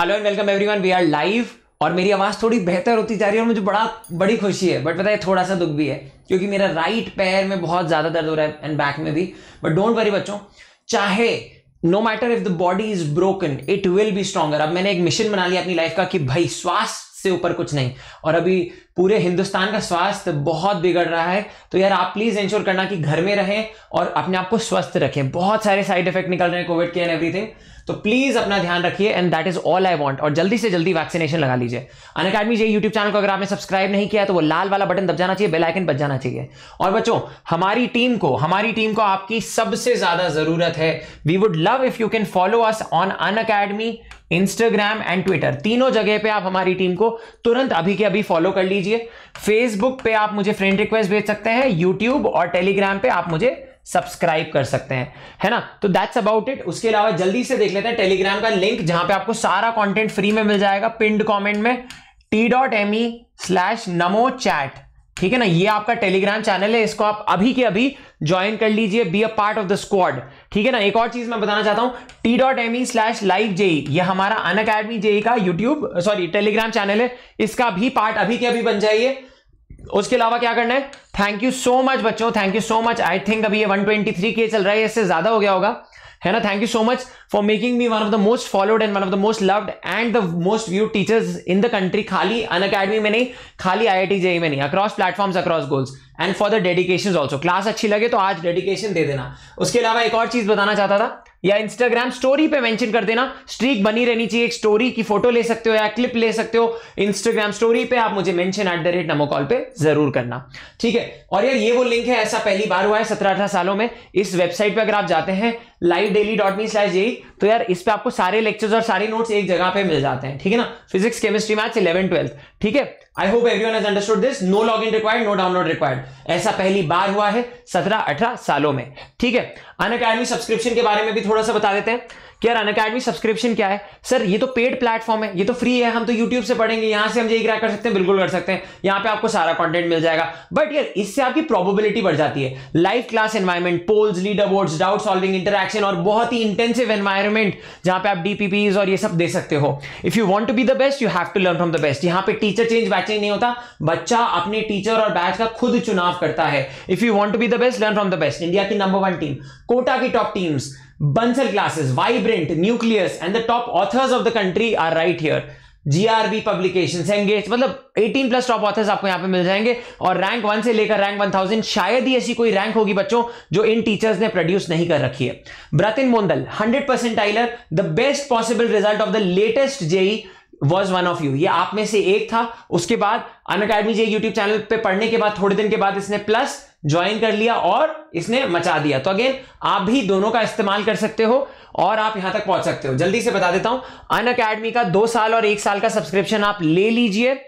Hello and welcome everyone we are live और मेरी आवाज़ थोड़ी बेहतर होती जा रही है और मुझे बड़ा बड़ी खुशी है बट पता है थोड़ा सा दुख भी है क्योंकि मेरा राइट पैर में बहुत ज़्यादा दर्द हो रहा है एंड बैक में भी बट डोंट वरी बच्चों चाहे no matter if the body is broken it will be stronger अब मैंने एक मिशन बना लिया अपनी लाइफ का कि भाई स्वास्थ्य से ऊपर कुछ नहीं और अभी पूरे हिंदुस्तान का स्वास्थ्य बहुत बिगड़ रहा है तो यार आप प्लीज इंश्योर करना कि घर में रहें और अपने आप को स्वस्थ रखें बहुत सारे साइड इफेक्ट निकल रहे हैं कोविड के एंड एवरीथिंग तो प्लीज अपना ध्यान रखिए and that is all I want और जल्दी से जल्दी वैक्सीनेशन लगा लीजिए Unacademy JEE YouTube channel को अगर आपने सब्सक्राइब नहीं किया तो वो लाल वाला बटन दब जाना चाहिए बेल आइकन बच जाना चाहिए और बच्चों हमारी टीम को हमारी टीम को आपकी सबसे ज्यादा जरूरत है we would love if you can follow us on Unacademy Instagram and Twitter तीनों जगह पे आप हमारी टीम को तुरंत अभी के अभी फॉलो कर लीजिए फेसबुक पे आप मुझे फ्रेंड रिक्वेस्ट भेज सकते हैं यूट्यूब और टेलीग्राम पे आप मुझे सब्सक्राइब कर सकते हैं है ना तो दैट्स अबाउट इट उसके अलावा जल्दी से देख लेते हैं टेलीग्राम का लिंक जहां पे आपको सारा कंटेंट फ्री में मिल जाएगा पिंड कमेंट में T dot M E slash Namo chat ठीक है ना ये आपका टेलीग्राम चैनल है इसको आप अभी के अभी ज्वाइन कर लीजिए be a part of the squad ठीक है ना एक और चीज मैं बताना चाहता हूँ T dot M E slash live JEE ये हमारा अन अकेडमी जेई का यूट्यूब सॉरी टेलीग्राम चैनल है इसका भी पार्ट अभी के अभी बन जाइए उसके अलावा क्या करना है थैंक यू सो मच बच्चों thank you so much I think अभी ये 123 के चल रहा है इससे ज्यादा हो गया होगा है ना thank you so much for making me one of the most followed and one of the most loved and the most view teachers in the country खाली अन अकेडमी में नहीं खाली आई आई e में नहीं across platforms across goals and for the dedication also class अच्छी लगे तो आज डेडिकेशन दे देना उसके अलावा एक और चीज बताना चाहता था या इंस्टाग्राम स्टोरी पे मेंशन कर देना स्ट्रीक बनी रहनी चाहिए एक स्टोरी की फोटो ले सकते हो या क्लिप ले सकते हो इंस्टाग्राम स्टोरी पे आप मुझे mention at the rate call पे जरूर करना ठीक है और यार ये वो लिंक है ऐसा पहली बार हुआ है सत्रह अठारह सालों में इस वेबसाइट पे अगर आप जाते हैं live daily dot me slash यही तो यार इस पर आपको सारे लेक्चर्स और सारे नोट्स एक जगह पे मिल जाते हैं ठीक है ना physics chemistry maths eleven twelfth ठीक है I hope one has understood this no log in required no download required ऐसा पहली बार हुआ है सत्रह अठारह सालों में ठीक है अन अकेडमी सब्सक्रिप्शन के बारे में भी थोड़ा सा बता देते हैं कि यार अनअकैडमी सब्सक्रिप्शन क्या है सर ये तो पेड प्लेटफॉर्म है ये तो फ्री है हम तो यूट्यूब से पढ़ेंगे यहां से हम ये क्रैक कर सकते हैं बिल्कुल कर सकते हैं यहां पे आपको सारा कंटेंट मिल जाएगा बट यार इससे आपकी प्रोबेबिलिटी बढ़ जाती है live class environment polls leader boards doubt solving interaction और बहुत ही इंटेंसिव एनवायरमेंट जहां पे आप डीपीपीज और ये सब दे सकते हो if you want to be the best you have to learn from the best यहां पे टीचर चेंज बैचिंग नहीं होता बच्चा अपने टीचर और बैच का खुद चुनाव करता है if you want to be the best learn from the best India की नंबर वन टीम कोटा की top teams Bansal classes, Vibrant, Nucleus, and the top authors of the country are right here. GRB publication engage मतलब 18 plus top authors आपको यहां पे मिल जाएंगे और rank one से लेकर रैंक वन थाउजेंड शायद ही ऐसी कोई रैंक होगी बच्चों जो इन टीचर्स ने प्रोड्यूस नहीं कर रखी है Bratin Mondal hundred percentiler the best possible result of the latest JEE was one of you ये आप में से एक था उसके बाद Unacademy JEE YouTube channel पे पढ़ने के बाद थोड़े दिन के बाद इसने प्लस ज्वाइन कर लिया और इसने मचा दिया तो अगेन आप भी दोनों का इस्तेमाल कर सकते हो और आप यहां तक पहुंच सकते हो जल्दी से बता देता हूं अन अकेडमी का दो साल और एक साल का सब्सक्रिप्शन आप ले लीजिए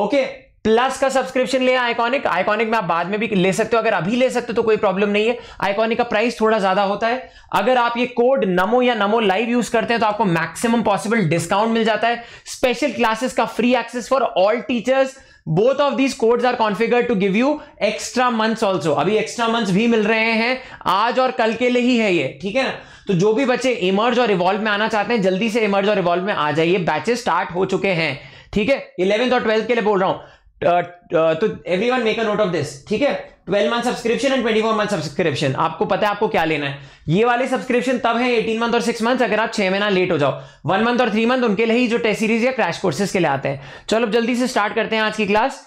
ओके प्लस का सब्सक्रिप्शन ले आइकॉनिक आइकॉनिक में आप बाद में भी ले सकते हो अगर अभी ले सकते हो तो कोई प्रॉब्लम नहीं है आइकॉनिक का प्राइस थोड़ा ज्यादा होता है अगर आप ये कोड नमो या नमो लाइव यूज करते हैं तो आपको मैक्सिमम पॉसिबल डिस्काउंट मिल जाता है स्पेशल क्लासेस का free access for all teachers both of these code are configure to give you extra month also अभी एक्स्ट्रा मंथ भी मिल रहे हैं आज और कल के लिए ही है ये ठीक है ना तो जो भी बच्चे इमर्ज और रिवॉल्व में आना चाहते हैं जल्दी से इमर्ज और रिवॉल्व में आ जाइए बैचेस स्टार्ट हो चुके हैं ठीक है इलेवेंथ और ट्वेल्थ के लिए बोल रहा हूं Uh, uh, तो everyone make a note of this ठीक है twelve month subscription and twenty four month subscription आपको पता है आपको क्या लेना है ये वाले सब्सक्रिप्शन तब है एटीन मंथ और सिक्स मंथ अगर आप छह महीना लेट हो जाओ वन मंथ और थ्री मंथ उनके लिए ही जो टेस्ट सीरीज या क्रैश कोर्सेस के लिए आते हैं चलो जल्दी से स्टार्ट करते हैं आज की क्लास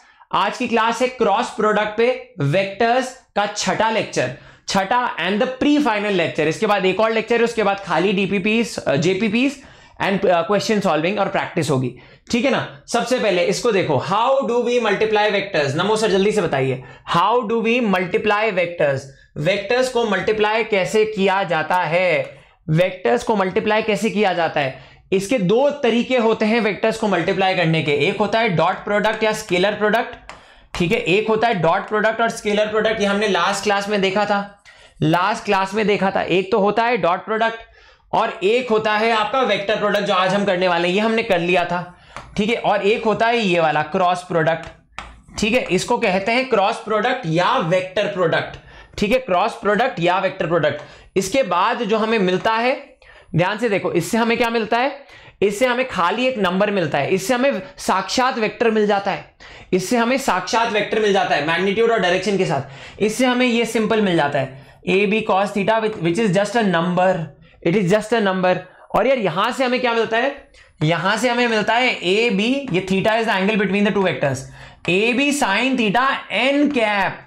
आज की क्लास है क्रॉस प्रोडक्ट पे वेक्टर्स का छठा लेक्चर छठा and the pre final lecture इसके बाद एक और लेक्चर है उसके बाद खाली DPPs JPPs and question solving और प्रैक्टिस होगी ठीक है ना सबसे पहले इसको देखो how do we multiply vectors Namo sir जल्दी से बताइए how do we multiply vectors vectors को मल्टीप्लाई कैसे किया जाता है वेक्टर्स को मल्टीप्लाई कैसे किया जाता है इसके दो तरीके होते हैं वेक्टर्स को मल्टीप्लाई करने के एक होता है डॉट प्रोडक्ट या स्केलर प्रोडक्ट ठीक है एक होता है डॉट प्रोडक्ट और स्केलर प्रोडक्ट ये हमने लास्ट क्लास में देखा था लास्ट क्लास में देखा था एक तो होता है डॉट प्रोडक्ट और एक होता है आपका वेक्टर प्रोडक्ट जो आज हम करने वाले हैं ये हमने कर लिया था ठीक है और एक होता है ये वाला क्रॉस प्रोडक्ट ठीक है इसको कहते हैं क्रॉस प्रोडक्ट या वेक्टर प्रोडक्ट ठीक है क्रॉस प्रोडक्ट या वेक्टर प्रोडक्ट इसके बाद जो हमें मिलता है ध्यान से देखो इससे हमें क्या मिलता है इससे हमें खाली एक नंबर मिलता है इससे हमें साक्षात वेक्टर मिल जाता है इससे हमें साक्षात वेक्टर मिल जाता है मैग्नीट्यूड और डायरेक्शन के साथ इससे हमें ये सिंपल मिल जाता है A B cos theta which is just a number it is just a number और यार यहां से हमें क्या मिलता है यहां से हमें मिलता है ए बी ये theta is the angle between the two vectors A B sine theta N cap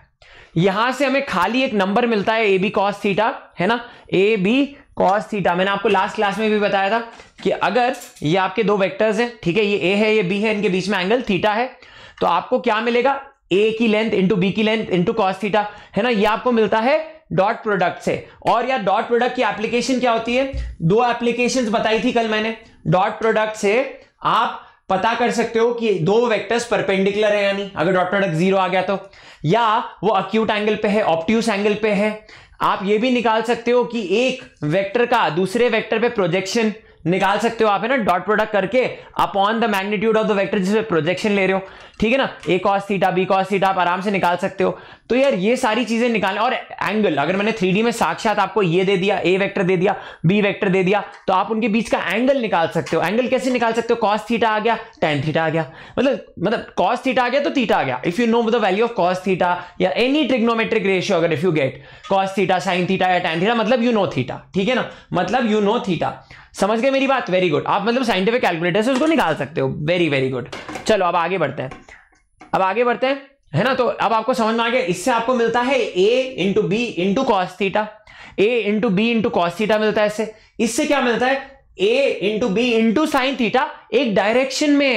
यहां से हमें खाली एक नंबर मिलता है ए बी कॉस थीटा है ना ए बी कॉस थीटा मैंने आपको लास्ट क्लास में भी बताया था कि अगर ये आपके दो वेक्टर्स हैं ठीक है ये ए है ये बी है इनके बीच में एंगल थीटा है तो आपको क्या मिलेगा ए की लेंथ इंटू बी की लेंथ इंटू कॉस थीटा है ना ये आपको मिलता है डॉट प्रोडक्ट से और या डॉट प्रोडक्ट की एप्लीकेशन क्या होती है दो एप्लीकेशन बताई थी कल मैंने डॉट प्रोडक्ट से आप पता कर सकते हो कि दो वेक्टर्स परपेंडिकुलर है यानी अगर डॉट प्रोडक्ट जीरो आ गया तो या वो अक्यूट एंगल पे है ऑप्ट्यूस एंगल पे है आप ये भी निकाल सकते हो कि एक वेक्टर का दूसरे वेक्टर पे प्रोजेक्शन निकाल सकते हो आप है ना डॉट प्रोडक्ट करके upon the magnitude of the vector जिसमें प्रोजेक्शन ले रहे हो ठीक है ना A cos theta B cos theta आप आराम से निकाल सकते हो तो यार ये सारी चीजें निकालने और एंगल अगर मैंने थ्री में साक्षात आपको ये दे दिया ए वैक्टर दे दिया बी वैक्टर दे दिया तो आप उनके बीच का एंगल निकाल सकते हो एंगल कैसे निकाल सकते हो कॉस थीटा आ गया टेन थीटा आ गया मतलब मतलब कॉस थीटा आ गया तो थीटा आ गया if you know the value of cos theta या एनी ट्रिग्नोमेट्रिक रेशियो अगर if you get cos theta sine theta या टेन थीटा मतलब यू नो थीटा ठीक है ना मतलब यू नो थीटा समझ गए मेरी बात वेरी गुड आप मतलब साइंटिफिक कैलकुलेटर से उसको निकाल सकते हो वेरी वेरी गुड चलो अब आगे बढ़ते हैं अब आगे बढ़ते हैं है ना तो अब आपको समझ में आ गया इससे आपको मिलता है A into B into cos theta A into B into cos theta मिलता है इससे इससे क्या मिलता है A into B into sine theta एक डायरेक्शन में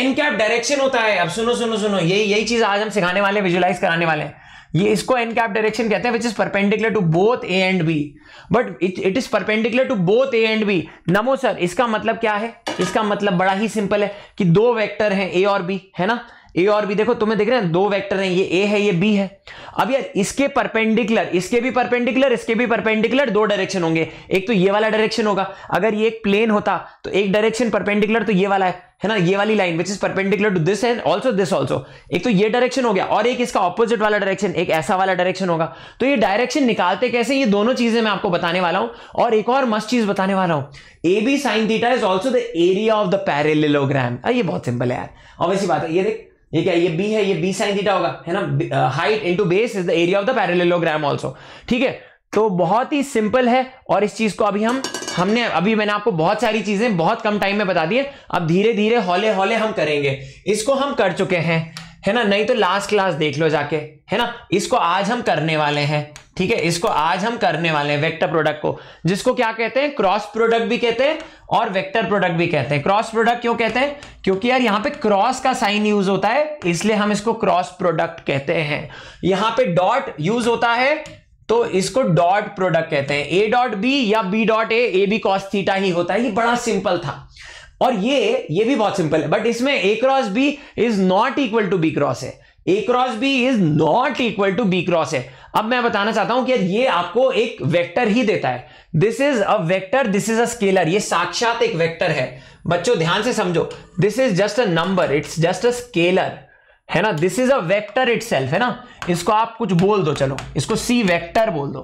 एन कैप डायरेक्शन होता है अब सुनो सुनो सुनो यही यही चीज आज हम सिखाने वाले विजुलाइज कराने वाले हैं ये इसको एन कैप डायरेक्शन कहते हैं which is perpendicular to both A and B but it is perpendicular to both A and B Namo sir इसका मतलब क्या है इसका मतलब बड़ा ही सिंपल है कि दो वेक्टर हैं ए और बी है ना ए और बी देखो तुम्हें देख रहे हैं दो वेक्टर हैं ये ए है ये बी है अब यार इसके परपेंडिकुलर इसके भी परपेंडिकुलर इसके भी परपेंडिकुलर दो डायरेक्शन होंगे एक तो ये वाला डायरेक्शन होगा अगर ये एक प्लेन होता तो एक डायरेक्शन परपेंडिकुलर तो ये वाला है है ना ये वाली line which is perpendicular to this and also this also एक तो ये डायरेक्शन हो गया और एक इसका ऑपोजिट वाला डायरेक्शन एक ऐसा वाला डायरेक्शन होगा तो ये डायरेक्शन निकालते कैसे ये दोनों चीजें मैं आपको बताने वाला हूं और एक और मस्त चीज बताने वाला हूं A B sine theta is also the area of the parallelogram ये बहुत सिंपल है यार ऑब्वियसली बात है ये देख ये क्या ये बी है ये बी साइन थीटा होगा है ना height into base is the area of the parallelogram also ठीक है तो बहुत ही सिंपल है और इस चीज को अभी हम हमने अभी मैंने आपको बहुत सारी चीजें बहुत कम टाइम में बता दी है अब धीरे धीरे हौले हौले हम करेंगे इसको हम कर चुके हैं है ना नहीं तो लास्ट क्लास देख लो जाके है ना इसको आज हम करने वाले हैं ठीक है इसको आज हम करने वाले हैं वेक्टर प्रोडक्ट को जिसको क्या कहते हैं क्रॉस प्रोडक्ट भी कहते हैं और वेक्टर प्रोडक्ट भी कहते हैं क्रॉस प्रोडक्ट क्यों कहते हैं क्योंकि यार यहां पे क्रॉस का साइन यूज होता है इसलिए हम इसको क्रॉस प्रोडक्ट कहते हैं यहां पे डॉट यूज होता है तो इसको डॉट प्रोडक्ट कहते हैं ए डॉट बी या B dot A A B cos theta ही होता है ये बड़ा सिंपल था और ये ये भी बहुत सिंपल है बट इसमें A cross B is not equal to B cross है A cross B is not equal to B cross है अब मैं बताना चाहता हूं कि ये आपको एक वेक्टर ही देता है this is a vector this is a scalar ये साक्षात एक वेक्टर है बच्चों ध्यान से समझो this is just a number it's just a scalar है ना this is a vector itself है ना इसको आप कुछ बोल दो चलो इसको सी वेक्टर बोल दो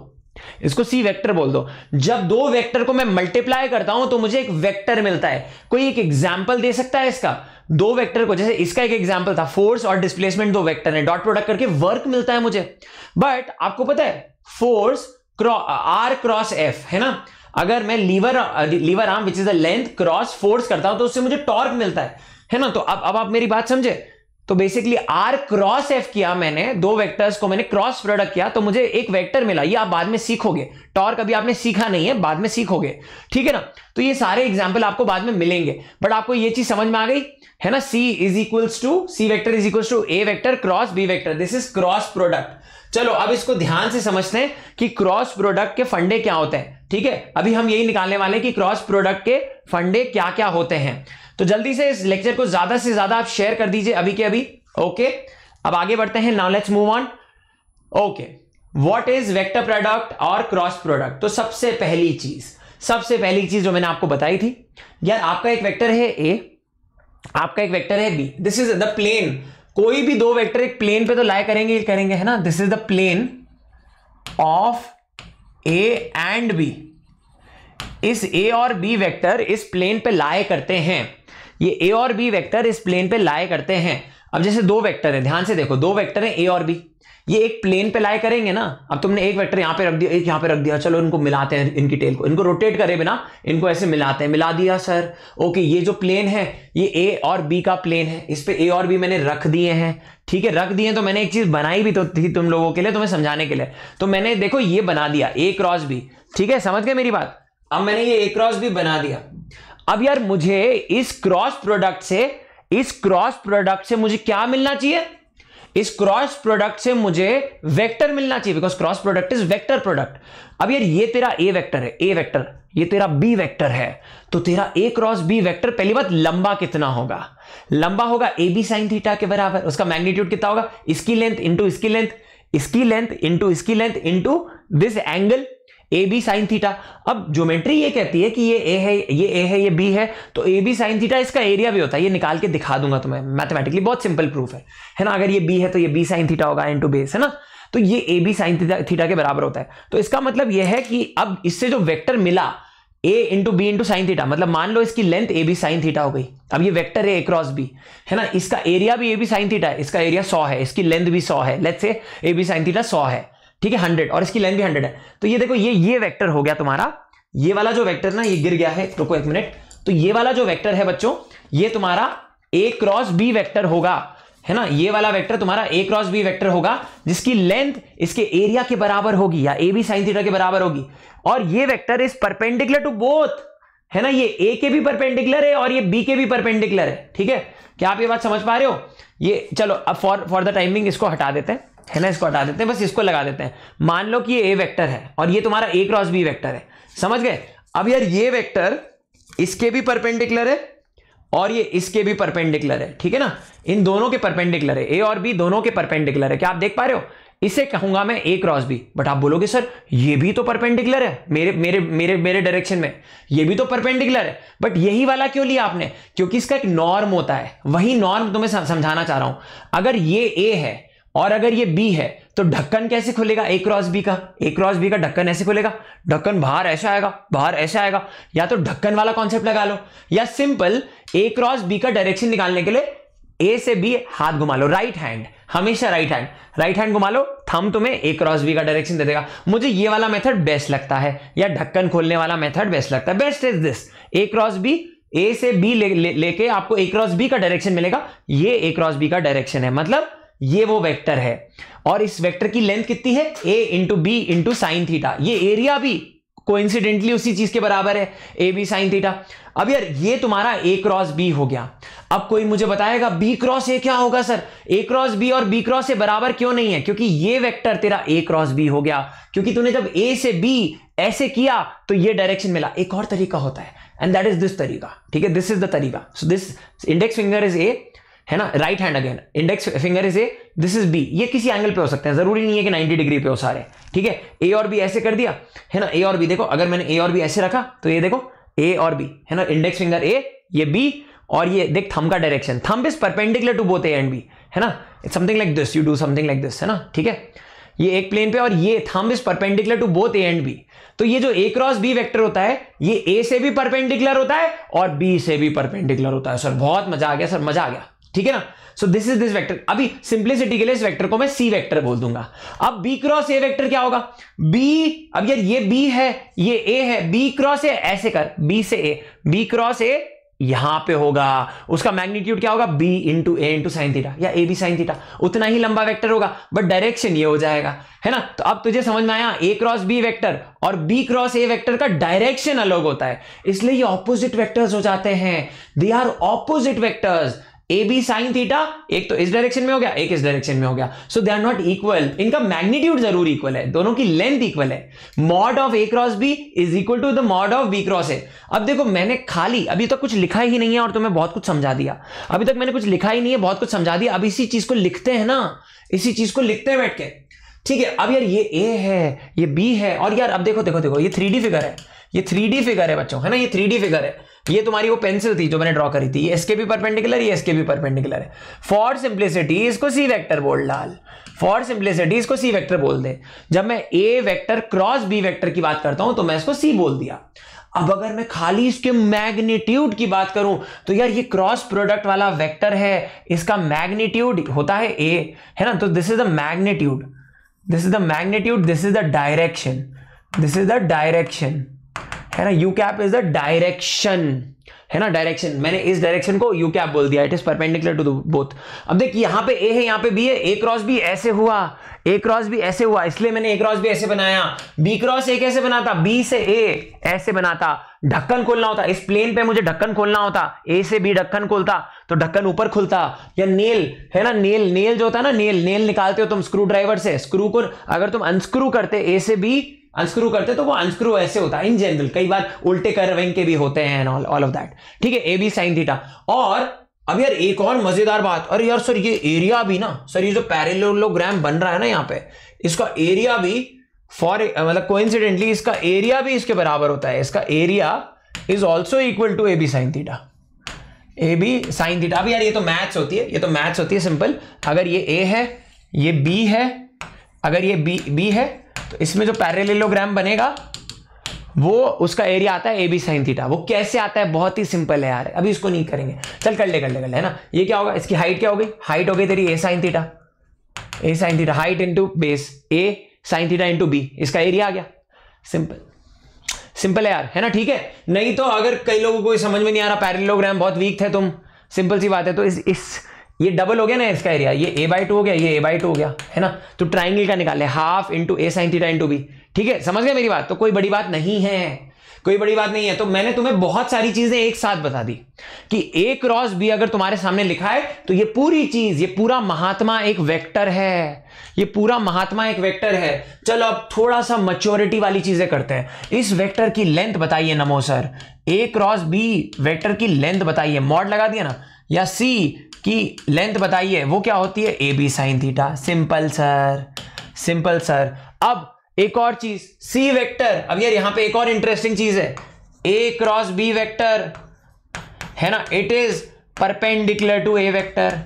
इसको सी वेक्टर बोल दो जब दो वेक्टर को मैं मल्टीप्लाई करता हूं तो मुझे एक वेक्टर मिलता है कोई एक एग्जांपल दे सकता है इसका दो वेक्टर को जैसे इसका एक एग्जांपल था फोर्स और डिस्प्लेसमेंट दो वेक्टर है डॉट प्रोडक्ट करके वर्क मिलता है मुझे बट आपको पता है फोर्स आर क्रॉस एफ है ना अगर मैं lever lever arm which is the length cross force करता हूं तो उससे मुझे टॉर्क मिलता है है ना तो अब अब आप मेरी बात समझे तो बेसिकली आर क्रॉस एफ किया मैंने दो वेक्टर्स को मैंने क्रॉस प्रोडक्ट किया तो मुझे एक वेक्टर मिला ये आप बाद में सीखोगे टॉर्क अभी आपने सीखा नहीं है बाद में सीखोगे ठीक है ना तो ये सारे एग्जाम्पल आपको बाद में मिलेंगे बट आपको ये चीज समझ में आ गई है ना C is equals to C vector is equals to A vector cross B vector this is cross product चलो अब इसको ध्यान से समझते हैं कि क्रॉस प्रोडक्ट के फंडे क्या होते हैं ठीक है अभी हम यही निकालने वाले हैं कि क्रॉस प्रोडक्ट के फंडे क्या क्या होते हैं तो जल्दी से इस लेक्चर को ज्यादा से ज्यादा आप शेयर कर दीजिए अभी के अभी ओके अब आगे बढ़ते हैं now let's move on okay what is vector product और क्रॉस प्रोडक्ट तो सबसे पहली चीज सबसे पहली चीज जो मैंने आपको बताई थी यार आपका एक वेक्टर है ए आपका एक वेक्टर है B this is the plane कोई भी दो वेक्टर एक प्लेन पे तो लाए करेंगे करेंगे है ना this is the plane of A and B इस ए और बी वेक्टर इस प्लेन पे लाए करते हैं ये ए और बी वेक्टर इस प्लेन पे लाए करते हैं अब जैसे दो वेक्टर हैं ध्यान से देखो दो वेक्टर हैं ए और बी ये एक प्लेन पे लाए करेंगे ना अब तुमने एक वेक्टर यहाँ पे रख दिया एक यहाँ पे रख दिया चलो इनको मिलाते हैं इनकी टेल को इनको रोटेट करे बिना इनको ऐसे मिलाते हैं मिला दिया सर ओके ये जो प्लेन है ये ए और बी का प्लेन है इस पे ए और बी मैंने रख दिए हैं ठीक है रख दिए तो मैंने एक चीज बनाई भी तो थी तुम लोगों के लिए तुम्हें समझाने के लिए तो मैंने देखो ये बना दिया ए क्रॉस बी ठीक है समझ गए मेरी बात अब मैंने ये ए क्रॉस बी बना दिया अब यार मुझे इस क्रॉस प्रोडक्ट से इस क्रॉस प्रोडक्ट से मुझे क्या मिलना चाहिए इस क्रॉस प्रोडक्ट से मुझे वेक्टर मिलना चाहिए because cross product is vector product अब यार ये तेरा ए वेक्टर है ए वेक्टर ये तेरा बी वेक्टर है तो तेरा ए क्रॉस बी वेक्टर पहली बात लंबा कितना होगा लंबा होगा ए बी साइन थीटा के बराबर उसका मैग्नीट्यूड कितना होगा इसकी लेंथ इंटू इसकी लेंथ इसकी लेंथ इंटू इसकी length into this angle A B sine theta अब ज्योमेट्री ये कहती है कि ये ए है ये ए है ये बी है तो ए बी साइन थीटा इसका एरिया भी होता है ये निकाल के दिखा दूंगा तुम्हें मैथमेटिकली बहुत सिंपल प्रूफ है है ना अगर ये बी है तो ये बी साइन थीटा होगा एन टू बेस है ना तो ये ए बी साइन थीटा के बराबर होता है तो इसका मतलब यह है कि अब इससे जो वेक्टर मिला A into B into sine theta मतलब मान लो इसकी length A B sine theta हो गई अब ये वेक्टर है ए क्रॉस बी है ना इसका एरिया भी ए बी साइन थीटा है इसका एरिया सौ है इसकी लेंथ भी सौ है लेट से ए बी साइन थीटा सौ है ठीक है हंड्रेड और इसकी लेंथ भी हंड्रेड है तो ये देखो ये ये वैक्टर हो गया तुम्हारा ये वाला जो वैक्टर ना ये गिर गया है रुको एक मिनट तो ये वाला जो वैक्टर है बच्चों ये तुम्हारा ए क्रॉस बी वैक्टर होगा है ना ये वाला वेक्टर तुम्हारा ए क्रॉस बी वेक्टर होगा जिसकी लेंथ इसके एरिया के बराबर होगी या ए बी साइन थीटा के बराबर होगी और ये वेक्टर इस परपेंडिकुलर टू बोथ है ना ये ए के भी परपेंडिकुलर है और ये बी के भी परपेंडिकुलर है ठीक है क्या आप ये बात समझ पा रहे हो ये चलो अब फॉर फॉर द टाइमिंग इसको हटा देते हैं है ना इसको हटा देते हैं बस इसको लगा देते हैं मान लो कि ये ए वेक्टर है और ये तुम्हारा ए क्रॉस बी वेक्टर है समझ गए अब यार ये वेक्टर इसके भी परपेंडिकुलर है और ये इसके भी परपेंडिकुलर है ठीक है ना इन दोनों के परपेंडिकुलर है ए और बी दोनों के परपेंडिकुलर है क्या आप देख पा रहे हो इसे कहूंगा मैं ए क्रॉस बी बट आप बोलोगे सर ये भी तो परपेंडिकुलर है मेरे मेरे मेरे मेरे डायरेक्शन में ये भी तो परपेंडिकुलर है बट यही वाला क्यों लिया आपने क्योंकि इसका एक नॉर्म होता है वही नॉर्म तुम्हें समझाना चाह रहा हूं अगर ये ए है और अगर ये बी है तो ढक्कन कैसे खुलेगा ए क्रॉस बी का ए क्रॉस बी का ढक्कन ऐसे खुलेगा ढक्कन बाहर ऐसा आएगा बाहर ऐसा आएगा या तो ढक्कन वाला कॉन्सेप्ट लगा लो या सिंपल ए क्रॉस बी का डायरेक्शन निकालने के लिए ए से बी हाथ घुमा लो राइट हैंड हमेशा राइट हैंड राइट हैंड घुमा लो थम तुम्हें ए क्रॉस बी का डायरेक्शन दे देगा मुझे ये वाला मेथड बेस्ट लगता है या ढक्कन खोलने वाला मेथड बेस्ट लगता है best is this A cross B A से बी लेके ले, ले, आपको ए क्रॉस बी का डायरेक्शन मिलेगा ये ए क्रॉस बी का डायरेक्शन है मतलब ये वो वेक्टर है और इस वेक्टर की लेंथ कितनी है A into B into sine theta ये एरिया भी कोइंसिडेंटली उसी चीज के बराबर है ए बी साइन थीटा अब यार ये तुम्हारा ए क्रॉस बी हो गया अब कोई मुझे बताएगा बी क्रॉस ए क्या होगा सर ए क्रॉस बी और बी क्रॉस ए बराबर क्यों नहीं है क्योंकि ये वेक्टर तेरा ए क्रॉस बी हो गया क्योंकि तूने जब ए से बी ऐसे किया तो ये डायरेक्शन मिला एक और तरीका होता है एंड दैट इज दिस तरीका ठीक है दिस इज द तरीका so this index finger is A है ना right hand again index finger is A this is B ये किसी एंगल पे हो सकते हैं जरूरी नहीं है कि नाइनटी डिग्री पे हो सारे ठीक है ए और बी ऐसे कर दिया है ना ए और बी देखो अगर मैंने ए और बी ऐसे रखा तो ये देखो ए और बी है ना इंडेक्स फिंगर ए ये बी और ये देख थम का direction thumb is perpendicular to both A and B है ना something like this you do something like this है ना ठीक है ये एक प्लेन पे और ये thumb is perpendicular to both A and B तो ये जो ए क्रॉस बी वेक्टर होता है ये ए से भी परपेंडिकुलर होता है और बी से भी परपेंडिकुलर होता है सर बहुत मजा आ गया सर मजा आ गया ठीक है ना so this is this vector अभी सिंप्लिसिटी के लिए इस वेक्टर को मैं सी वेक्टर बोल दूंगा अब बी क्रॉस ए वेक्टर क्या होगा बी अब यार ये बी है ये ए है बी क्रॉस ए ऐसे कर बी से ए बी क्रॉस ए यहां पे होगा उसका मैग्नीट्यूड क्या होगा B into A into sine theta या ए बी साइन थीटा उतना ही लंबा वेक्टर होगा बट डायरेक्शन ये हो जाएगा है ना तो अब तुझे समझ में आया ए क्रॉस बी वेक्टर और बी क्रॉस ए वेक्टर का डायरेक्शन अलग होता है इसलिए ये ऑपोजिट वेक्टर्स हो जाते हैं they are opposite vectors A B sine theta एक तो इस डायरेक्शन में हो गया एक इस डायरेक्शन में हो गया so they are not equal इनका मैग्नीट्यूड जरूर इक्वल है दोनों की लेंथ इक्वल है mod of A cross B is equal to the mod of B cross A अब देखो मैंने खाली अभी तक तो कुछ लिखा ही नहीं है और तुम्हें बहुत कुछ समझा दिया अभी तक मैंने कुछ लिखा ही नहीं है बहुत कुछ समझा दिया अब इसी चीज को लिखते हैं ना इसी चीज को लिखते हैं बैठ के ठीक है अब यार ये ए है ये बी है और यार अब देखो देखो देखो ये थ्री फिगर है ये थ्री फिगर है बच्चों है ना ये थ्री फिगर है ये तुम्हारी वो पेंसिल थी जो मैंने ड्रॉ करी थी एस के बी परपेंडिकुलर ये एस के बी परपेंडिकुलर है फॉर सिंप्लिसिटी इसको सी वेक्टर बोल डाल फॉर सिंप्लिसिटी इसको सी वेक्टर बोल दे जब मैं A vector cross B vector की बात करता हूं तो मैं इसको सी बोल दिया अब अगर मैं खाली इसके मैग्नीट्यूड की बात करूं तो यार ये क्रॉस प्रोडक्ट वाला वेक्टर है इसका मैग्नीट्यूड होता है ए है ना तो this is the magnitude this is the magnitude this is the direction this is the direction है ना U cap is the direction है ना डायरेक्शन मैंने इस डायरेक्शन को यू कैप बोल दिया it is perpendicular to both अब देखिए यहां पे ए है यहां पे बी है ए क्रॉस बी ऐसे हुआ ए क्रॉस बी ऐसे हुआ इसलिए मैंने ए क्रॉस बी ऐसे बनाया बी क्रॉस ए कैसे बनाता बी से ए ऐसे बनाता ढक्कन खोलना होता इस प्लेन पे मुझे ढक्कन खोलना होता ए से बी ढक्कन खोलता तो ढक्कन ऊपर खुलता या नेल है ना नेल नेल जो होता है ना नेल नेल निकालते हो तुम स्क्रू ड्राइवर से स्क्रू को अगर तुम अनस्क्रू करते ए से बी अनस्क्रू करते तो वो अनस्क्रू ऐसे होता है इन जनरल कई बार उल्टे करविंग के भी होते हैं एंड ऑल ऑफ दैट ठीक है ए बी साइन थीटा और अब यार एक और मजेदार बात अरे यार सर ये एरिया भी ना सर ये जो पैरेलोग्राम बन रहा है ना यहाँ पे इसका एरिया भी फॉर मतलब कोइंसिडेंटली इसका एरिया भी इसके बराबर होता है इसका area is also equal to A B sine theta A B sine theta अब यार ये तो मैथ्स होती है ये तो मैथ्स होती है सिंपल अगर ये ए है ये बी है अगर ये बी बी है तो इसमें जो पैरेलेलोग्राम बनेगा वो उसका एरिया आता है ए बी साइन थीटा वो कैसे आता है बहुत ही सिंपल है यार अभी इसको नहीं करेंगे चल कर ले कर ले कर ले है ना ये क्या होगा इसकी हाइट क्या हो गई हाइट हो गई तेरी A sine theta A sine theta height into base A sine theta into B इसका एरिया आ गया सिंपल सिंपल है यार है ना ठीक है नहीं तो अगर कई लोगों को समझ में नहीं आ रहा पैरेलोग्राम बहुत वीक थे तुम सिंपल सी बात है तो इस इस ये डबल हो गया ना इसका एरिया ये ए बाई टू हो गया ये ए बाई टू हो गया है ना तो ट्राइंगल का निकाले half into A sine theta into B ठीक है समझ गए मेरी बात तो कोई बड़ी बात नहीं है कोई बड़ी बात नहीं है तो मैंने तुम्हें बहुत सारी चीजें एक साथ बता दी कि ए क्रॉस बी अगर तुम्हारे सामने लिखा है तो ये पूरी चीज ये पूरा महात्मा एक वेक्टर है ये पूरा महात्मा एक वेक्टर है चलो अब थोड़ा सा मच्योरिटी वाली चीजें करते हैं इस वेक्टर की लेंथ बताइए नमो sir A cross B vector की लेंथ बताइए मॉड लगा दिया ना या सी कि लेंथ बताइए वो क्या होती है A B sine theta simple sir simple sir अब एक और चीज सी वेक्टर अब यार यहां पे एक और इंटरेस्टिंग चीज है ए क्रॉस बी वेक्टर है ना it is perpendicular to A vector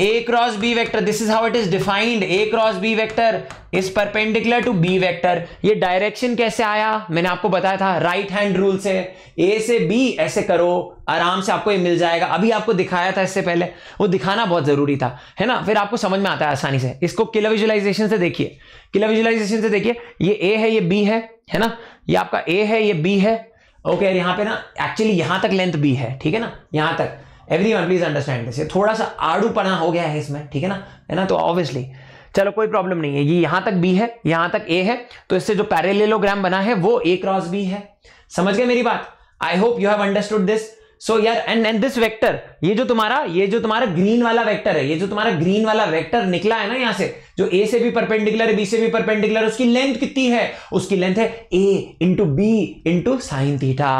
a cross b vector this is how it is defined a cross b vector is perpendicular to b vector ये डायरेक्शन कैसे आया मैंने आपको बताया था राइट हैंड रूल से a से b ऐसे करो आराम से आपको ये मिल जाएगा अभी आपको दिखाया था इससे पहले वो दिखाना बहुत जरूरी था है ना फिर आपको समझ में आता है आसानी से इसको किला विजुअलाइजेशन से देखिए किला विजुअलाइजेशन से देखिए ये a है ये b है है ना ये आपका a है ये b है ओके okay, यहाँ पे ना एक्चुअली यहां तक लेंथ b है ठीक है ना यहां तक every one please understand this थोड़ा सा आड़ूपना हो गया है इसमें ठीक है ना है ना तो ऑब्वियसली चलो कोई प्रॉब्लम नहीं है ये यहां तक बी है यहां तक ए है तो इससे जो पैरेलेलोग्राम बना है वो ए क्रॉस बी है समझ गए मेरी बात I hope you have understood this so यार एंड एंड दिस वेक्टर ये जो तुम्हारा ये जो तुम्हारा ग्रीन वाला वेक्टर है ये जो तुम्हारा ग्रीन वाला वेक्टर निकला है ना यहां से जो ए से भी परपेंडिकुलर है बी से भी परपेंडिकुलर उसकी लेंथ कितनी है उसकी लेंथ है A into B into sine theta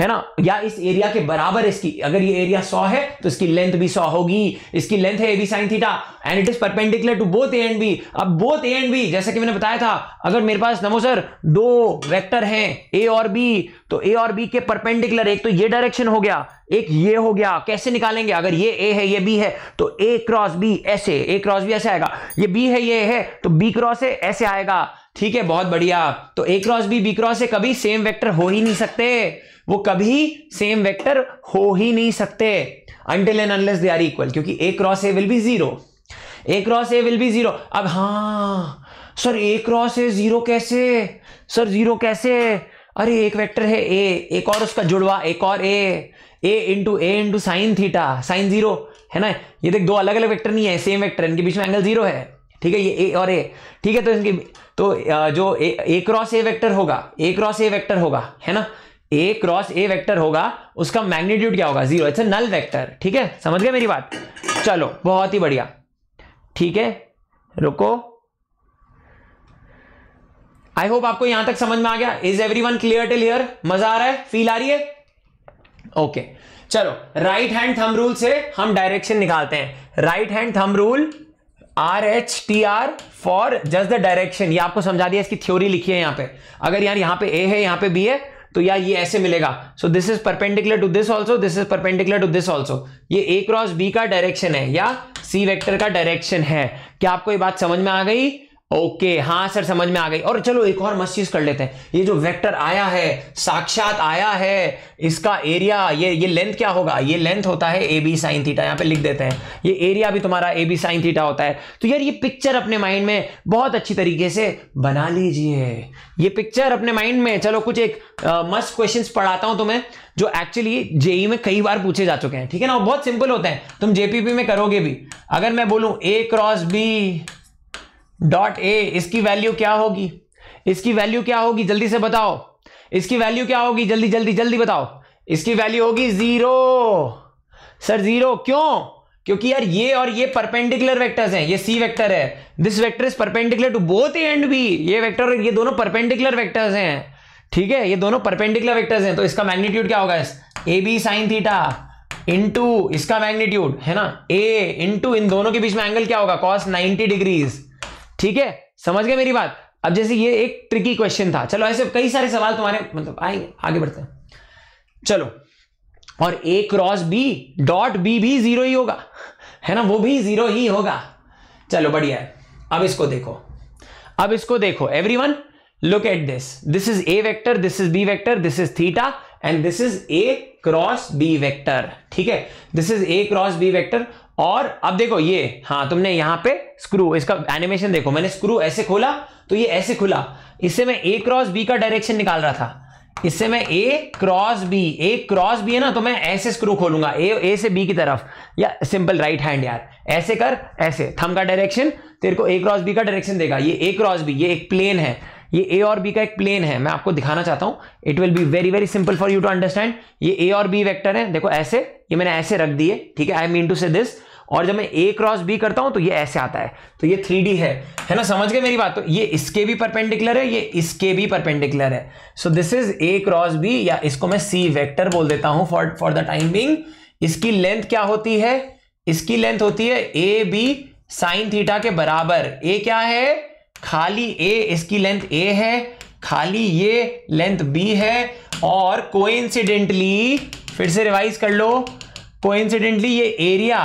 है ना या इस एरिया के बराबर इसकी अगर ये एरिया सौ है तो इसकी लेंथ भी सौ होगी इसकी लेंथ है A B sine theta and it is perpendicular to both A and B अब बोथ ए एंड बी जैसे कि मैंने बताया था अगर मेरे पास नमो सर दो वैक्टर है ए और बी तो ए और बी के परपेंडिकुलर एक तो ये डायरेक्शन हो गया एक ये हो गया कैसे निकालेंगे अगर ये ए है ये बी है तो ए क्रॉस बी ऐसे ए क्रॉस बी ऐसे आएगा ये बी है ये है तो बी क्रॉस है ऐसे आएगा ठीक है बहुत बढ़िया तो A cross B B cross है कभी सेम वेक्टर हो ही नहीं सकते वो कभी सेम वेक्टर हो ही नहीं सकते until and unless they are equal क्योंकि A cross A will be zero A cross A will be zero अब हाँ sir A cross A zero कैसे सर जीरो कैसे अरे एक वेक्टर है ए एक और उसका जुड़वा एक और A A into A into sine theta sine zero है ना ये देख दो अलग अलग वेक्टर नहीं है सेम वेक्टर इनके बीच में एंगल जीरो है ठीक है ये ए और ए ठीक है तो इनके तो जो ए, क्रॉस ए वेक्टर होगा ए क्रॉस ए वेक्टर होगा है ना ए क्रॉस ए वेक्टर होगा उसका मैग्नीट्यूड क्या होगा zero it's a null vector ठीक है समझ गए मेरी बात चलो बहुत ही बढ़िया ठीक है रुको आई होप आपको यहां तक समझ में आ गया is everyone clear till here मजा आ रहा है फील आ रही है ओके चलो राइट हैंड थंब रूल से हम डायरेक्शन निकालते हैं right hand thumb rule R H T R for just the direction ये आपको समझा दिया इसकी थ्योरी लिखी है यहां पे अगर यार यहां पे ए है यहां पे बी है तो यार ये ऐसे मिलेगा so this is perpendicular to this also this is perpendicular to this also ये ए क्रॉस बी का डायरेक्शन है या सी वेक्टर का डायरेक्शन है क्या आपको ये बात समझ में आ गई ओके हाँ सर समझ में आ गई और चलो एक और मस्त चीज कर लेते हैं ये जो वेक्टर आया है साक्षात आया है इसका एरिया ये ये लेंथ क्या होगा ये लेंथ होता है ए बी साइन थीटा यहाँ पे लिख देते हैं ये एरिया भी तुम्हारा ए बी साइन थीटा होता है तो यार ये पिक्चर अपने माइंड में बहुत अच्छी तरीके से बना लीजिए ये पिक्चर अपने माइंड में चलो कुछ एक मस्त क्वेश्चन पढ़ाता हूँ तुम्हें जो एक्चुअली जेई e में कई बार पूछे जा चुके हैं ठीक है ना बहुत सिंपल होते हैं तुम जेपीपी में करोगे भी अगर मैं बोलूँ A cross B dot A इसकी वैल्यू क्या होगी इसकी वैल्यू क्या होगी जल्दी से बताओ इसकी वैल्यू क्या होगी जल्दी जल्दी जल्दी बताओ इसकी वैल्यू होगी जीरो सर जीरो क्यों क्योंकि यार ये और ये परपेंडिकुलर वेक्टर्स हैं ये सी वेक्टर है this vector is perpendicular to both and भी ये वेक्टर और ये दोनों परपेंडिकुलर वेक्टर्स हैं ठीक है ये दोनों परपेंडिकुलर वेक्टर्स हैं तो इसका मैग्नीट्यूड क्या होगा A B sine theta into इसका मैग्नीट्यूड है ना ए इनटू इन दोनों के बीच में एंगल क्या होगा कॉस 90 डिग्रीज ठीक है समझ गए मेरी बात अब जैसे ये एक ट्रिकी क्वेश्चन था चलो ऐसे कई सारे सवाल तुम्हारे मतलब आए आगे बढ़ते हैं चलो और A cross B dot B भी जीरो ही होगा है ना वो भी जीरो ही होगा चलो बढ़िया है अब इसको देखो अब इसको देखो everyone look at this this is A vector this is B vector this is theta and this is A cross B vector ठीक है this is A cross B vector और अब देखो ये हाँ तुमने यहां पे स्क्रू इसका एनिमेशन देखो मैंने स्क्रू ऐसे खोला तो ये ऐसे खुला इससे मैं ए क्रॉस बी का डायरेक्शन निकाल रहा था इससे मैं A cross B A cross B है ना तो मैं ऐसे स्क्रू खोलूंगा ए ए से बी की तरफ या सिंपल राइट हैंड यार ऐसे कर ऐसे थम का डायरेक्शन तेरे को ए क्रॉस बी का डायरेक्शन देगा ये ए क्रॉस बी ये एक प्लेन है ये ए और बी का एक प्लेन है मैं आपको दिखाना चाहता हूं it will be very very simple for you to understand ये ए और बी वेक्टर है देखो ऐसे ये मैंने ऐसे रख दिए ठीक है I mean to say this और जब मैं ए क्रॉस बी करता हूं तो ये ऐसे आता है तो ये थ्री है है ना समझ गए मेरी बात तो ये इसके भी परपेंडिकुलर है ये इसके भी परपेंडिकुलर है so this is A cross B या इसको मैं सी वेक्टर बोल देता हूं for for the time being इसकी लेंथ क्या होती है इसकी लेंथ होती है ए बी साइन थीटा के बराबर ए क्या है खाली ए इसकी लेंथ ए है खाली ये लेंथ बी है और कोइंसिडेंटली फिर से रिवाइज कर लो कोइंसिडेंटली ये एरिया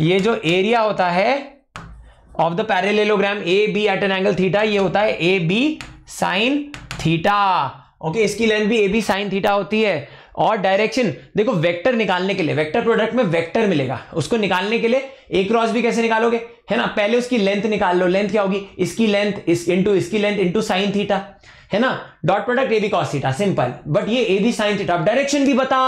ये जो एरिया होता है of the parallelogram A B at an angle theta ये होता है A B sine theta okay इसकी लेंथ भी ए बी साइन थीटा होती है और डायरेक्शन देखो वेक्टर निकालने के लिए वेक्टर प्रोडक्ट में वेक्टर मिलेगा उसको निकालने के लिए ए क्रॉस भी कैसे निकालोगे है ना पहले उसकी लेंथ निकाल लो लेंथ क्या होगी इसकी लेंथ इस इंटू इसकी लेंथ इंटू साइन थीटा है ना dot product A B cos theta simple but ये A B sine theta direction भी बता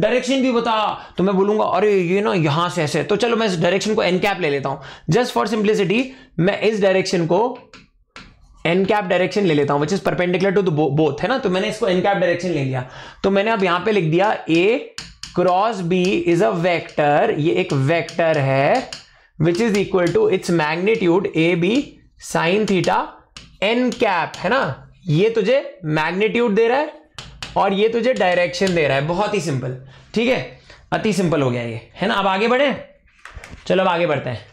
डायरेक्शन भी बता तो मैं बोलूंगा अरे ये ना यहां से ऐसे तो चलो मैं इस डायरेक्शन को एन कैप ले लेता हूं जस्ट फॉर सिंप्लिसिटी मैं इस डायरेक्शन को एन कैप डायरेक्शन ले लेता हूं which is perpendicular to both है ना तो मैंने इसको एन कैप डायरेक्शन ले लिया तो मैंने अब यहां पे लिख दिया A cross B is a vector ये एक वेक्टर है which is equal to its magnitude A B sine theta N cap है ना ये तुझे मैग्नीट्यूड दे रहा है और ये तुझे डायरेक्शन दे रहा है बहुत ही सिंपल ठीक है अति सिंपल हो गया ये है ना अब आगे बढ़े चलो अब आगे बढ़ते हैं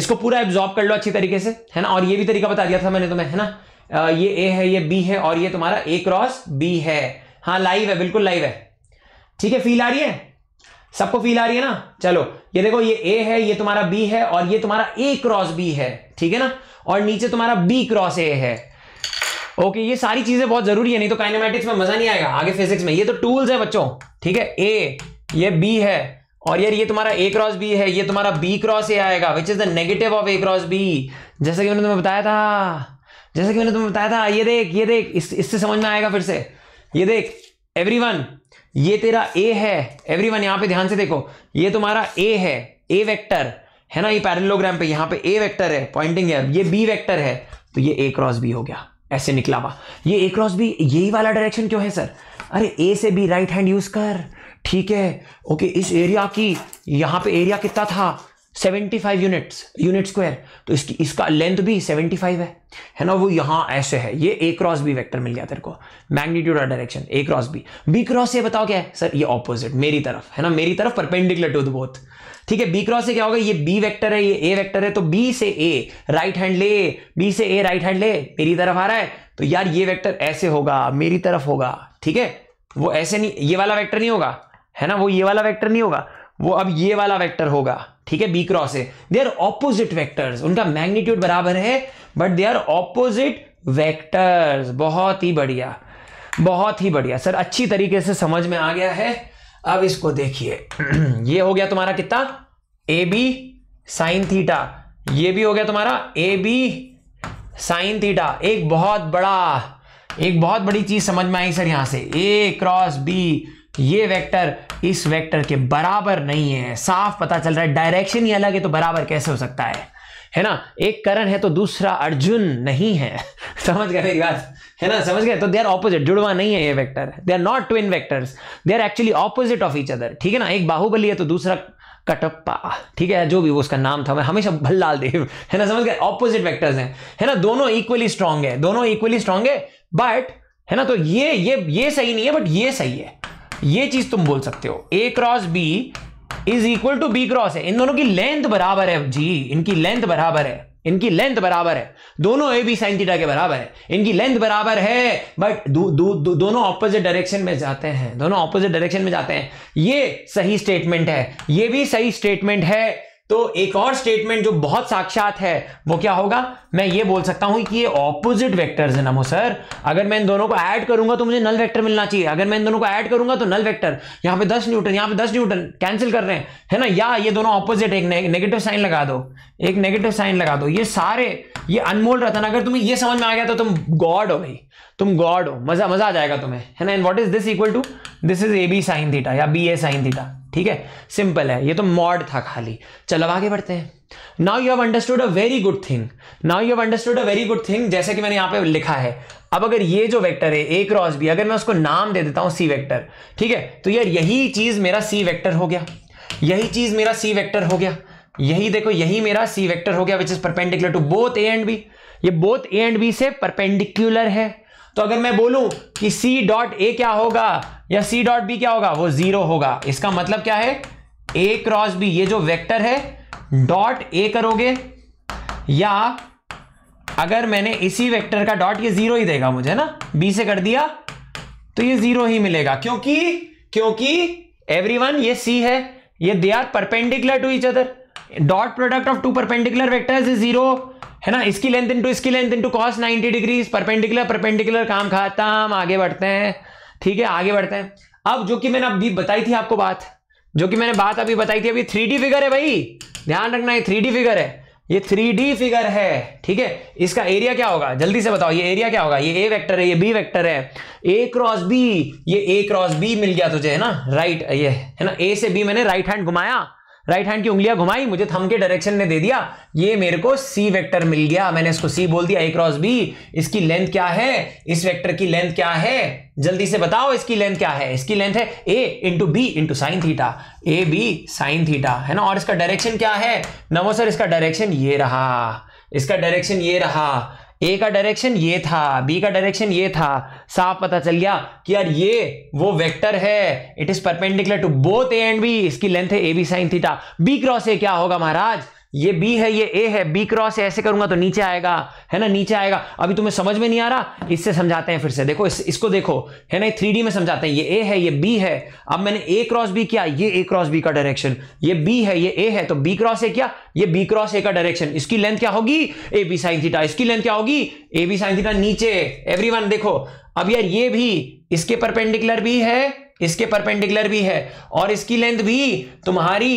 इसको पूरा एब्जॉर्ब कर लो अच्छी तरीके से है ना और ये भी तरीका बता दिया था मैंने तुम्हें है ना ये ए है ये बी है और ये तुम्हारा ए क्रॉस बी है हाँ लाइव है बिल्कुल लाइव है ठीक है फील आ रही है सबको फील आ रही है ना चलो ये देखो ये ए है ये तुम्हारा बी है और ये तुम्हारा ए क्रॉस बी है ठीक है ना और नीचे तुम्हारा बी क्रॉस ए है ओके ये सारी चीजें बहुत जरूरी है नहीं तो काइनेमेटिक्स में मजा नहीं आएगा आगे फिजिक्स में ये तो टूल्स है बच्चों ठीक है ए ये बी है और यार ये तुम्हारा ए क्रॉस बी है ये तुम्हारा बी क्रॉस ए आएगा which is the negative of A cross B जैसे कि मैंने तुम्हें बताया था जैसे कि मैंने तुम्हें बताया था ये देख ये देख इससे इस समझ में आएगा फिर से ये देख एवरी ये तेरा ए है एवरीवन यहां पे ध्यान से देखो ये तुम्हारा ए है ए वेक्टर है ना ये पैरेललोग्राम पे यहाँ पे ए वेक्टर है पॉइंटिंग है ये बी वेक्टर है तो ये ए क्रॉस बी हो गया ऐसे निकला हुआ ये ए क्रॉस बी यही वाला डायरेक्शन क्यों है सर अरे ए से बी राइट हैंड यूज कर ठीक है ओके इस एरिया की यहां पे एरिया कितना था 75 यूनिट्स यूनिट स्क्वायर तो इसकी इसका लेंथ भी 75 है है ना वो यहां ऐसे है ये ए क्रॉस बी वेक्टर मिल गया तेरे को मैग्नीट्यूड और direction A cross B B cross ये बताओ क्या है सर ये ऑपोजिट मेरी तरफ है ना मेरी तरफ परपेंडिकुलर टू द बोथ ठीक है बी क्रॉस से क्या होगा ये बी वेक्टर है ये ए वेक्टर है तो बी से ए राइट हैंड ले बी से ए राइट हैंड ले मेरी तरफ आ रहा है तो यार ये वेक्टर ऐसे होगा मेरी तरफ होगा ठीक है वो ऐसे नहीं ये वाला वेक्टर नहीं होगा है ना वो ये वाला वेक्टर नहीं होगा वो अब ये वाला वेक्टर होगा ठीक है बी क्रॉस है दे आर ऑपोजिट वैक्टर्स उनका मैग्नीट्यूड बराबर है but they are opposite vectors बहुत ही बढ़िया बहुत ही बढ़िया सर अच्छी तरीके से समझ में आ गया है अब इसको देखिए ये हो गया तुम्हारा कितना ए बी साइन थीटा ये भी हो गया तुम्हारा ए बी साइन थीटा एक बहुत बड़ा एक बहुत बड़ी चीज समझ में आई सर यहां से ए क्रॉस बी ये वेक्टर इस वेक्टर के बराबर नहीं है साफ पता चल रहा है डायरेक्शन ही अलग है तो बराबर कैसे हो सकता है है ना एक करण है तो दूसरा अर्जुन नहीं है समझ गए मेरी बात है ना समझ गए तो दे आर ऑपोजिट जुड़वा नहीं है ये vector they are not twin vectors they are actually opposite of each other ठीक है ना एक बाहुबली है तो दूसरा कटप्पा ठीक है जो भी वो उसका नाम था मैं हमेशा भल्लाल देव है ना समझ गए ऑपोजिट वेक्टर्स हैं है ना दोनों इक्वली स्ट्रांग है दोनों इक्वली स्ट्रांग है बट है ना तो ये ये ये सही नहीं है बट ये सही है ये चीज तुम बोल सकते हो A cross B is equal to B cross है इन दोनों की लेंथ बराबर है जी इनकी लेंथ बराबर है इनकी लेंथ बराबर है दोनों ए बी साइन थीटा के बराबर है इनकी लेंथ बराबर है बट दो, दो, दो, दोनों ऑपोजिट डायरेक्शन में जाते हैं दोनों ऑपोजिट डायरेक्शन में जाते हैं ये सही स्टेटमेंट है ये भी सही स्टेटमेंट है तो एक और स्टेटमेंट जो बहुत साक्षात है वो क्या होगा मैं ये बोल सकता हूं कि ये ऑपोजिट वेक्टर्स है नमो सर अगर मैं इन दोनों को ऐड करूंगा तो मुझे नल वेक्टर मिलना चाहिए अगर मैं इन दोनों को ऐड करूंगा तो नल वेक्टर यहां पे 10 न्यूटन यहां पे 10 न्यूटन कैंसिल कर रहे हैं है ना या ये दोनों ऑपोजिट एक नेगेटिव साइन लगा दो एक नेगेटिव साइन लगा दो ये सारे ये अनमोल रतन अगर तुम्हें ये समझ में आ गया तो तुम गॉड हो भाई तुम गॉड हो मजा मजा आ जाएगा तुम्हें है ना and what is this equal to this is A B sine theta या बी ए साइन थीटा ठीक है सिंपल है ये तो मॉड था खाली चलो आगे बढ़ते हैं now you have understood a very good thing now you have understood a very good thing जैसे कि मैंने यहां पे लिखा है अब अगर ये जो वेक्टर है ए क्रॉस बी अगर मैं उसको नाम दे देता हूं सी वेक्टर ठीक है तो यार यही चीज मेरा सी वेक्टर हो गया यही चीज मेरा सी वेक्टर हो गया यही देखो यही मेरा सी वेक्टर हो गया which is perpendicular to both A and B ये बोथ ए एंड बी से परपेंडिकुलर है तो अगर मैं बोलूं कि सी डॉट ए क्या होगा या सी डॉट बी क्या होगा वो जीरो होगा इसका मतलब क्या है ए क्रॉस बी ये जो वेक्टर है डॉट ए करोगे या अगर मैंने इसी वेक्टर का डॉट ये जीरो ही देगा मुझे ना बी से कर दिया तो ये जीरो ही मिलेगा क्योंकि क्योंकि एवरीवन ये सी है ये they are perpendicular to each other dot product of two perpendicular vectors is zero है ना इसकी लेंथ इंटू इसकी length into cos 90 degree perpendicular perpendicular काम खाता हम आगे बढ़ते हैं ठीक है आगे बढ़ते हैं अब जो कि मैंने अभी बताई थी आपको बात जो कि मैंने बात अभी बताई थी अभी थ्री फिगर है भाई ध्यान रखना ये थ्री फिगर है ये थ्री फिगर है ठीक है इसका एरिया क्या होगा जल्दी से बताओ ये एरिया क्या होगा ये ए वेक्टर है ये बी वेक्टर है ए क्रॉस बी ये ए क्रॉस बी मिल गया तुझे है ना राइट ये है ना ए से बी मैंने राइट हैंड घुमाया राइट हैंड की उंगलियां घुमाई मुझे थम के डायरेक्शन ने दे दिया ये मेरे को सी वेक्टर मिल गया मैंने इसको सी बोल दिया ए क्रॉस बी इसकी लेंथ क्या है इस वेक्टर की लेंथ क्या है जल्दी से बताओ इसकी लेंथ क्या है इसकी लेंथ है A into B into sine theta A B sine theta है ना और इसका डायरेक्शन क्या है नमो सर इसका डायरेक्शन ये रहा इसका डायरेक्शन ये रहा ए का डायरेक्शन ये था बी का डायरेक्शन ये था साफ पता चल गया कि यार ये वो वेक्टर है it is perpendicular to both A and B इसकी लेंथ है A B sine theta B cross A क्या होगा महाराज ये बी है ये ए है बी क्रॉस ऐसे करूंगा तो नीचे आएगा है ना नीचे आएगा अभी तुम्हें समझ में नहीं आ रहा इससे समझाते हैं फिर से देखो इस, इसको देखो है ना थ्री डी में समझाते हैं ये ए है ये बी है अब मैंने ए क्रॉस बी किया ये ए क्रॉस बी का डायरेक्शन ये बी है ये ए है तो बी क्रॉस ए क्या ये बी क्रॉस ए का डायरेक्शन इसकी लेंथ क्या होगी ए बी साइन थीटा इसकी लेंथ क्या होगी ए बी साइन थीटा नीचे वन देखो अब यार ये भी इसके परपेंडिकुलर भी है इसके परपेंडिकुलर भी है और इसकी लेंथ भी तुम्हारी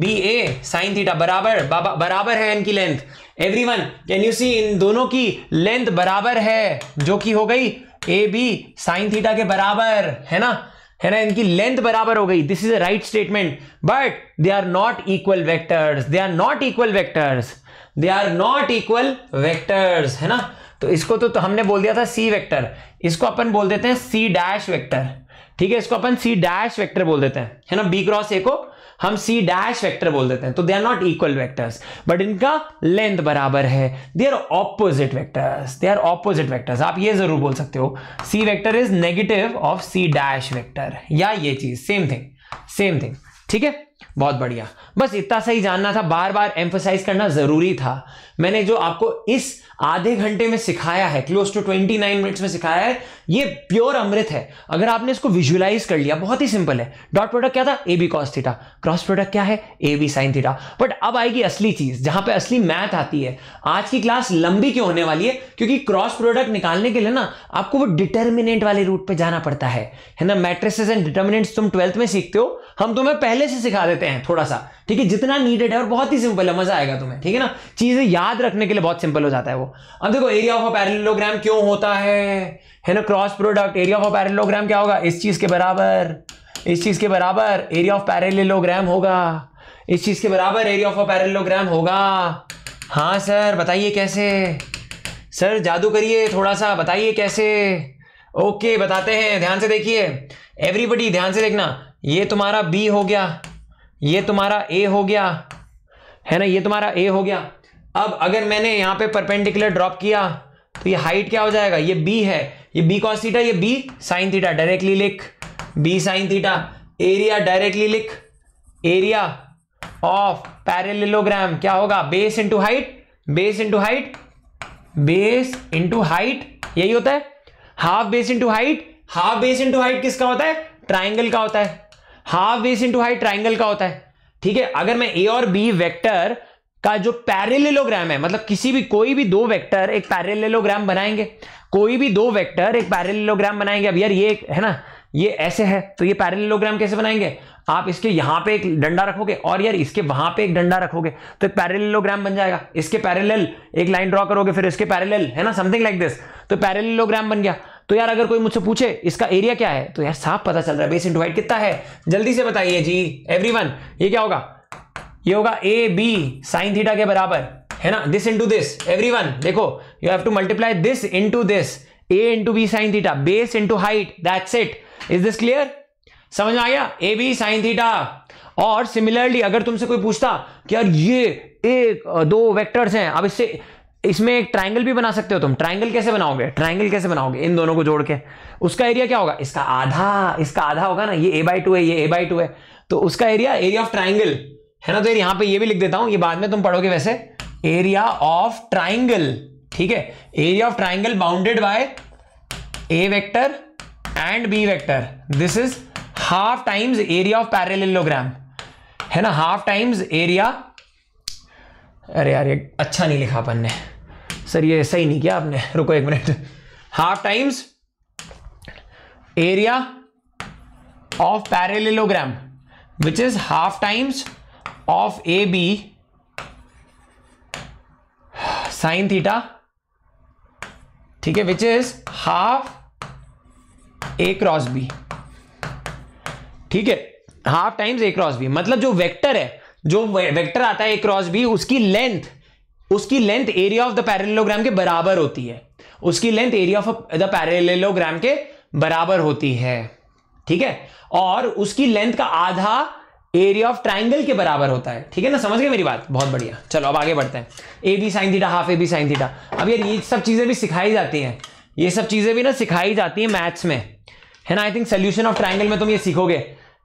बी ए साइन थीटा बराबर बराबर है इनकी length everyone can you see इन दोनों की लेंथ बराबर है जो कि हो गई ए बी साइन थीटा के बराबर है ना है ना इनकी लेंथ बराबर हो गई this is a right statement but they are not equal vectors they are not equal vectors they are not equal vectors है ना तो इसको तो, तो हमने बोल दिया था सी वेक्टर इसको अपन बोल देते हैं सी डैश वेक्टर ठीक है इसको अपन सी डैश वैक्टर बोल देते हैं है ना बी क्रॉस ए को हम सी डैश वेक्टर बोल देते हैं तो they are not equal vectors but इनका लेंथ बराबर है they are opposite vectors they are opposite vectors आप ये जरूर बोल सकते हो C vector is negative of C dash vector या ये चीज सेम थिंग सेम थिंग ठीक है बहुत बढ़िया बस इतना सही जानना था बार बार एम्फोसाइज करना जरूरी था मैंने जो आपको इस आधे घंटे में सिखाया है close to twenty nine minutes में सिखाया है ये प्योर अमृत है अगर आपने इसको विजुअलाइज कर लिया बहुत ही सिंपल है डॉट प्रोडक्ट क्या था A B cos theta cross product क्या है A B sine theta but अब आएगी असली चीज जहां पे असली मैथ आती है आज की क्लास लंबी क्यों होने वाली है क्योंकि क्रॉस प्रोडक्ट निकालने के लिए ना आपको वो डिटर्मिनेंट वाले रूट पर जाना पड़ता है है ना मैट्रिसेस एंड डिटर्मिनेंट्स तुम ट्वेल्थ में सीखते हो हम तुम्हें पहले से सिखा देते हैं थोड़ा सा ठीक है जितना नीडेड है और बहुत ही सिंपल है मजा आएगा तुम्हें ठीक है ना चीजें याद रखने के लिए बहुत सिंपल हो जाता है वो अब देखो एरिया ऑफ अ पैरेललोग्राम क्यों होता है है ना cross product area of parallelogram क्या होगा इस चीज के बराबर इस चीज के बराबर एरिया ऑफ पैरेलोग्राम होगा इस चीज के बराबर एरिया ऑफ पैरेलोग्राम होगा हाँ सर बताइए कैसे सर जादू करिए थोड़ा सा बताइए कैसे ओके बताते हैं ध्यान से देखिए एवरीबडी ध्यान से देखना ये तुम्हारा बी हो गया ये तुम्हारा ए हो गया है ना ये तुम्हारा ए हो गया अब अगर मैंने यहाँ पे परपेंडिकुलर ड्रॉप किया तो ये हाइट क्या हो जाएगा ये बी है ये बी कॉस थीटा ये बी साइन थीटा डायरेक्टली लिख B sine theta area directly लिख एरिया ऑफ पैरेललोग्राम क्या होगा base into height base into height base into height यही होता है half base into height half base into height किसका होता है ट्राइंगल का होता है half base into height triangle का होता है ठीक है अगर मैं ए और बी वेक्टर का जो पैरेलेलोग्राम है मतलब किसी भी कोई भी दो वेक्टर एक पैरेलेलोग्राम बनाएंगे कोई भी दो वेक्टर एक पैरेलेलोग्राम बनाएंगे अब यार ये एक है ना ये ऐसे है तो ये पैरेलेलोग्राम कैसे बनाएंगे आप इसके यहां पे एक डंडा रखोगे और यार इसके वहां पे एक डंडा रखोगे तो एक पैरेलेलोग्राम बन जाएगा इसके पैरेलल एक लाइन ड्रॉ करोगे फिर इसके पैरेलल है ना समथिंग लाइक दिस तो पैरेलेलोग्राम बन गया तो यार अगर कोई मुझसे पूछे इसका एरिया क्या है तो यार साफ पता चल रहा है बेस इंटू हाइट कितना है जल्दी से बताइए जी एवरीवन ये क्या होगा ये होगा ए बी साइन थीटा के बराबर है ना this into this every one देखो you have to multiply this into this A into B sine theta base into height that's it is this clear समझ में आ गया ए बी साइन थीटा और सिमिलरली अगर तुमसे कोई पूछता कि यार ये एक दो वेक्टर्स हैं अब इससे इसमें एक ट्रायंगल भी बना सकते हो तुम ट्रायंगल कैसे बनाओगे ट्रायंगल कैसे बनाओगे इन दोनों को जोड़ के उसका एरिया क्या होगा इसका आधा इसका आधा होगा ना ये ए बाई टू है ये ए बाई टू है तो उसका एरिया एरिया ऑफ ट्राइंगल है ना तो यहां पे ये भी लिख देता हूं ये बाद में तुम पढ़ोगे वैसे एरिया ऑफ ट्राइंगल ठीक है area of triangle bounded by A vector and B vector this is half times area of parallelogram है ना हाफ टाइम्स एरिया अरे यार ये अच्छा नहीं लिखा अपन ने सर ये सही नहीं किया आपने रुको एक minute half times area of parallelogram which is half times of A B sine theta ठीक है which is half A cross B ठीक है half times A cross B मतलब जो वेक्टर है जो वेक्टर आता है ए क्रॉस बी उसकी लेंथ उसकी length area of the parallelogram के बराबर होती है उसकी length area of the parallelogram के बराबर होती है ठीक है और उसकी लेंथ का आधा एरिया ऑफ ट्राइंगल के बराबर होता है ठीक है ना समझ गए मेरी बात बहुत बढ़िया चलो अब आगे बढ़ते हैं A B sine theta half A B sine theta अब यार ये सब चीज़ें भी सिखाई जाती हैं ये सब चीज़ें भी ना सिखाई जाती हैं मैथ्स में है ना I think solution of triangle में तुम ये सीखोगे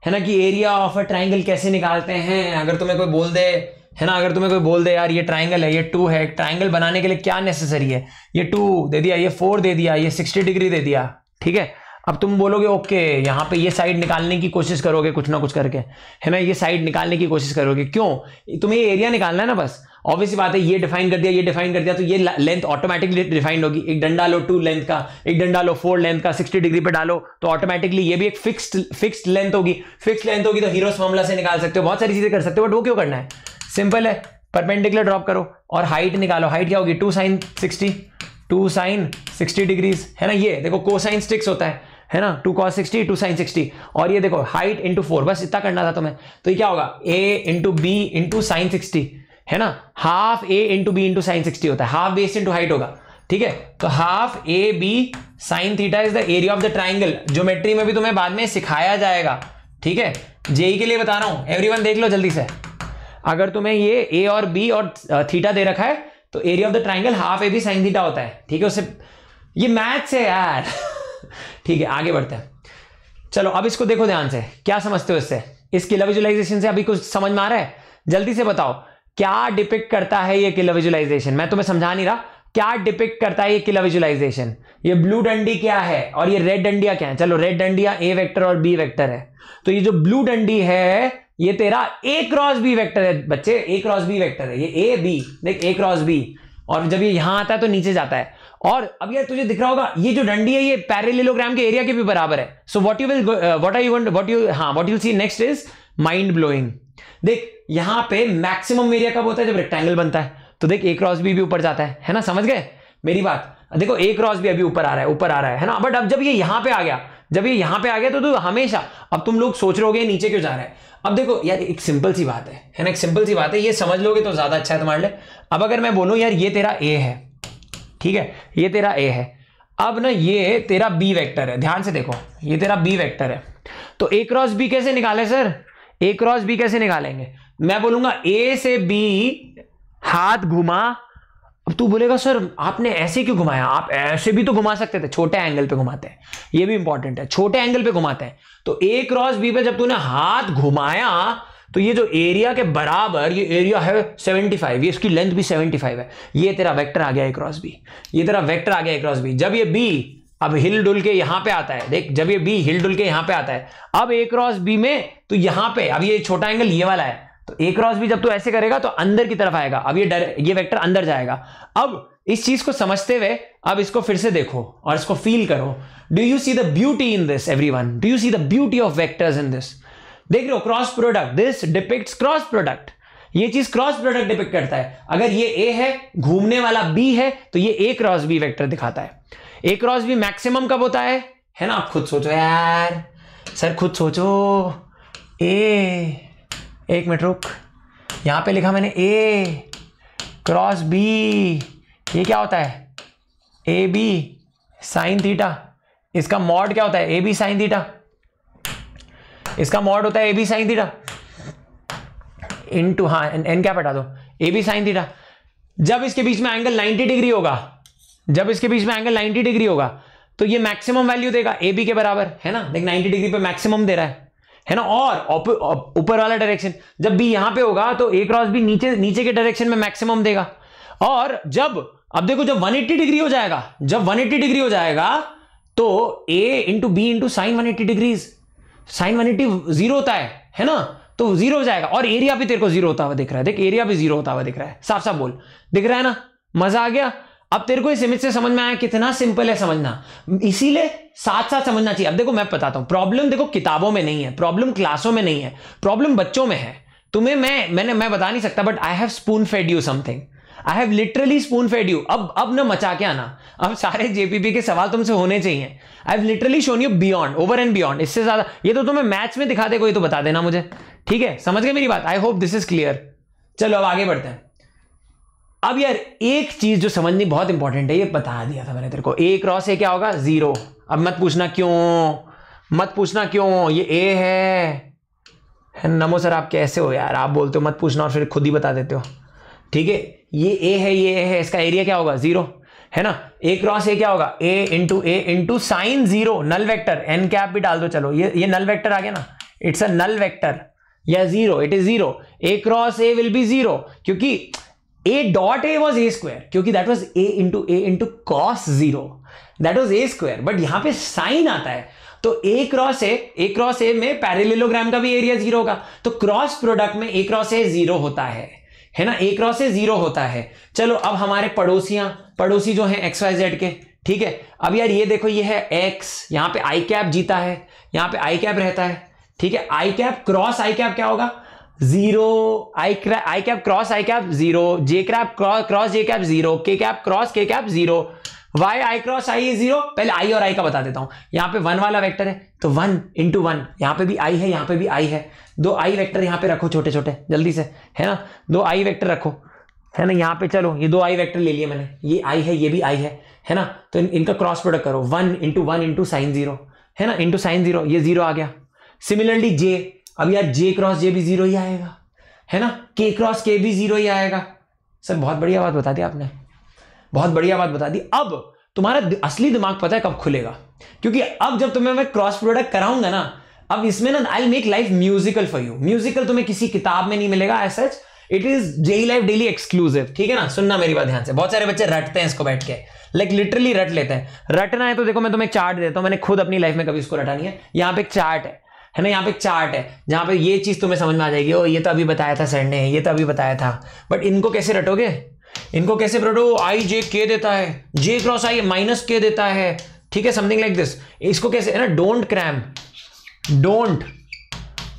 है ना कि एरिया ऑफ अ ट्राइंगल कैसे निकालते हैं अगर तुम्हें कोई बोल दे है ना अगर तुम्हें कोई बोल दे यार ये ट्राइंगल है ये टू है ट्राइंगल बनाने के लिए क्या नेसेसरी है ये टू दे दिया ये फोर दे दिया ये सिक्सटी डिग्री दे दिया ठीक है अब तुम बोलोगे ओके यहाँ पे ये साइड निकालने की कोशिश करोगे कुछ ना कुछ करके है ना ये साइड निकालने की कोशिश करोगे क्यों तुम्हें ये एरिया निकालना है ना बस ऑब्वियस बात है ये डिफाइन कर दिया ये डिफाइन कर दिया तो ये लेंथ ऑटोमेटिकली डिफाइन होगी एक डंडा लो टू लेंथ का एक डंडा लो फोर लेंथ का सिक्सटी डिग्री पे डालो तो ऑटोमेटिकली ये भी एक फिक्स्ड फिक्स्ड लेंथ होगी फिक्स लेंथ होगी तो हीरोस मामला से निकाल सकते हो बहुत सारी चीजें कर सकते हो बट वो क्यों करना है सिंपल है परपेंडिकुलर ड्रॉप करो और हाइट निकालो हाइट क्या होगी two sine sixty two sine sixty degrees है ना ये देखो कोसाइन स्टिक्स होता है है ना two cos sixty two sine sixty और ये देखो हाइट इंटू फोर बस इतना करना था तुम्हें तो ये क्या होगा A into B into sine sixty है ना half A into B into sine sixty होता है हाफ बेस इंटू हाइट होगा ठीक है तो half A B sine theta is the area of the triangle geometry में भी तुम्हें बाद में सिखाया जाएगा ठीक है जेई के लिए बता रहा हूं एवरीवन देख लो जल्दी से अगर तुम्हें ये ए और बी और थीटा दे रखा है तो area of the triangle half A B sine theta होता है ठीक है उससे ये मैथ्स है यार ठीक है आगे बढ़ते हैं चलो अब इसको देखो ध्यान से क्या समझते हो इससे इस किला विजुअलाइजेशन से अभी कुछ समझ में आ रहा है जल्दी से बताओ क्या डिपिक्ट करता है ये किला विजुअलाइजेशन मैं तुम्हें समझा नहीं रहा क्या डिपिक्ट करता है ये किला विजुअलाइजेशन ये ब्लू डंडी क्या है और ये रेड डंडिया क्या है चलो रेड डंडिया ए वेक्टर और बी वेक्टर है तो ये जो ब्लू डंडी है ये तेरा ए क्रॉस बी वेक्टर है बच्चे ए क्रॉस बी वेक्टर है ये ए बी देख ए क्रॉस बी और जब ये यहां आता है तो नीचे जाता है और अब यार तुझे दिख रहा होगा ये जो डंडी है ये पैरेलिलोग्राम के एरिया के भी बराबर है so what you will what I want what you हां what you see next is mind blowing देख यहां पे मैक्सिमम एरिया कब होता है जब रेक्टेंगल बनता है तो देख ए क्रॉस बी भी ऊपर जाता है है ना समझ गए मेरी बात देखो ए क्रॉस भी अभी ऊपर आ रहा है ऊपर आ रहा है है ना बट अब जब ये यहां पे आ गया जब ये यहां पे आ गया तो, तू तो हमेशा अब तुम लोग सोच रहे हो नीचे क्यों जा रहा है अब देखो यार एक सिंपल सी बात है है ना एक सिंपल सी बात है ये समझ लोगे तो ज्यादा अच्छा है तुम्हारे लिए अब अगर मैं बोलूं यार ये तेरा ए है ठीक है ये तेरा ए है अब ना ये तेरा बी वेक्टर है ध्यान से देखो ये तेरा बी वेक्टर है तो ए क्रॉस बी कैसे निकाले सर ए क्रॉस बी कैसे निकालेंगे मैं बोलूंगा ए से बी हाथ घुमा अब तू बोलेगा सर आपने ऐसे क्यों घुमाया आप ऐसे भी तो घुमा सकते थे छोटे एंगल पे घुमाते हैं ये भी इंपॉर्टेंट है छोटे एंगल पे घुमाते हैं तो ए क्रॉस बी पे जब तूने हाथ घुमाया तो ये जो एरिया के बराबर ये एरिया है 75 ये इसकी लेंथ भी 75 है ये तेरा वेक्टर आ गया ए क्रॉस बी ये तेरा वेक्टर आ गया ए क्रॉस बी जब ये बी अब हिल डुल के यहां पे आता है देख जब ये बी हिल डुल के यहां पे आता है अब ए क्रॉस बी में तो यहां पे अब ये छोटा एंगल ये वाला है तो ए क्रॉस बी जब तू तो ऐसे करेगा तो अंदर की तरफ आएगा अब ये डर ये वैक्टर अंदर जाएगा अब इस चीज को समझते हुए अब इसको फिर से देखो और इसको फील करो do you see the beauty in this every one do you see the beauty of vectors in this देख रहे हो cross product this depict cross product ये चीज क्रॉस प्रोडक्ट डिपिक्ट करता है अगर ये ए है घूमने वाला बी है तो ये ए क्रॉस बी वेक्टर दिखाता है ए क्रॉस बी मैक्सिमम कब होता है है ना आप खुद सोचो यार सर खुद सोचो ए एक मिनट रुक यहां पे लिखा मैंने ए क्रॉस बी ये क्या होता है ए बी साइन थीटा इसका मॉड क्या होता है ए बी साइन थीटा इसका मॉड होता है A B sine theta into हाँ एन क्या पटा दो ए बी साइन थीटा जब इसके बीच में एंगल 90 डिग्री होगा जब इसके बीच में एंगल 90 डिग्री होगा तो ये मैक्सिमम वैल्यू देगा ए बी के बराबर है ना देख 90 डिग्री पे मैक्सिमम दे रहा है है ना और ऊपर वाला डायरेक्शन जब बी यहां पे होगा तो ए क्रॉस बी नीचे नीचे के डायरेक्शन में मैक्सिमम देगा और जब अब देखो जब 180 डिग्री हो जाएगा जब 180 डिग्री हो जाएगा तो A into B into sine one eighty degrees sine one eighty zero होता है है ना तो जीरो हो जाएगा और एरिया भी तेरे को जीरो होता हुआ दिख रहा है देख एरिया भी जीरो होता हुआ दिख रहा है साफ साफ बोल दिख रहा है ना मजा आ गया अब तेरे को इस इमेज से समझ में आया कितना सिंपल है समझना इसीलिए साथ साथ समझना चाहिए अब देखो मैं बताता हूं प्रॉब्लम देखो किताबों में नहीं है प्रॉब्लम क्लासों में नहीं है प्रॉब्लम बच्चों में है तुम्हें मैं मैंने मैं बता नहीं सकता but I have spoon fed you something I have literally spoon fed you अब अब ना मचा के आना अब सारे जेपीपी के सवाल तुमसे होने चाहिए I literally shown you beyond over and beyond इससे ज्यादा ये तो तुम्हें मैच में दिखा दे कोई तो बता देना मुझे ठीक है समझ गए मेरी बात I hope this is clear चलो अब आगे बढ़ते हैं अब यार एक चीज जो समझनी बहुत इंपॉर्टेंट है ये बता दिया था मैंने तेरे को ए क्रॉस ए क्या होगा जीरो अब मत पूछना क्यों मत पूछना क्यों ये ए है नमो सर आप कैसे हो यार आप बोलते हो मत पूछना और फिर खुद ही बता देते हो ठीक है ये ए है ये ए है इसका एरिया क्या होगा जीरो है ना ए क्रॉस ए क्या होगा A into A into sine zero null vector n cap भी डाल दो चलो ये ये नल वेक्टर आ गया ना इट्स अ नल वेक्टर या zero it is zero A cross A will be zero क्योंकि A dot A was A square क्योंकि that was A into A into cos zero that was A square but यहां पे sign आता है तो A cross A A cross ए में parallelogram का भी एरिया जीरो होगा तो क्रॉस प्रोडक्ट में ए क्रॉस ए जीरो होता है है ना ए क्रॉस ए जीरो होता है चलो अब हमारे पड़ोसियां पड़ोसी जो हैं एक्स वाई जेड के ठीक है अब यार ये देखो ये है एक्स यहां पे आई कैप जीता है यहां पे आई कैप रहता है ठीक है I cap cross I cap क्या होगा zero I I cap cross I cap zero J cap cross J cap zero K cap cross K cap zero why I cross I is zero पहले I और आई का बता देता हूं यहां पे वन वाला वेक्टर है तो वन इंटू वन यहां पे भी आई है यहां पे भी आई है दो आई वेक्टर यहां पे रखो छोटे छोटे जल्दी से है ना दो आई वेक्टर रखो है ना यहाँ पे चलो ये दो आई वेक्टर ले लिए मैंने ये आई है ये भी आई है है ना तो इन, इनका क्रॉस प्रोडक्ट करो one into one into sine zero है ना इंटू साइन जीरो ये जीरो आ गया सिमिलरली जे अब यार जे क्रॉस जे भी जीरो ही आएगा है ना के क्रॉस के भी जीरो ही आएगा सर बहुत बढ़िया बात बता दी आपने बहुत बढ़िया बात बता दी अब तुम्हारा असली दिमाग पता है कब खुलेगा क्योंकि अब जब तुम्हें मैं क्रॉस प्रोडक्ट कराऊंगा ना अब इसमें ना I make life musical for you musical तुम्हें किसी किताब में नहीं मिलेगा as such it is daily life daily exclusive ठीक है ना सुनना मेरी बात ध्यान से बहुत सारे बच्चे रटते हैं इसको बैठ के लाइक like, लिटरली रट लेते हैं रटना है तो देखो मैं तुम्हें चार्ट देता हूं मैंने खुद अपनी लाइफ में कभी इसको रटा नहीं है यहाँ पे एक चार्ट है है ना यहाँ पे एक चार्ट है जहां पे ये चीज़ तुम्हें समझ में आ जाएगी ओ ये तो अभी बताया था सर ने ये तो अभी बताया था बट इनको कैसे रटोगे इनको कैसे प्रोडो आई जे के देता है जे क्रॉस आई माइनस के देता है ठीक है समथिंग लाइक दिस इसको कैसे है ना डोंट क्रैम डोंट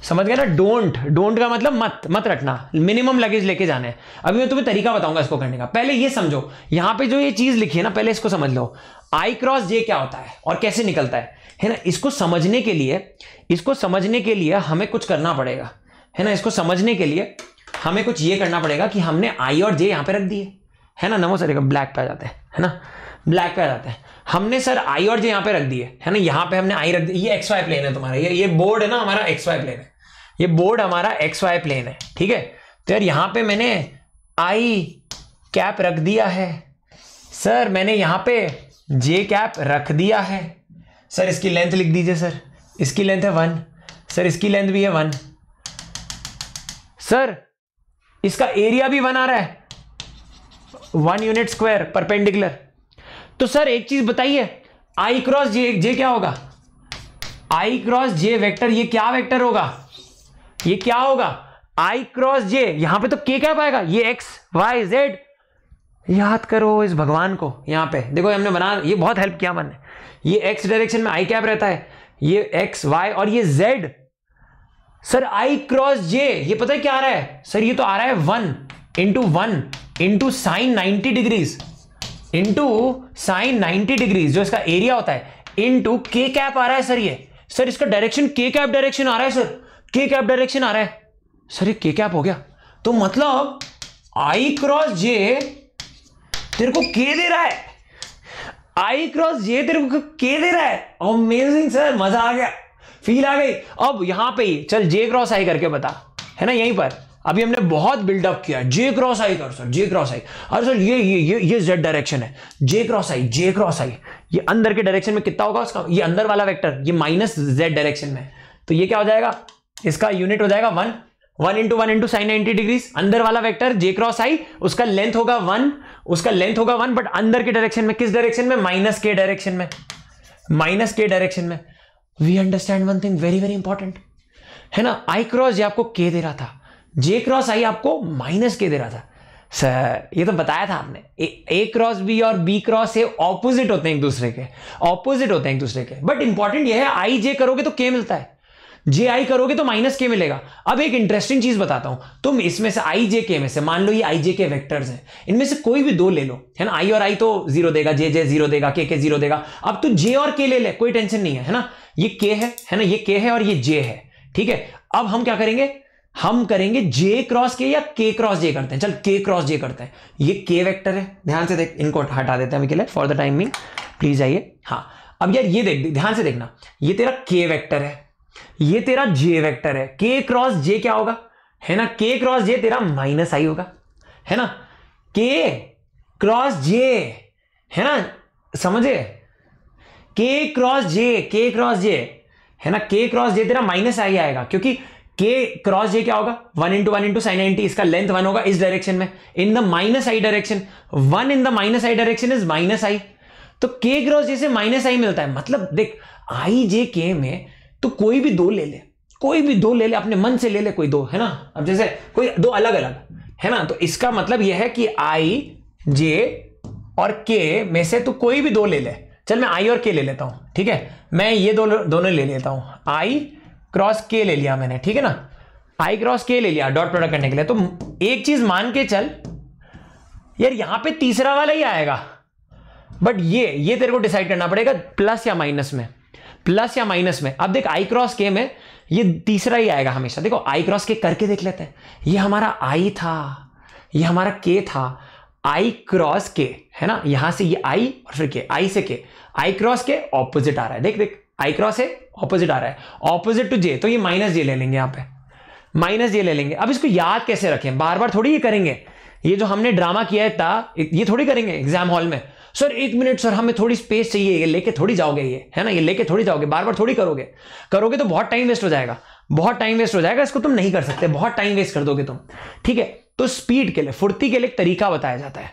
समझ गया ना डोंट डोंट का मतलब मत मत रखना मिनिमम लगेज लेके जाने अभी मैं तुम्हें तरीका बताऊंगा इसको करने का पहले ये समझो यहां पे जो ये चीज लिखी है ना पहले इसको समझ लो आई क्रॉस जे क्या होता है और कैसे निकलता है है ना इसको समझने के लिए इसको समझने के लिए हमें कुछ करना पड़ेगा है ना इसको समझने के लिए हमें कुछ ये करना पड़ेगा कि हमने आई और जे यहाँ पे रख दिए है ना नमो सर ब्लैक पे आ जाते हैं है ना ब्लैक पे आ जाते हैं हमने सर आई और जे यहाँ पे रख दिए है ना यहाँ पे हमने आई रख दी ये एक्स वाई प्लेन है तुम्हारा ये ये बोर्ड है ना हमारा एक्स वाई प्लेन है ये बोर्ड हमारा एक्स वाई प्लेन है ठीक है तो यार यहाँ पे मैंने आई कैप रख दिया है सर मैंने यहाँ पे जे कैप रख दिया है सर इसकी लेंथ लिख दीजिए सर इसकी लेंथ है वन सर इसकी लेंथ भी है वन सर इसका एरिया भी वन आ रहा है वन यूनिट स्क्वायर परपेंडिकुलर तो सर एक चीज बताइए आई क्रॉस जे जे क्या होगा आई क्रॉस जे वेक्टर ये क्या वेक्टर होगा ये क्या होगा आई क्रॉस जे यहां पे तो के क्या पाएगा ये एक्स वाई जेड याद करो इस भगवान को यहां पे देखो हमने बना ये बहुत हेल्प किया मैंने ये एक्स डायरेक्शन में आई कैप रहता है ये एक्स वाई और ये Z sir I cross J ये पता है क्या आ रहा है सर ये तो आ रहा है one into one into sine ninety degrees into sine ninety degrees जो इसका एरिया होता है इंटू के कैप आ रहा है सर ये सर इसका डायरेक्शन के कैप डायरेक्शन आ रहा है सर के कैप डायरेक्शन आ रहा है सर ये के कैप हो गया तो मतलब आई क्रॉस जे तेरे को के दे रहा है आई क्रॉस जे तेरे को के दे रहा है अमेजिंग सर मजा आ गया फील आ गई अब यहां पे ही चल जे क्रॉस आई करके बता है ना यहीं पर अभी हमने बहुत बिल्डअप किया जे क्रॉस आई कर सर जे क्रॉस आई अरे सर ये ये ये ये जेड डायरेक्शन है जे क्रॉस आई जे क्रॉस आई ये अंदर के डायरेक्शन में कितना होगा उसका ये अंदर वाला वेक्टर ये माइनस जेड डायरेक्शन में तो ये क्या हो जाएगा इसका यूनिट हो जाएगा one one into one into sine ninety degree अंदर वाला वेक्टर जे क्रॉस आई उसका लेंथ होगा वन उसका लेंथ होगा वन बट अंदर के डायरेक्शन में किस डायरेक्शन में माइनस के डायरेक्शन में माइनस के डायरेक्शन में we understand one thing very very important है ना आई क्रॉस आपको के दे रहा था जे क्रॉस आई आपको माइनस के दे रहा था सर ये तो बताया था आपने ए क्रॉस बी और बी क्रॉस ए ऑपोजिट होते हैं एक दूसरे के ऑपोजिट होते हैं एक दूसरे के बट इंपॉर्टेंट ये है आई जे करोगे तो के मिलता है जे आई करोगे तो माइनस के मिलेगा अब एक इंटरेस्टिंग चीज बताता हूं तुम इसमें से आई जे के में से मान लो ये आई जे के वेक्टर्स हैं इनमें से कोई भी दो ले लो है ना आई और आई तो जीरो देगा जे जे जीरो देगा के के जीरो देगा अब तू तो जे और के ले ले कोई टेंशन नहीं है, है ना ये के है है ना ये के है और ये जे है ठीक है अब हम क्या करेंगे हम करेंगे जे क्रॉस के या के क्रॉस जे करते हैं चल के क्रॉस जे करते हैं ये के वेक्टर है ध्यान से देख इनको हटा देते हैं अभी के लिए फॉर द टाइमिंग प्लीज आइए हाँ अब यार ये देख ध्यान से देखना ये तेरा के वेक्टर है ये तेरा जे वेक्टर है के क्रॉस जे क्या होगा है ना के क्रॉस जे तेरा माइनस आई होगा है ना के क्रॉस जे है ना समझे के क्रॉस जे के क्रॉस जे है ना के क्रॉस जे तेरा माइनस आई आएगा क्योंकि के क्रॉस जे क्या होगा one into one into sine ninety इसका लेंथ वन होगा इस डायरेक्शन में in the minus I direction one in the minus I direction is minus I तो के क्रॉस जे से माइनस आई मिलता है मतलब देख आई जे के में तो कोई भी दो ले ले कोई भी दो ले ले अपने मन से ले ले कोई दो है ना अब जैसे कोई दो अलग अलग है ना तो इसका मतलब यह है कि आई जे और के में से तो कोई भी दो ले ले चल मैं आई और के ले लेता हूँ ठीक है मैं ये दो दोनों ले लेता हूँ आई क्रॉस के ले लिया मैंने ठीक है ना आई क्रॉस के ले लिया डॉट प्रोडक्ट करने के लिए तो एक चीज मान के चल यार यहां पे तीसरा वाला ही आएगा बट ये ये तेरे को डिसाइड करना पड़ेगा प्लस या माइनस में प्लस या माइनस में अब देख आई क्रॉस के में ये तीसरा ही आएगा हमेशा देखो आई क्रॉस के करके देख लेते हैं ये हमारा आई था ये हमारा के था आई क्रॉस के है ना यहां से ये आई और फिर के आई से के आई क्रॉस के ऑपोजिट आ रहा है देख देख आई क्रॉस है ऑपोजिट आ रहा है ऑपोजिट टू जे तो ये माइनस जे ले लेंगे यहां पे माइनस जे ले लेंगे अब इसको याद कैसे रखें बार बार थोड़ी ये करेंगे ये जो हमने ड्रामा किया है था ये थोड़ी करेंगे एग्जाम हॉल में सर एक मिनट सर हमें थोड़ी स्पेस चाहिए ये लेके थोड़ी जाओगे ये है ना ये लेके थोड़ी जाओगे बार बार थोड़ी करोगे करोगे तो बहुत टाइम वेस्ट हो जाएगा बहुत टाइम वेस्ट हो जाएगा इसको तुम नहीं कर सकते बहुत टाइम वेस्ट कर दोगे तुम ठीक है तो स्पीड के लिए फुर्ती के लिए तरीका बताया जाता है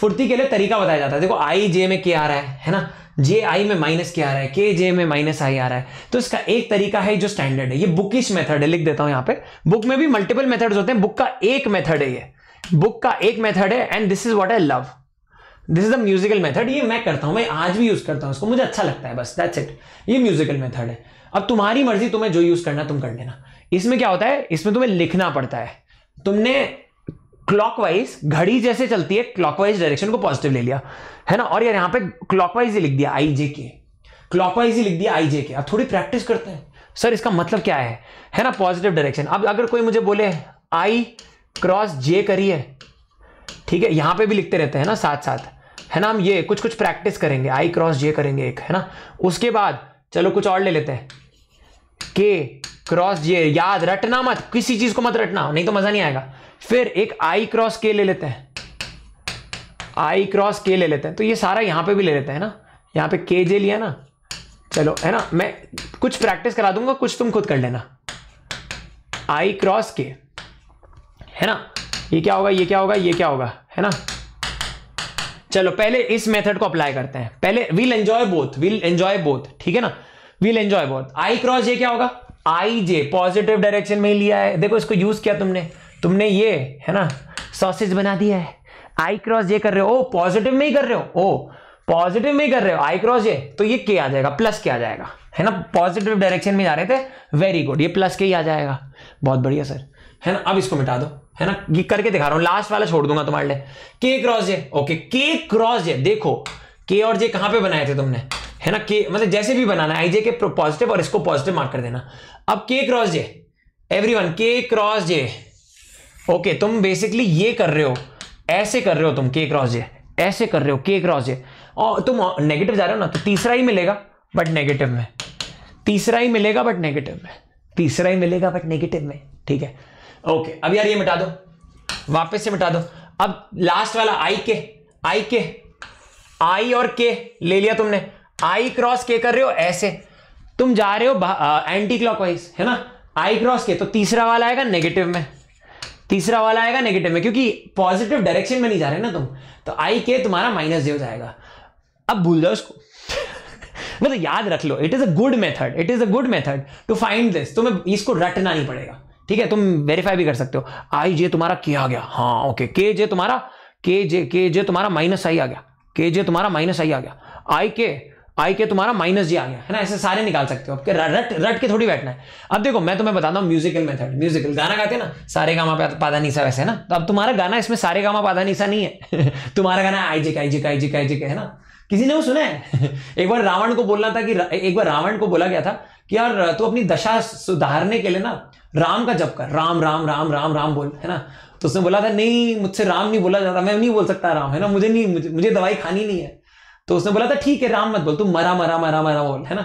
फुर्ती के लिए तरीका बताया जाता है देखो आई जे में के आ रहा है है ना जे आई में माइनस के आ रहा है के जे में माइनस आई आ रहा है तो इसका एक तरीका है जो स्टैंडर्ड है ये बुकिश मेथड है लिख देता हूं यहां पे बुक में भी मल्टीपल मेथड्स होते हैं बुक का एक मेथड है ये बुक का एक मेथड है and this is what I love this is the musical method ये मैं करता हूं मैं आज भी यूज करता हूं इसको मुझे अच्छा लगता है बस दैट्स इट ये म्यूजिकल मेथड है अब तुम्हारी मर्जी तुम्हें जो यूज करना तुम कर लेना इसमें क्या होता है इसमें तुम्हें लिखना पड़ता है तुमने क्लॉकवाइज घड़ी जैसे चलती है क्लॉकवाइज डायरेक्शन को पॉजिटिव ले लिया है ना और यार यहां पे क्लॉकवाइज ही लिख दिया आई जे के क्लॉकवाइज ही लिख दिया आई जे के अब थोड़ी प्रैक्टिस करते हैं सर इसका मतलब क्या है है ना पॉजिटिव डायरेक्शन अब अगर कोई मुझे बोले आई क्रॉस जे करिए ठीक है यहां पे भी लिखते रहते हैं ना साथ साथ है ना हम ये कुछ कुछ प्रैक्टिस करेंगे आई क्रॉस जे करेंगे एक है ना उसके बाद चलो कुछ और ले लेते हैं के क्रॉस जे याद रटना मत किसी चीज को मत रटना नहीं तो मजा नहीं आएगा फिर एक आई क्रॉस के ले लेते हैं आई क्रॉस के ले लेते हैं तो ये सारा यहां पे भी ले लेते हैं ना यहां पे के जे लिया ना चलो है ना मैं कुछ प्रैक्टिस करा दूंगा कुछ तुम खुद कर लेना आई क्रॉस के है ना ये क्या होगा ये क्या होगा ये क्या होगा है ना चलो पहले इस मेथड को अप्लाई करते हैं पहले will enjoy both will enjoy both ठीक है ना विल एंजॉय बहुत आई क्रॉस ये क्या होगा आई जे पॉजिटिव डायरेक्शन में ही लिया है देखो इसको यूज किया तुमने तुमने ये है ना सॉसेज बना दिया है आई क्रॉस ये कर रहे हो ओ पॉजिटिव में ही कर रहे हो ओ पॉजिटिव में ही कर रहे हो आई क्रॉस ये तो ये के आ जाएगा प्लस के आ जाएगा है ना पॉजिटिव डायरेक्शन में जा रहे थे वेरी गुड ये प्लस के ही आ जाएगा बहुत बढ़िया सर है ना अब इसको मिटा दो है ना ये करके दिखा रहा हूं लास्ट वाला छोड़ दूंगा तुम्हारे लिए K cross J okay K cross J देखो के और जे कहां पे बनाए थे तुमने है ना के मतलब जैसे भी बनाना आई जे के पॉजिटिव और इसको पॉजिटिव मार्क कर देना अब K cross J every one K cross J okay तुम बेसिकली ये कर रहे हो ऐसे कर रहे हो तुम के क्रॉस जे ऐसे कर रहे हो के क्रॉस जे और तुम नेगेटिव जा रहे हो ना तो तीसरा ही मिलेगा बट नेगेटिव में तीसरा ही मिलेगा बट नेगेटिव में तीसरा ही मिलेगा बट नेगेटिव में ठीक है ओके अब यार ये मिटा दो वापस से मिटा दो अब लास्ट वाला आई के आई के आई और के ले लिया तुमने आई क्रॉस के कर रहे हो ऐसे तुम जा रहे हो एंटी क्लॉकवाइज है ना आई क्रॉस के तो तीसरा वाला आएगा नेगेटिव में तीसरा वाला आएगा नेगेटिव में क्योंकि पॉजिटिव डायरेक्शन में नहीं जा रहे ना तुम तो आई के तुम्हारा माइनस जे हो जाएगा अब भूल जाओ उसको मतलब याद रख लो it is a good method it is a good method to find this तुम्हें इसको रटना नहीं पड़ेगा ठीक है तुम वेरीफाई भी कर सकते हो आई जे तुम्हारा के आ गया हाँ ओके के जे तुम्हारा के जे के जे तुम्हारा माइनस आई आ गया के जे तुम्हारा माइनस आई आ गया आई के आई के तुम्हारा माइनस जी आ गया है ना ऐसे सारे निकाल सकते हो आपके रट रट के थोड़ी बैठना है अब देखो मैं तुम्हें बताता हूँ म्यूजिकल मेथड म्यूजिकल गाना गाते ना सारे गामा पादा नीसा वैसे है ना तो अब तुम्हारा गाना इसमें सारे गामा पादा नीसा नहीं है तुम्हारा गाना आई जे आई जे आई जे आई जे है ना किसी ने वो सुना है एक बार रावण को बोलना था कि एक बार रावण को बोला गया था कि यार तू अपनी दशा सुधारने के लिए ना राम का जप कर राम राम राम राम राम बोल है ना तो उसने बोला था नहीं मुझसे राम नहीं बोला जाता मैं नहीं बोल सकता राम है ना मुझे नहीं मुझे, मुझे दवाई खानी नहीं है तो उसने बोला था ठीक है राम मत बोल तू मरा मरा मरा मरा बोल है ना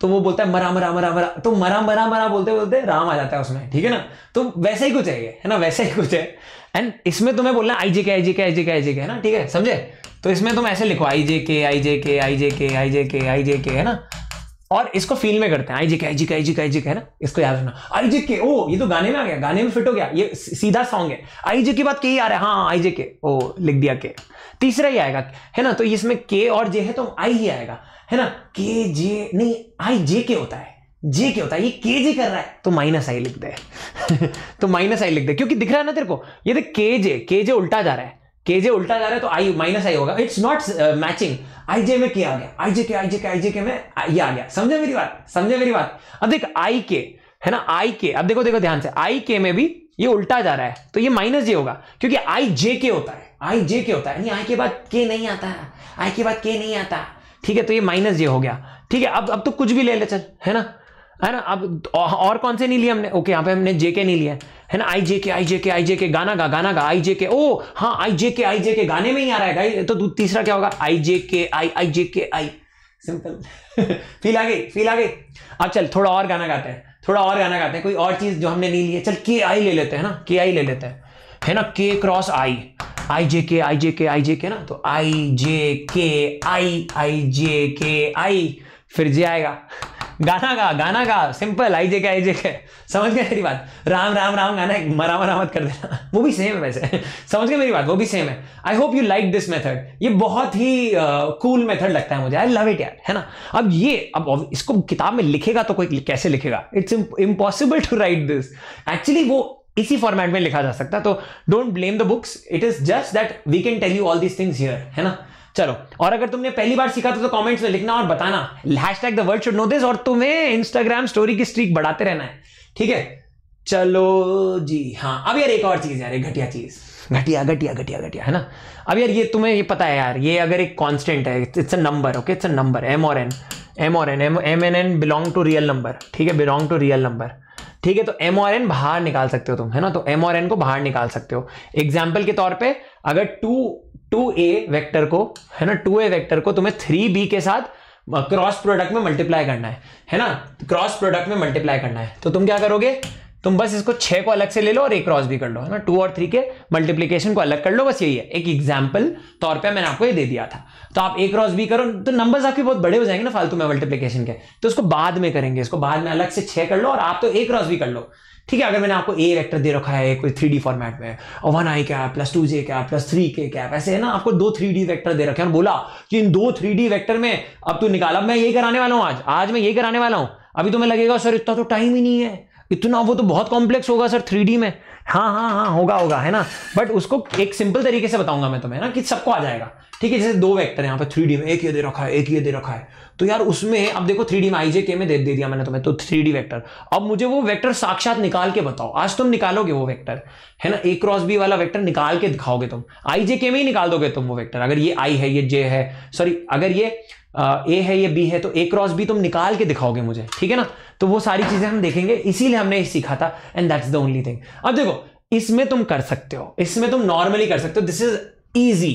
तो वो बोलता है मरा मरा मरा मरा तो मरा मरा मरा बोलते बोलते राम आ जाता है उसमें ठीक है ना तो वैसे ही कुछ है ये है ना वैसे ही कुछ है एंड इसमें तुम्हें बोलना आई जे के आई जे के आई जे के आई जे के है ना ठीक है समझे तो इसमें तुम ऐसे लिखो आई जे के आई जे के आई जे के आई जे के आई जे के है ना और इसको फील में करते हैं आई जी के आई जी का आई जी का आई जी का है ना इसको याद रखना आई जी के ओ ये तो गाने में आ गया गाने में फिट हो गया ये सीधा सॉन्ग है आई जी के बाद के ही आ रहा है हाँ, हाँ आई जे के ओ लिख दिया के तीसरा ही आएगा है ना तो इसमें के और जे है तो आई ही आएगा है ना के जे नहीं आई जे के होता है जे के होता है ये के जे कर रहा है तो माइनस आई लिख दे तो माइनस आई लिख दे क्योंकि दिख रहा है ना तेरे को ये देख के जे के जे उल्टा जा रहा है के जे उल्टा जा रहा है तो आई माइनस आई होगा इट्स नॉट मैचिंग आईजे में क्या आ गया आईजे के आईजे के आईजे के में ये आ गया समझे मेरी बात समझे मेरी बात अब देख आई के है ना आई के अब देखो देखो ध्यान से आई के में भी ये उल्टा जा रहा है तो ये माइनस जे होगा क्योंकि आई जे के होता है आई जे के होता है नहीं आई के बाद के नहीं आता आई के बाद के नहीं आता ठीक है तो ये माइनस जे हो गया ठीक है अब अब तो कुछ भी ले ले चल है ना है ना अब और कौन से नहीं लिए हमने ओके यहाँ पे हमने जे के नहीं लिया है ना आई जे के आई जे के आई जे के गाना गा गाना गा आई जे के ओ हाँ आई जे के आई जे के गाने में ही आ रहा है तो तीसरा क्या होगा आई जे के आई आई जे के आई सिंपल फील आ गई फील आ गई अब चल थोड़ा और गाना गाते हैं थोड़ा और गाना गाते हैं कोई और चीज जो हमने नहीं ली है चल के आई ले लेते हैं ना के आई ले लेते हैं है ना के क्रॉस आई आई जे के आई जे के आई जे के ना तो आई जे के आई आई जे के आई फिर जे आएगा गाना गा गाना गा सिंपल आई जे के आई जे के समझ गए मेरी बात राम राम राम गाना मरा मरा मत कर देना वो भी सेम है वैसे समझ गए मेरी बात वो भी सेम है I hope you like this method ये बहुत ही कूल uh, मेथड cool लगता है मुझे आई लव इट यार है ना अब ये अब इसको किताब में लिखेगा तो कोई कैसे लिखेगा it's impossible to write this actually वो इसी फॉर्मेट में लिखा जा सकता तो don't blame the books it is just that we can tell you all these things here है ना चलो और अगर तुमने पहली बार सीखा तो, तो कमेंट्स में लिखना और बताना hashtag the world should know this और तुम्हें इंस्टाग्राम स्टोरी की स्ट्रीक बढ़ाते रहना है ठीक है चलो जी हाँ अब यार एक और चीज यार घटिया चीज घटिया घटिया घटिया घटिया है ना अब यार ये तुम्हें ये पता है यार ये अगर एक कॉन्स्टेंट है it's a number okay it's a number M और एन एम और N M M N N belong to real number ठीक है बिलोंग टू रियल नंबर ठीक है तो एम और एन बाहर निकाल सकते हो तुम है ना तो एम और एन को बाहर निकाल सकते हो एग्जाम्पल के तौर पर अगर टू टू ए वैक्टर को है ना टू ए वैक्टर को तुम्हें थ्री बी के साथ क्रॉस प्रोडक्ट में मल्टीप्लाई करना है है ना क्रॉस प्रोडक्ट में मल्टीप्लाई करना है तो तुम क्या करोगे तुम बस इसको छह को अलग से ले लो और एक क्रॉस भी कर लो है ना टू और थ्री के मल्टीप्लीकेशन को अलग कर लो बस यही है एक एग्जाम्पल तौर पे मैंने आपको ये दे दिया था तो आप एक क्रॉस भी करो तो नंबर्स आपके बहुत बड़े हो जाएंगे ना फालतू में मल्टीप्लीकेशन के तो उसको बाद में करेंगे इसको बाद में अलग से छह कर लो और आप तो एक क्रॉस भी कर लो ठीक है अगर मैंने आपको ए वेक्टर दे रखा है कोई थ्री फॉर्मेट में और one I cap plus two J cap plus three K cap ऐसे है ना आपको दो थ्री डी वैक्टर दे रखे और बोला कि इन दो थ्री डी वैक्टर में अब तो निकाल मैं यही कराने वाला हूँ आज आज मैं यही कराने वाला हूँ अभी तुम्हें लगेगा सर इतना तो टाइम ही नहीं है इतना वो तो बहुत कॉम्प्लेक्स होगा सर थ्री में हाँ हाँ हाँ होगा होगा है ना बट उसको एक सिंपल तरीके से बताऊंगा मैं तुम्हें ना कि सबको आ जाएगा ठीक है जैसे दो वेक्टर यहाँ पर थ्री में एक ये दे रखा है एक ये दे रखा है तो यार उसमें अब देखो थ्री डी में आई के में दे, दे दिया मैंने तुम्हें तो थ्री डी वैक्टर अब मुझे वो वैक्टर साक्षात निकाल के बताओ आज तुम निकालोगे वो वैक्टर है ना ए क्रॉस बी वाला वैक्टर निकाल के दिखाओगे तुम आईजे के में ही निकाल दोगे तुम वो वैक्टर अगर ये आई है ये जे है सॉरी अगर ये ए है ये बी है तो ए क्रॉस बी तुम निकाल के दिखाओगे मुझे ठीक है ना तो वो सारी चीजें हम देखेंगे इसीलिए हमने सीखा था and that's the only thing अब देखो इसमें तुम कर सकते हो इसमें तुम नॉर्मली कर सकते हो this is easy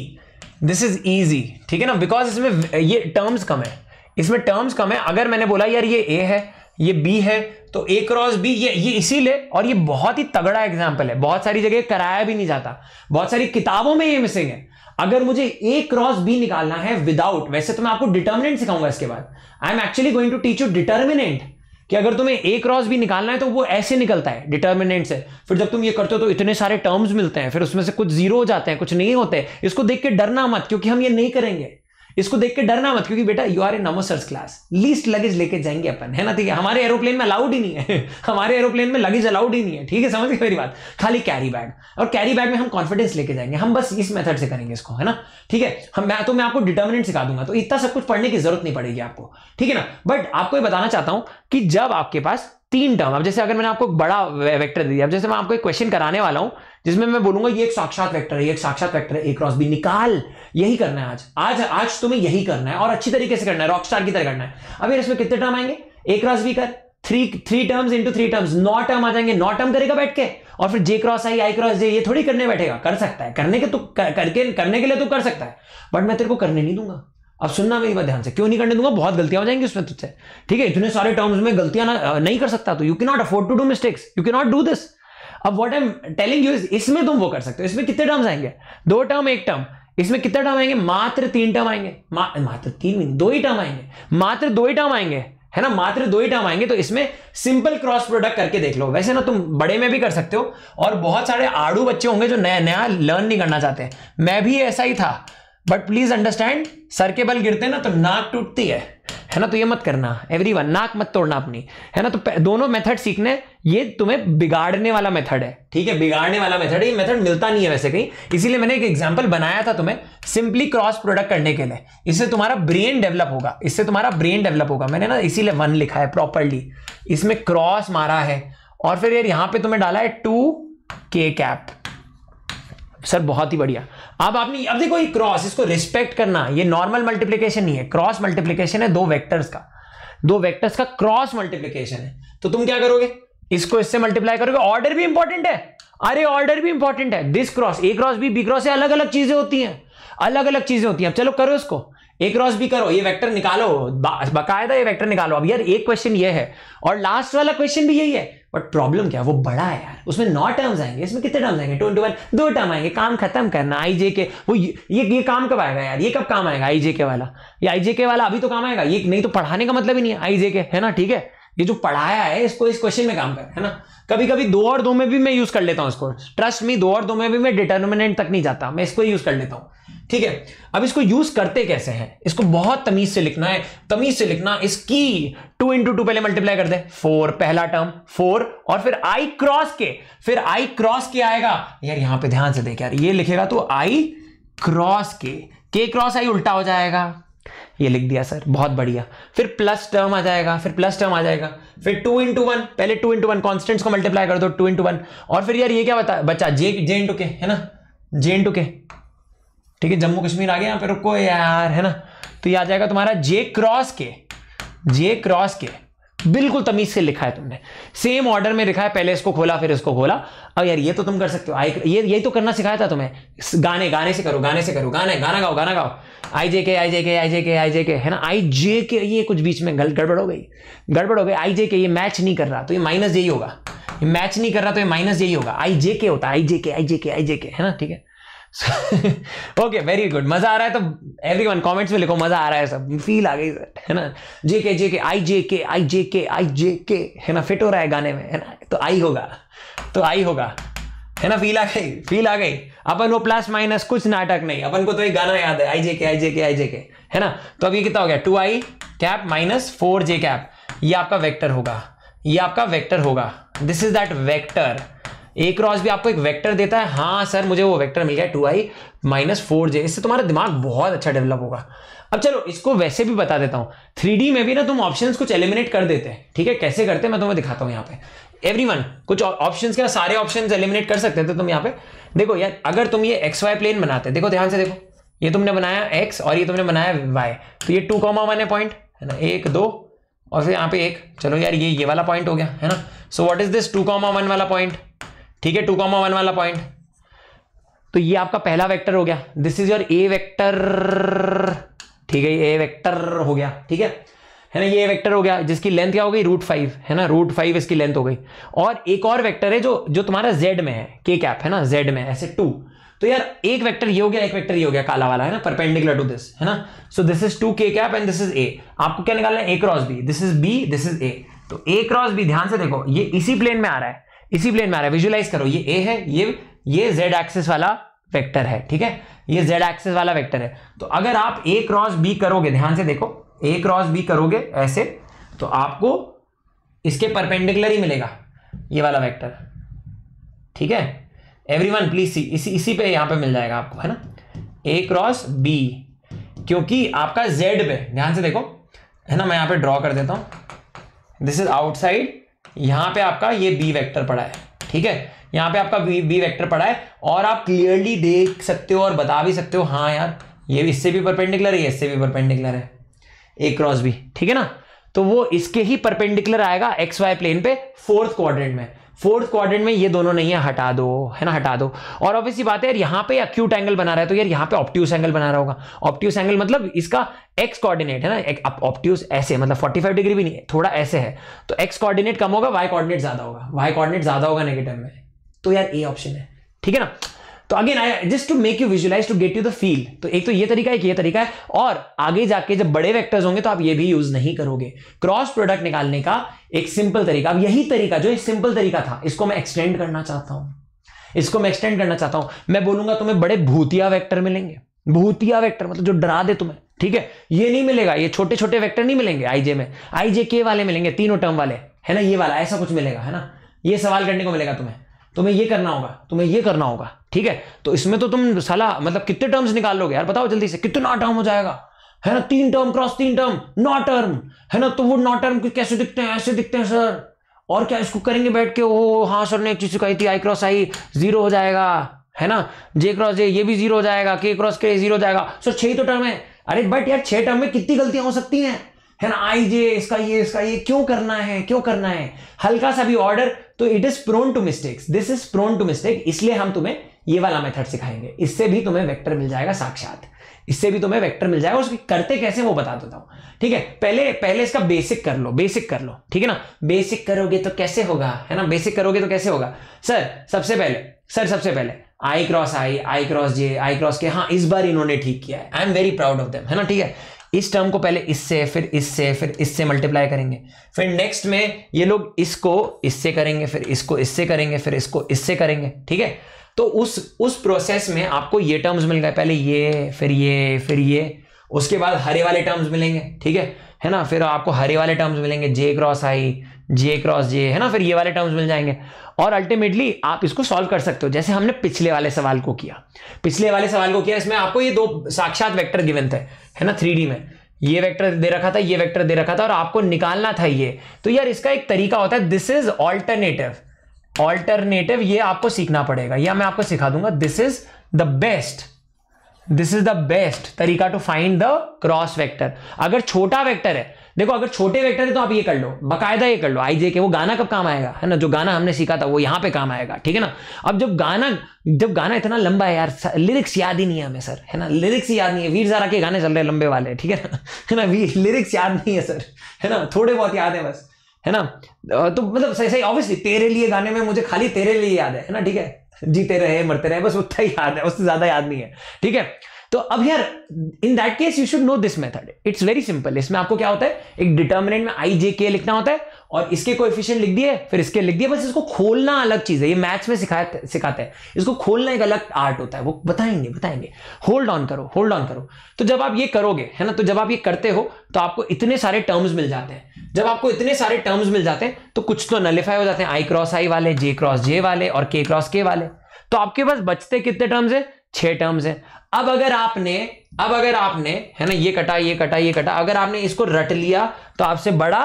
this is easy ठीक है ना बिकॉज इसमें ये टर्म्स कम है इसमें टर्म्स कम है अगर मैंने बोला यार ये ए है ये बी है तो ए क्रॉस बी ये ये इसीलिए और ये बहुत ही तगड़ा एग्जाम्पल है बहुत सारी जगह कराया भी नहीं जाता बहुत सारी किताबों में ये मिसिंग है अगर मुझे ए क्रॉस बी निकालना है विदाउट वैसे तो मैं आपको डिटर्मिनेंट सिखाऊंगा इसके बाद I am actually going to teach you determinant कि अगर तुम्हें ए क्रॉस बी निकालना है तो वो ऐसे निकलता है डिटर्मिनेंट से फिर जब तुम ये करते हो तो इतने सारे टर्म्स मिलते हैं फिर उसमें से कुछ जीरो हो जाते हैं कुछ नहीं होते इसको देख के डरना मत क्योंकि हम ये नहीं करेंगे इसको देख के डरना मत क्योंकि बेटा यू आर इन नमो क्लास लीस्ट लगेज लेके जाएंगे अपन है ना ठीक है हमारे एरोप्लेन में अलाउड ही नहीं है हमारे एरोप्लेन में लगेज अलाउड ही नहीं है ठीक है समझ गए मेरी बात खाली कैरी बैग और कैरी बैग में हम कॉन्फिडेंस लेके जाएंगे हम बस इस मेथड से करेंगे इसको है ना ठीक है हम मैं तो मैं आपको डिटर्मिनेंट सिखा दूंगा तो इतना सब कुछ पढ़ने की जरूरत नहीं पड़ेगी आपको ठीक है ना बट आपको ये बताना चाहता हूं कि जब आपके पास तीन टर्म अब जैसे अगर मैंने आपको बड़ा वेक्टर दे दिया अब जैसे मैं आपको एक क्वेश्चन कराने वाला हूं जिसमें मैं बोलूंगा ये एक साक्षात वेक्टर है एक साक्षात वेक्टर है एक क्रॉस बी निकाल यही करना है आज आज आज तुम्हें यही करना है और अच्छी तरीके से करना है रॉकस्टार की तरह करना है अब यार इसमें कितने टर्म आएंगे एक क्रॉस भी कर three three terms into three terms नौ टर्म आ जाएंगे नौ टर्म करेगा बैठ के और फिर जे cross I I cross J ये थोड़ी करने बैठेगा कर सकता है करने के तो कर, करके करने के लिए तो कर सकता है बट मैं तेरे को करने नहीं दूंगा अब सुनना मेरी बात ध्यान से क्यों नहीं करने दूंगा बहुत गलतियां हो जाएंगी उसमें तुझसे ठीक है इतने सारे टर्म्स में गलतियां नहीं कर सकता तो you can not afford to do mistakes you can not do this अब what I am telling you इसमें तुम वो कर सकते हो इसमें कितने टर्म्स आएंगे दो टर्म एक टर्म इसमें कितना टर्म आएंगे मात्र तीन टर्म आएंगे मा, मात्र तीन दो ही टर्म आएंगे मात्र दो ही टर्म आएंगे है ना मात्र दो ही टर्म आएंगे तो इसमें सिंपल क्रॉस प्रोडक्ट करके देख लो वैसे ना तुम बड़े में भी कर सकते हो और बहुत सारे आड़ू बच्चे होंगे जो नया नया लर्न नहीं करना चाहते मैं भी ऐसा ही था बट प्लीज अंडरस्टैंड सर के बल गिरते ना तो नाक टूटती है है ना तो ये मत करना एवरी वन नाक मत तोड़ना अपनी है ना तो दोनों मेथड सीखने ये तुम्हें बिगाड़ने वाला मेथड है ठीक है बिगाड़ने वाला मेथड है ये मेथड मिलता नहीं है वैसे कहीं इसीलिए मैंने एक एग्जाम्पल बनाया था तुम्हें सिंपली क्रॉस प्रोडक्ट करने के लिए इससे तुम्हारा ब्रेन डेवलप होगा इससे तुम्हारा ब्रेन डेवलप होगा मैंने ना इसीलिए वन लिखा है प्रॉपरली इसमें क्रॉस मारा है और फिर यार यहां पर तुम्हें डाला है टू के कैप सर बहुत ही बढ़िया अब आपने अब देखो ये क्रॉस इसको रिस्पेक्ट करना ये नॉर्मल मल्टीप्लीकेशन नहीं है क्रॉस मल्टीप्लीकेशन है दो वेक्टर्स का दो वेक्टर्स का क्रॉस मल्टीप्लीकेशन है तो तुम क्या करोगे इसको इससे मल्टीप्लाई करोगे ऑर्डर भी इंपॉर्टेंट है अरे ऑर्डर भी इंपॉर्टेंट है this cross A cross B B cross अलग अलग चीजें होती हैं अलग अलग चीजें होती हैं अब चलो करो इसको ए क्रॉस भी करो ये वेक्टर निकालो बकायदा ये वेक्टर निकालो अब यार एक क्वेश्चन ये है और लास्ट वाला क्वेश्चन भी यही है बट प्रॉब्लम क्या है वो बड़ा है यार उसमें नौ टर्म्स आएंगे इसमें कितने टर्म्स आएंगे ट्वेंटी वन दो टर्म आएंगे काम खत्म करना आई जे के वो ये ये काम कब आएगा यार ये कब काम आएगा आई जे के वाला ये आई जे के वाला अभी तो काम आएगा ये नहीं तो पढ़ाने का मतलब ही नहीं है आई जे के है ना ठीक है ये जो पढ़ाया है इसको इस क्वेश्चन में काम कर है ना कभी कभी दो और दो में भी मैं यूज कर लेता हूँ इसको ट्रस्ट मी दो और दो में भी मैं डिटर्मिनेंट तक नहीं जाता मैं इसको यूज कर लेता हूँ ठीक है अब इसको यूज करते कैसे हैं इसको बहुत तमीज से लिखना है तमीज से लिखना इसकी टू इंटू टू पहले मल्टीप्लाई कर दे फोर पहला टर्म फोर और फिर आई क्रॉस के फिर आई क्रॉस के आएगा यार यहां पे ध्यान से देख यार ये लिखेगा तो आई क्रॉस के के क्रॉस आई उल्टा हो जाएगा ये लिख दिया सर बहुत बढ़िया फिर प्लस टर्म आ जाएगा फिर प्लस टर्म आ जाएगा फिर टू इंटू वन पहले टू इंटू वन कॉन्स्टेंट्स को मल्टीप्लाई कर दो टू इंटू वन और फिर यार ये क्या बता बच्चा जे जे इंटू के है ना जे इंटू के ठीक है जम्मू कश्मीर आ गया यहां पर रुको यार है ना तो ये आ जाएगा तुम्हारा जे क्रॉस के जे क्रॉस के बिल्कुल तमीज से लिखा है तुमने सेम ऑर्डर में लिखा है पहले इसको खोला फिर इसको खोला अब यार ये तो तुम कर सकते हो आई ये यही तो करना सिखाया था तुम्हें गाने गाने से करो गाने से करो गाने गाना गाओ गाना गाओ आई जे के आई जे के आई जे के आई जे के है ना आई जे के ये कुछ बीच में गलत गड़बड़ हो गई गड़बड़ हो गई आई जे के ये मैच नहीं कर रहा तो ये माइनस यही होगा ये मैच नहीं कर रहा तो ये माइनस यही होगा आई जे के होता है आई जे के आई जे के आई जे के है ना ठीक है ओके वेरी गुड मजा आ रहा है तो एवरी वन कॉमेंट्स में लिखो मजा आ रहा है सब फील आ गई है ना जे के जे के आई जे के आई जे के आई जे के है ना फिट हो रहा है गाने में है ना तो आई होगा तो आई होगा है ना फील आ गई फील आ गई अपन वो प्लस माइनस कुछ नाटक नहीं अपन को तो एक गाना याद है आई जे के आई जे के आई जे के है ना तो अब ये कितना हो गया two I cap minus four J cap ये आपका वेक्टर होगा ये आपका वेक्टर होगा this is that vector A cross भी आपको एक वेक्टर देता है हाँ सर मुझे वो वेक्टर मिल गया two I minus four J इससे तुम्हारा दिमाग बहुत अच्छा डेवलप होगा अब चलो इसको वैसे भी बता देता हूँ थ्री में भी ना तुम ऑप्शन कुछ एलिमिनेट कर देते हैं ठीक है कैसे करते हैं मैं तुम्हें दिखाता हूँ यहाँ पे एवरी कुछ ऑप्शन के ना सारे ऑप्शन एलिमिनेट कर सकते थे तो तुम यहाँ पे देखो यार अगर तुम ये एक्स वाई प्लेन बनाते देखो ध्यान से देखो ये तुमने बनाया एक्स और ये तुमने बनाया वाई तो ये टू कॉमा वन है पॉइंट है ना एक दो और फिर यहाँ पे एक चलो यार ये ये वाला पॉइंट हो गया है ना so what is this two comma one वाला पॉइंट ठीक है टू कॉमा वन वाला पॉइंट तो ये आपका पहला वेक्टर हो गया this is your A vector ठीक है ए वेक्टर हो गया ठीक है है ना ये वेक्टर हो गया जिसकी लेंथ क्या हो गई रूट फाइव है ना रूट फाइव इसकी लेंथ हो गई और एक और वेक्टर है जो जो तुम्हारा जेड में है के कैप है ना जेड में ऐसे टू तो यार एक वेक्टर ये हो गया एक वेक्टर ये हो गया काला वाला है ना परपेंडिकुलर टू दिस है ना so this is two K cap and this is A आपको क्या निकालना है A cross B this is B this is A तो ए क्रॉस बी ध्यान से देखो ये इसी प्लेन में आ रहा है इसी प्लेन में आ रहा है विजुलाइज करो ये ए है ये ये जेड एक्सेस वाला वेक्टर है ठीक है ये जेड एक्सेस वाला वेक्टर है तो अगर आप ए क्रॉस बी करोगे ध्यान से देखो ए क्रॉस बी करोगे ऐसे तो आपको इसके परपेंडिकुलर ही मिलेगा ये वाला वेक्टर ठीक है एवरीवन प्लीज सी इसी इसी पे यहां पे मिल जाएगा आपको है ना ए क्रॉस बी क्योंकि आपका जेड पे ध्यान से देखो है ना मैं यहां पे ड्रॉ कर देता हूं दिस इज आउटसाइड यहां पे आपका ये बी वेक्टर पड़ा है ठीक है यहां पे आपका बी बी वैक्टर पड़ा है और आप क्लियरली देख सकते हो और बता भी सकते हो हाँ यार ये इससे भी परपेंडिकुलर है इससे भी परपेंडिकुलर है ए क्रॉस बी ठीक है ना तो वो इसके ही परपेंडिकुलर आएगा एक्स वाई प्लेन पे फोर्थ क्वाड्रेंट में फोर्थ क्वाड्रेंट में ये दोनों नहीं है हटा दो है ना हटा दो और ऑब्वियस ही बात है यार यहाँ पे अक्यूट एंगल बना रहा है तो यार यहाँ पे ऑप्ट्यूस एंगल बना रहा होगा ऑप्ट्यूस एंगल मतलब इसका एक्स कोऑर्डिनेट है ना एक ऑप्ट्यूस ऐसे मतलब 45 डिग्री भी नहीं है थोड़ा ऐसे है तो एक्स कोऑर्डिनेट कम होगा वाई कोऑर्डिनेट ज्यादा होगा वाई कोऑर्डिनेट ज्यादा होगा नेगेटिव में तो यार ए ऑप्शन है ठीक है ना तो again I just to make you visualize to get you the feel तो एक तो ये तरीका एक ये तरीका है और आगे जाके जब बड़े वेक्टर्स होंगे तो आप ये भी यूज नहीं करोगे क्रॉस प्रोडक्ट निकालने का एक सिंपल तरीका अब यही तरीका जो एक सिंपल तरीका था इसको मैं एक्सटेंड करना चाहता हूं इसको मैं एक्सटेंड करना चाहता हूं मैं बोलूंगा तुम्हें बड़े भूतिया वैक्टर मिलेंगे भूतिया वैक्टर मतलब जो डरा दे तुम्हें ठीक है ये नहीं मिलेगा ये छोटे छोटे वैक्टर नहीं मिलेंगे आईजे में आईजे के वाले मिलेंगे तीनों टर्म वाले है ना ये वाला ऐसा कुछ मिलेगा है ना ये सवाल करने को मिलेगा तुम्हें तुम्हें ये करना होगा तुम्हें ये करना होगा ठीक है तो इसमें तो तुम सलाह मतलब कितने टर्म्स निकाल लोगे यार बताओ जल्दी से कितना टर्म हो जाएगा है ना तीन टर्म क्रॉस तीन टर्म नॉ टर्म है ना तो वो नौ टर्म कैसे दिखते हैं ऐसे दिखते हैं सर और क्या इसको करेंगे बैठ के ओ हाँ सर ने एक चीज कही थी आई क्रॉस आई जीरो हो जाएगा है ना जे क्रॉस जे ये भी जीरो हो जाएगा के क्रॉस के जीरो हो जाएगा सर छह ही तो टर्म है अरे बट यार छह टर्म में कितनी गलतियां हो सकती हैं है ना आई जे इसका ये इसका ये क्यों करना है क्यों करना है हल्का सा भी ऑर्डर तो it is prone to mistakes this is prone to mistake इसलिए हम तुम्हें ये वाला मेथड सिखाएंगे इससे भी तुम्हें वेक्टर मिल जाएगा साक्षात इससे भी तुम्हें वेक्टर मिल जाएगा उसकी करते कैसे वो बता देता हूं ठीक है पहले पहले इसका बेसिक कर लो बेसिक कर लो ठीक है ना बेसिक करोगे तो कैसे होगा है ना बेसिक करोगे तो कैसे होगा सर सबसे पहले सर सबसे पहले I cross I I cross J I cross K हाँ इस बार इन्होंने ठीक किया है I am very proud of them है ना ठीक है इस टर्म को पहले इससे फिर इससे फिर इससे मल्टीप्लाई करेंगे फिर नेक्स्ट में ये लोग इसको इससे करेंगे फिर इसको इससे करेंगे फिर इसको इससे करेंगे ठीक है तो उस उस प्रोसेस में आपको ये टर्म्स मिल गए पहले ये फिर ये फिर ये उसके बाद हरे वाले टर्म्स मिलेंगे ठीक है है ना फिर आपको हरे वाले टर्म्स मिलेंगे जे क्रॉस आई जे क्रॉस जे है ना फिर ये वाले टर्म्स मिल जाएंगे और अल्टीमेटली आप इसको सॉल्व कर सकते हो जैसे हमने पिछले वाले सवाल को किया पिछले वाले सवाल को किया इसमें आपको ये दो साक्षात वेक्टर गिवन थे है ना थ्री में ये वेक्टर दे रखा था ये वेक्टर दे रखा था और आपको निकालना था ये तो यार इसका एक तरीका होता है दिस इज ऑल्टरनेटिव ऑल्टरनेटिव ये आपको सीखना पड़ेगा या मैं आपको सिखा दूंगा this is the best this is the best तरीका to find the cross vector अगर छोटा वेक्टर है देखो अगर छोटे वेक्टर है तो आप ये कर लो बकायदा ये कर लो आई जे के वो गाना कब काम आएगा है ना जो गाना हमने सीखा था वो यहाँ पे काम आएगा ठीक है ना अब जब गाना जब गाना इतना लंबा है यार लिरिक्स याद ही नहीं है हमें सर है ना लिरिक्स याद नहीं है वीर जारा के गाने चल रहे लंबे वाले ठीक है ना है ना वीर लिरिक्स याद नहीं है सर है ना थोड़े बहुत याद है बस है ना तो मतलब सही सही ऑब्वियसली तेरे लिए गाने में मुझे खाली तेरे लिए याद है ना ठीक है जीते रहे मरते रहे बस उतना ही याद है उससे ज्यादा याद नहीं है ठीक है तो अब यार in that case you should know this method it's very simple इसमें आपको क्या होता है एक डिटर्मिनेंट में आई जे के लिखना होता है और इसके कोएफिशिएंट लिख दिए फिर इसके लिख दिए बस इसको खोलना अलग चीज है ये मैथ्स में सिखाते सिखाते हैं इसको खोलना एक अलग आर्ट होता है वो बताएंगे बताएंगे होल्ड ऑन करो होल्ड ऑन करो तो जब आप ये करोगे है ना तो जब आप ये करते हो तो आपको इतने सारे टर्म्स मिल जाते हैं जब आपको इतने सारे टर्म्स मिल जाते हैं तो कुछ तो नलिफाई हो जाते हैं आई क्रॉस आई वाले जे क्रॉस जे वाले और के क्रॉस के वाले तो आपके पास बचते कितने टर्म्स है छह टर्म्स है अब अगर आपने अब अगर आपने है ना ये कटा ये कटा ये कटा अगर आपने इसको रट लिया तो आपसे बड़ा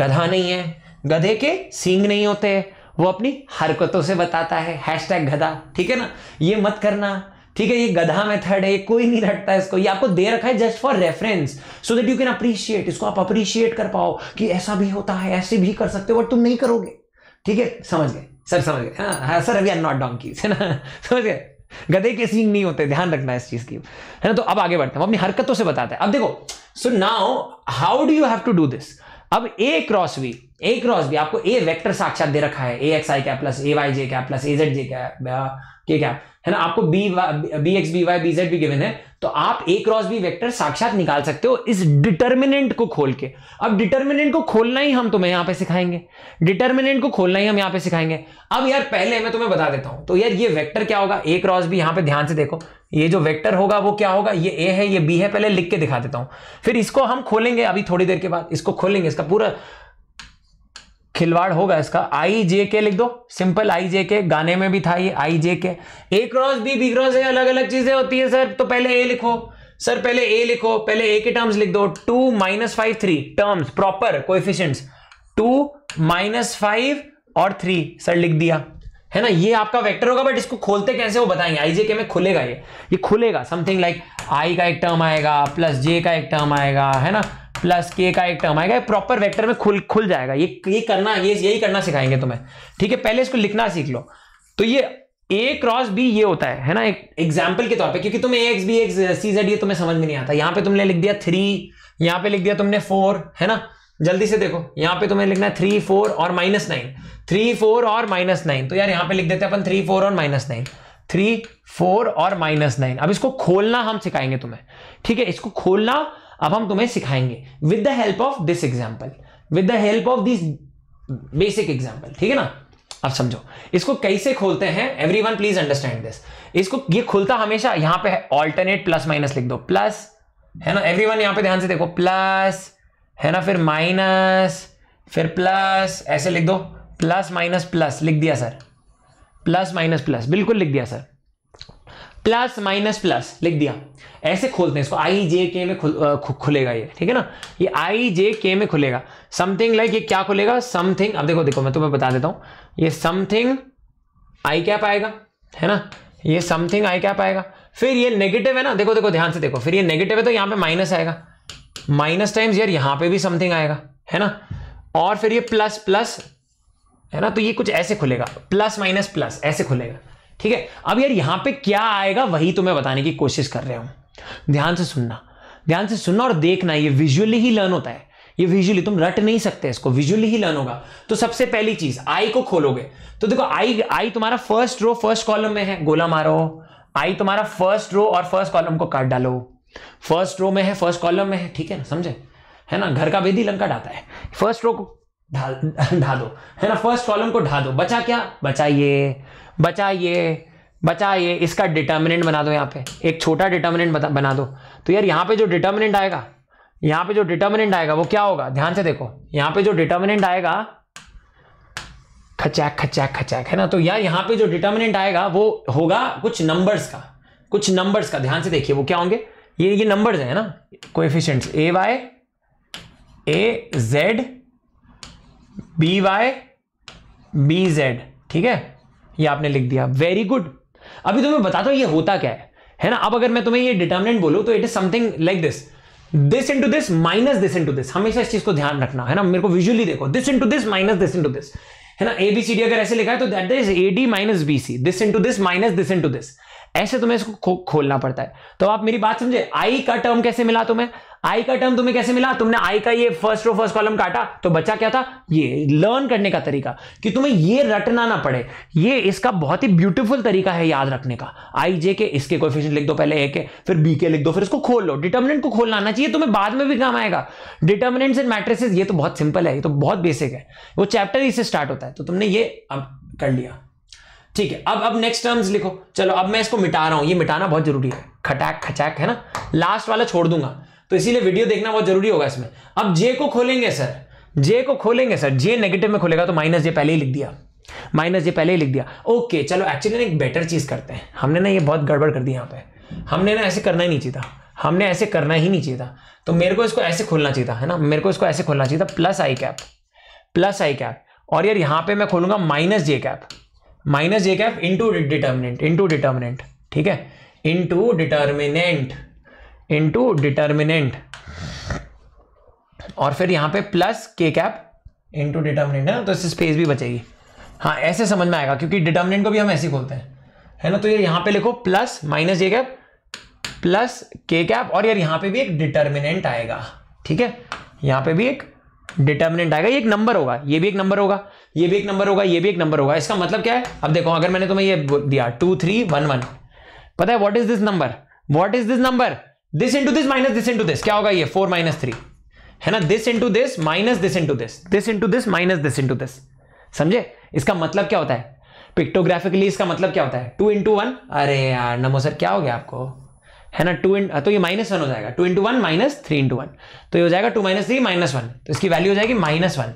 गधा नहीं है गधे के सींग नहीं होते वो अपनी हरकतों से बताता है हैशटैग गधा ठीक है ना ये मत करना ठीक है ये गधा मेथड है ये कोई नहीं रटता इसको ये आपको दे रखा है just for reference so that you can appreciate इसको आप अप्रिशिएट कर पाओ कि ऐसा भी होता है ऐसे भी कर सकते हो बट तुम नहीं करोगे ठीक है समझ गए सर समझ गए सर हाँ, हाँ, अभी आर नॉट डॉन्की है ना समझ गए गधे के सींग नहीं होते ध्यान रखना इस चीज की है ना तो अब आगे बढ़ते हैं अपनी हरकतों से बताते हैं अब देखो so now how do you have to do this अब A cross V A cross B आपको ए वेक्टर साक्षात दे रखा है ए एक्स आई क्या प्लस ए वाई जे क्या प्लस ए जेड जे क्या के क्या है ना आपको B B X B Y B Z भी गिवन है तो आप ए क्रॉस बी वेक्टर साक्षात निकाल सकते हो इस डिटर्मिनेंट को खोल के अब डिटर्मिनेंट को खोलना ही हम तुम्हें यहां पे सिखाएंगे डिटर्मिनेंट को खोलना ही हम यहां पे सिखाएंगे अब यार पहले मैं तुम्हें बता देता हूं तो यार ये वेक्टर क्या होगा ए क्रॉस बी यहां पे ध्यान से देखो ये जो वेक्टर होगा वो क्या होगा ये ए है ये बी है पहले लिख के दिखा देता हूं फिर इसको हम खोलेंगे अभी थोड़ी देर के बाद इसको खोलेंगे इसका पूरा खिलवाड़ होगा इसका आई जे के लिख दो सिंपल आई जे के गाने में भी था ये I J K A cross B B cross है अलग अलग चीजें होती है सर तो पहले ए लिखो सर पहले ए लिखो पहले ए के टर्म्स लिख दो two minus five three terms proper को टू माइनस फाइव और थ्री सर लिख दिया है ना ये आपका वेक्टर होगा बट इसको खोलते कैसे वो बताएंगे आई जे के में खुलेगा ये ये खुलेगा समथिंग लाइक आई का एक टर्म आएगा प्लस जे का एक टर्म आएगा है ना प्लस के का एक टर्म आएगा प्रॉपर वेक्टर में खुल खुल जाएगा ये ये करना ये यही करना सिखाएंगे तुम्हें ठीक है पहले इसको लिखना सीख लो तो ये ए क्रॉस बी ये होता है है ना एक एग्जाम्पल के तौर पे क्योंकि तुम्हें X B X C Z ये तुम्हें समझ में नहीं आता यहाँ पे तुमने लिख दिया थ्री यहां पे लिख दिया तुमने फोर है ना जल्दी से देखो यहां पे तुम्हें लिखना है थ्री फोर और माइनस नाइन थ्री फोर और माइनस नाइन तो यार यहां पे लिख देते हैं अपन थ्री फोर और माइनस नाइन थ्री फोर और माइनस नाइन अब इसको खोलना हम सिखाएंगे तुम्हें ठीक है इसको खोलना अब हम तुम्हें सिखाएंगे with the help of this example with the help of this basic example ठीक है ना अब समझो इसको कैसे खोलते हैं every one please understand this इसको ये खुलता हमेशा यहां पे है ऑल्टरनेट प्लस माइनस लिख दो प्लस है ना एवरी वन यहां पर ध्यान से देखो प्लस है ना फिर माइनस फिर प्लस ऐसे लिख दो प्लस माइनस प्लस लिख दिया सर प्लस माइनस प्लस बिल्कुल लिख दिया सर प्लस माइनस प्लस लिख दिया ऐसे खोलते हैं इसको आई जे के में खुल, खु, खुलेगा ये ठीक है ना ये आई जे के में खुलेगा समथिंग लाइक ये क्या खुलेगा समथिंग अब देखो देखो मैं तुम्हें बता देता हूं ये समथिंग आई कैप आएगा है ना ये समथिंग आई कैप आएगा फिर ये नेगेटिव है ना देखो देखो ध्यान से देखो फिर ये नेगेटिव है तो यहां पे माइनस आएगा माइनस टाइम्स यार यहां पे भी समथिंग आएगा है ना और फिर ये प्लस प्लस है ना तो ये कुछ ऐसे खुलेगा प्लस माइनस प्लस ऐसे खुलेगा ठीक है अब यार यहां पे क्या आएगा वही तो मैं बताने की कोशिश कर रहा हूँ ध्यान से सुनना ध्यान से सुनना और देखना ये विजुअली ही लर्न होता है ये विजुअली तुम रट नहीं सकते इसको विजुअली ही लर्न होगा तो सबसे पहली चीज आई को खोलोगे तो देखो आई आई तुम्हारा फर्स्ट रो फर्स्ट कॉलम में है गोला मारो आई तुम्हारा फर्स्ट रो और फर्स्ट कॉलम को काट डालो फर्स्ट रो में है फर्स्ट कॉलम में है ठीक है ना समझे है ना घर का वेदी लंका डाता है फर्स्ट रो को ढा ढा दो है ना फर्स्ट कॉलम को ढा दो बचा क्या बचा ये बचा ये बचा ये इसका डिटर्मिनेंट बना दो यहाँ पे एक छोटा डिटर्मिनेंट बना दो तो यार यहाँ पे जो डिटर्मिनेंट आएगा यहाँ पे जो डिटर्मिनेंट आएगा वो क्या होगा ध्यान से देखो यहाँ पे जो डिटर्मिनेंट आएगा खचैक खचैक खचैक है ना तो यार यहाँ पे जो डिटर्मिनेंट आएगा वो होगा कुछ नंबर्स का कुछ नंबर्स का ध्यान से देखिए वो क्या होंगे ये ये नंबर्स है ना coefficients A Y A Z B Y B Z ठीक है ये आपने लिख दिया वेरी गुड अभी तुम्हें तो बताता हूं ये होता क्या है है ना अब अगर मैं तुम्हें ये डिटर्मिनेंट बोलूं तो it is something like this this into this minus this into this हमेशा इस चीज को ध्यान रखना है ना मेरे को विजुअली देखो this into this minus this into this है ना एबीसीडी अगर ऐसे लिखा है तो that is A D minus B C this into this minus this into this ऐसे तुम्हें इसको खो, खोलना पड़ता है तो आप मेरी बात समझे आई का टर्म कैसे मिला तुम्हें आई का टर्म तुम्हें कैसे मिला तुमने आई का ये फर्स्ट रो फर्स्ट कॉलम काटा तो बचा क्या था ये लर्न करने का तरीका कि तुम्हें ये रटना ना पड़े ये इसका बहुत ही ब्यूटीफुल तरीका है याद रखने का आई जे के इसके कोफिशियंट लिख दो पहले ए के फिर बी के लिख दो फिर इसको खोल लो डिटर्मिनेंट को खोलना आना चाहिए तुम्हें बाद में भी काम आएगा डिटर्मिनेंट्स एंड मैट्रिसेस ये तो बहुत सिंपल है ये तो बहुत बेसिक है वो चैप्टर ही से स्टार्ट होता है तो तुमने ये अब कर लिया ठीक है अब अब नेक्स्ट टर्म्स लिखो चलो अब मैं इसको मिटा रहा हूं ये मिटाना बहुत जरूरी है खटैक खचैक है ना लास्ट वाला छोड़ दूंगा तो इसीलिए वीडियो देखना बहुत जरूरी होगा इसमें अब जे को खोलेंगे सर जे को खोलेंगे सर जे नेगेटिव में खोलेगा तो माइनस जे पहले ही लिख दिया माइनस जे पहले ही लिख दिया ओके चलो एक्चुअली ना एक बेटर चीज़ करते हैं हमने ना ये बहुत गड़बड़ कर दी यहाँ पे हमने ना ऐसे करना ही नहीं चाहिए था हमने ऐसे करना ही नहीं चाहिए था तो मेरे को इसको ऐसे खोलना चाहिए था है ना मेरे को इसको ऐसे खोलना चाहिए था plus I cap plus I cap और यार यहाँ पे मैं खोलूंगा minus J cap minus J cap into determinant into determinant ठीक है इंटू डिटर्मिनेंट इंटू डिटर्मिनेंट और फिर यहां पे plus K cap into determinant है ना तो इससे स्पेस भी बचेगी हाँ ऐसे समझ में आएगा क्योंकि डिटर्मिनेंट को भी हम ऐसे ही खोलते हैं है ना तो ये यहां पे लिखो plus minus J cap plus K cap और यार यहां पे भी एक डिटर्मिनेंट आएगा ठीक है यहां पे भी एक डिटर्मिनेंट आएगा ये एक नंबर होगा ये भी एक नंबर होगा ये भी एक नंबर होगा ये भी एक नंबर होगा इसका मतलब क्या है अब देखो अगर मैंने तुम्हें ये दिया टू थ्री वन वन पता है what is this number what is this number this into this minus this into this क्या होगा ये फोर माइनस थ्री है ना this into this minus this into this this into this minus this into this समझे इसका मतलब क्या होता है पिक्टोग्राफिकली इसका मतलब क्या होता है टू इंटू वन अरे यार नमो सर क्या हो गया आपको है ना टू इंट तो ये माइनस वन हो जाएगा two into one minus three into one तो ये हो जाएगा two minus three minus one तो इसकी वैल्यू हो जाएगी माइनस वन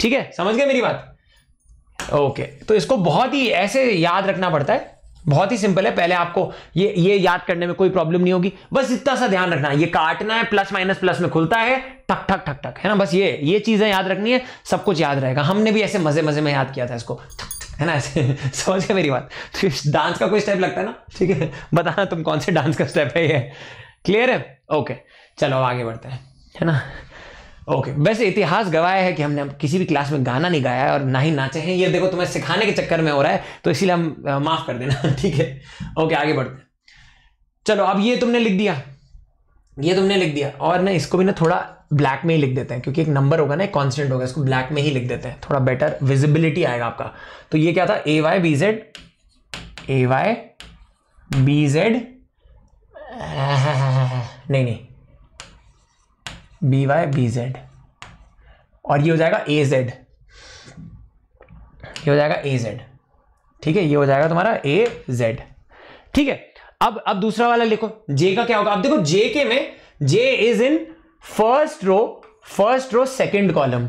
ठीक है समझ गए मेरी बात ओके तो इसको बहुत ही ऐसे याद रखना पड़ता है बहुत ही सिंपल है पहले आपको ये ये याद करने में कोई प्रॉब्लम नहीं होगी बस इतना सा ध्यान रखना है ये काटना है प्लस माइनस प्लस में खुलता है ठक ठक ठक ठक है ना बस ये ये चीजें याद रखनी है सब कुछ याद रहेगा हमने भी ऐसे मजे मजे में याद किया था इसको है ना ऐसे समझ गए मेरी बात तो डांस का कोई स्टेप लगता है ना ठीक है बताना तुम कौन से डांस का स्टेप है ये क्लियर है ओके चलो आगे बढ़ते हैं है ना ओके okay. वैसे इतिहास गवाया है कि हमने किसी भी क्लास में गाना नहीं गाया है और ना ही नाचे हैं ये देखो तुम्हें सिखाने के चक्कर में हो रहा है तो इसीलिए हम माफ़ कर देना ठीक है ओके okay, आगे बढ़ते हैं चलो अब ये तुमने लिख दिया ये तुमने लिख दिया और ना इसको भी ना थोड़ा ब्लैक में ही लिख देते हैं क्योंकि एक नंबर होगा ना एक कॉन्स्टेंट होगा इसको ब्लैक में ही लिख देते हैं थोड़ा बेटर विजिबिलिटी आएगा आपका तो ये क्या था A Y B Z A Y B Z नहीं नहीं बी वाई बी जेड और ये हो जाएगा ए जेड ये हो जाएगा ए जेड ठीक है ये हो जाएगा तुम्हारा ए जेड ठीक है अब अब दूसरा वाला लिखो जे का क्या होगा अब देखो जे के में J is in first row first row second column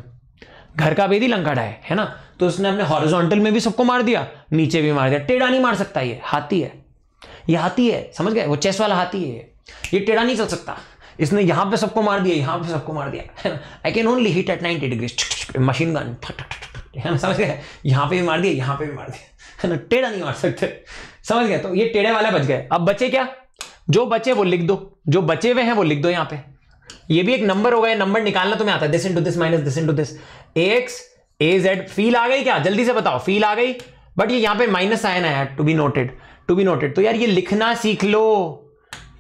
घर का बेदी लंकड़ा है है ना तो उसने अपने हॉरिजॉन्टल में भी सबको मार दिया नीचे भी मार दिया टेढ़ा नहीं मार सकता ये हाथी है ये हाथी है समझ गए वो चेस वाला हाथी है ये टेढ़ा नहीं चल सकता इसने यहां पे सबको मार दिया यहां पे सबको मार दिया I can only hit at ninety degree machine gun समझ गए यहां पे भी मार दिया यहां पे भी मार दिया है ना टेढ़ा नहीं मार सकते समझ गए तो ये टेढ़े वाले बच गए अब बचे क्या जो बचे वो लिख दो जो बचे हुए हैं वो लिख दो यहां पे ये भी एक नंबर होगा ये नंबर निकालना तुम्हें आता है this into this minus this into this X A Z feel आ गई क्या जल्दी से बताओ फील आ गई बट ये यहां पे माइनस आया ना to be noted to be noted तो यार ये लिखना सीख लो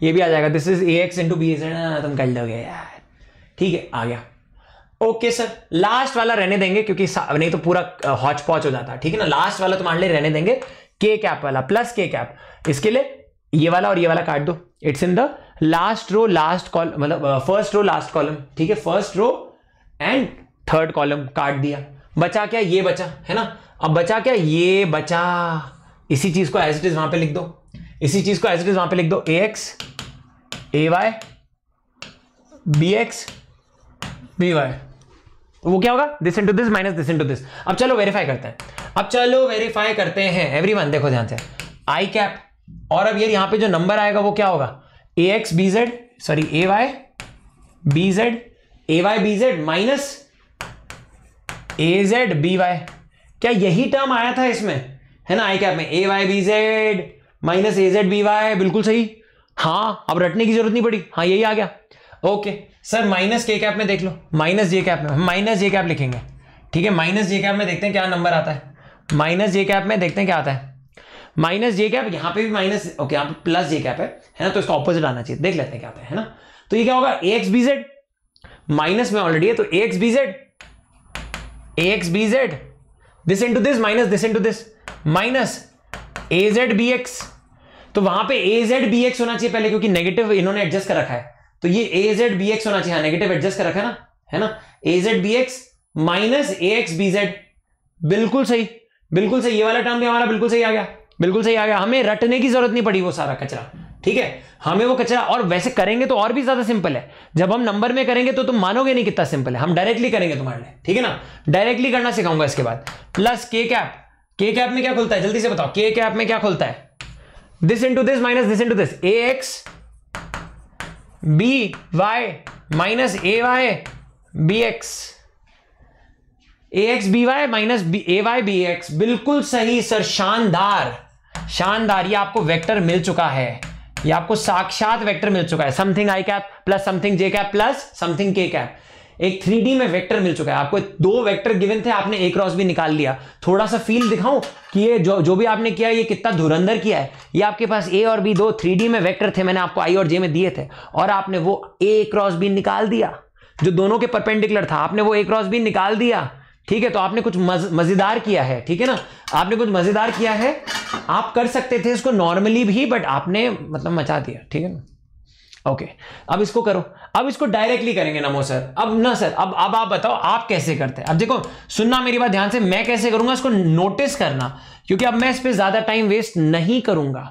ये भी आ जाएगा this is A X into B add तुम कर दोगे यार ठीक है आ गया ओके okay, सर लास्ट वाला रहने देंगे क्योंकि नहीं तो पूरा हॉच पॉच हो जाता ठीक है ना लास्ट वाला तुम्हारे लिए रहने देंगे के कैप वाला प्लस के कैप इसके लिए ये वाला और ये वाला काट दो it's in the last row last column मतलब फर्स्ट रो लास्ट कॉलम ठीक है first row and third column काट दिया बचा क्या ये बचा है ना अब बचा क्या ये बचा इसी चीज को एज इट इज वहां पे लिख दो इसी चीज को एज इट इज वहां पे लिख दो A X A Y B X B Y वो क्या होगा this into this minus this into this अब चलो वेरीफाई करते हैं अब चलो वेरीफाई करते हैं एवरी वन देखो ध्यान से आई कैप और अब ये यह यहां पे जो नंबर आएगा वो क्या होगा A X B Z sorry A Y B Z A Y B Z minus A Z B Y क्या यही टर्म आया था इसमें है ना आई कैप में A Y B Z minus A Z B Y है बिल्कुल सही हाँ अब रटने की जरूरत नहीं पड़ी हाँ यही आ गया okay sir minus K cap में देख लो माइनस जे कैप में माइनस जे कैप लिखेंगे ठीक है माइनस जे कैप में देखते हैं क्या नंबर आता है माइनस जे कैप में देखते हैं क्या आता है माइनस जे कैप यहाँ पे भी माइनस ओके यहाँ पे प्लस जे कैप है है ना तो इसका ऑपोजिट आना चाहिए देख लेते हैं क्या आता है है ना तो ये क्या होगा A X B Z minus में ऑलरेडी है तो A X B Z A X B Z this into this minus this into this minus A Z B X तो वहां पे ए जेड बी एक्स होना चाहिए पहले क्योंकि नेगेटिव इन्होंने एडजस्ट कर रखा है तो ये ए जेड बी एक्स होना चाहिए नेगेटिव हाँ, एडजस्ट कर रखा है ना है ना A Z B X minus A X B Z बिल्कुल सही बिल्कुल सही ये वाला टर्म भी हमारा बिल्कुल सही आ गया बिल्कुल सही आ गया हमें रटने की जरूरत नहीं पड़ी वो सारा कचरा ठीक है हमें वो कचरा और वैसे करेंगे तो और भी ज्यादा सिंपल है जब हम नंबर में करेंगे तो तुम मानोगे नहीं कितना सिंपल है हम डायरेक्टली करेंगे तुम्हारे लिए ठीक है ना डायरेक्टली करना सिखाऊंगा इसके बाद प्लस के कैप के कैप में क्या खुलता है जल्दी से बताओ के कैप में क्या खुलता है this into this minus this into this A X B Y minus A Y B X A X B Y minus A Y B X बिल्कुल सही सर शानदार शानदार ये आपको वेक्टर मिल चुका है ये आपको साक्षात वेक्टर मिल चुका है something I cap plus something J cap plus something K cap एक थ्री में वेक्टर मिल चुका है आपको दो वेक्टर गिवन थे आपने एक क्रॉस भी निकाल लिया थोड़ा सा फील दिखाऊं कि ये जो जो भी आपने किया ये कितना धुरंधर किया है ये आपके पास ए और बी दो थ्री में वेक्टर थे मैंने आपको आई और जे में दिए थे और आपने वो ए क्रॉस भी निकाल दिया जो दोनों के परपेंडिकुलर था आपने वो ए क्रॉस भी निकाल दिया ठीक है तो आपने कुछ मजेदार किया है ठीक है ना आपने कुछ मजेदार किया है आप कर सकते थे इसको नॉर्मली भी बट आपने मतलब मचा दिया ठीक है ना ओके okay. अब इसको करो अब इसको डायरेक्टली करेंगे नमो सर अब ना सर अब अब आप बताओ आप कैसे करते हैं अब देखो सुनना मेरी बात ध्यान से मैं कैसे करूंगा इसको नोटिस करना क्योंकि अब मैं इस पर ज्यादा टाइम वेस्ट नहीं करूंगा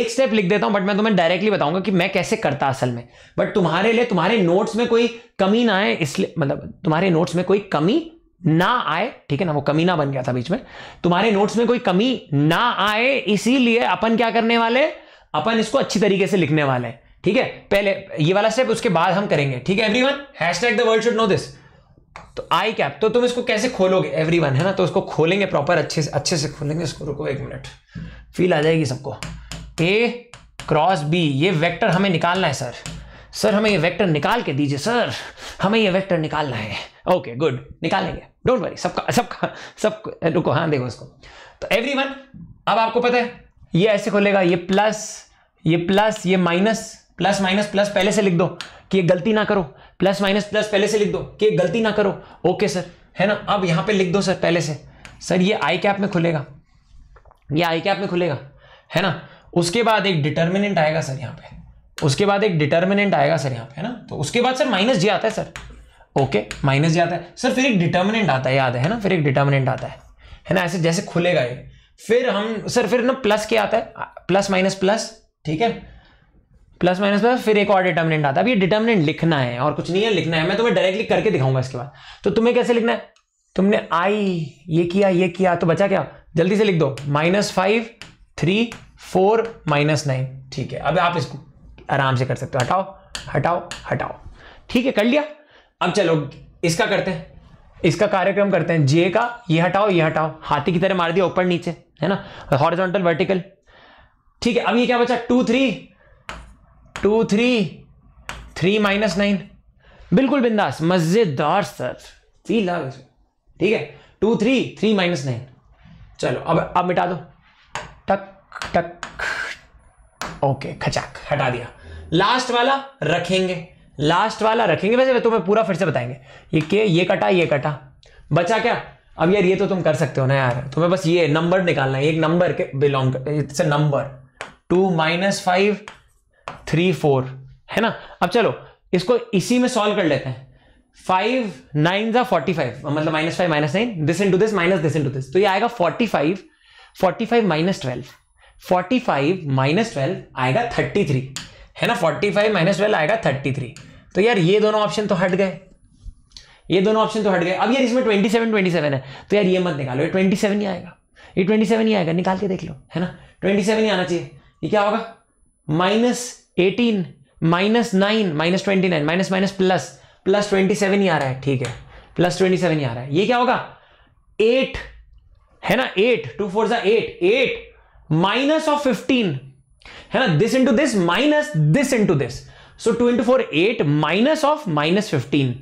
एक स्टेप लिख देता हूं बट मैं तुम्हें डायरेक्टली बताऊंगा कि मैं कैसे करता असल में बट तुम्हारे लिए तुम्हारे नोट्स में कोई कमी ना आए इसलिए मतलब तुम्हारे नोट्स में कोई कमी ना आए ठीक है ना वो कमी ना बन गया था बीच में तुम्हारे नोट्स में कोई कमी ना आए इसीलिए अपन क्या करने वाले अपन इसको अच्छी तरीके से लिखने वाले हैं ठीक है पहले ये वाला स्टेप उसके बाद हम करेंगे ठीक है everyone hashtag the world should know this तो आई कैप तो तुम इसको कैसे खोलोगे एवरी है ना तो उसको खोलेंगे प्रॉपर अच्छे से अच्छे से खोलेंगे इसको रुको एक मिनट फील आ जाएगी सबको ए क्रॉस बी ये वेक्टर हमें निकालना है सर सर हमें ये वेक्टर निकाल के दीजिए सर हमें ये वेक्टर निकालना है ओके गुड निकाल लेंगे डोंट वरी सबका सबका सब रुको हाँ देखो इसको तो एवरीवन अब आपको पता है ये ऐसे खोलेगा ये प्लस ये प्लस ये माइनस प्लस माइनस प्लस पहले से लिख दो कि गलती ना करो प्लस माइनस प्लस पहले से लिख दो कि गलती ना करो ओके सर है ना अब यहां पे लिख दो सर पहले से सर ये आई कैप में खुलेगा ये आई कैप में खुलेगा है ना उसके बाद एक डिटर्मिनेंट आएगा सर यहाँ पे उसके बाद एक डिटर्मिनेंट आएगा सर यहाँ पे है ना तो उसके बाद सर माइनस जी आता है सर ओके माइनस जी आता है सर फिर एक डिटर्मिनेंट आता है याद है ना फिर एक डिटर्मिनेंट आता है है ना ऐसे जैसे खुलेगा ये फिर हम सर फिर ना प्लस के आता है प्लस माइनस प्लस ठीक है प्लस माइनस प्लस फिर एक और डिटर्मिनेंट आता है अब ये डिटर्मिनेंट लिखना है और कुछ नहीं है लिखना है मैं तुम्हें डायरेक्टली करके दिखाऊंगा इसके बाद तो तुम्हें कैसे लिखना है तुमने आई ये किया ये किया तो बचा क्या जल्दी से लिख दो minus five three four minus nine ठीक है अब आप इसको आराम से कर सकते हो हटाओ हटाओ हटाओ ठीक है कर लिया अब चलो इसका करते हैं इसका कार्यक्रम करते हैं जे का ये हटाओ ये हटाओ हाथी की तरह मार दिया ऊपर नीचे है ना हॉरिजॉन्टल वर्टिकल ठीक है अब ये क्या बचा two three two three three minus nine बिल्कुल बिंदास मज़ेदार सर वी लव ठीक है two three three minus nine चलो अब अब मिटा दो टक टक ओके खचाक हटा दिया लास्ट वाला रखेंगे लास्ट वाला रखेंगे वैसे मैं तुम्हें पूरा फिर से बताएंगे ये के ये कटा ये कटा बचा क्या अब यार ये तो तुम कर सकते हो ना यार तुम्हें बस ये नंबर निकालना है एक नंबर के belong it's a number two minus five three four है ना अब चलो इसको इसी में सॉल्व कर लेते हैं फाइव नाइन जा फोर्टी फाइव मतलब minus five minus nine this into this minus this into this तो ये आएगा forty five forty five minus twelve forty five minus twelve आएगा थर्टी थ्री है ना फोर्टी फाइव माइनस ट्वेल्व आएगा thirty three तो यार ये दोनों ऑप्शन तो हट गए ये दोनों ऑप्शन तो हट गए अब यार इसमें ट्वेंटी सेवन ट्वेंटी सेवन है तो यार ये मत निकालो ये ट्वेंटी सेवन ही आएगा ये ट्वेंटी सेवन ही आएगा निकाल के देख लो है ना ट्वेंटी सेवन ही आना चाहिए ये क्या होगा minus eighteen minus nine minus twenty nine minus minus plus plus twenty seven ही आ रहा है ठीक है प्लस ट्वेंटी सेवन ही आ रहा है ये क्या होगा एट है ना एट टू फोर जा eight eight minus of fifteen है ना this into this minus this into this so two into four eight minus of minus fifteen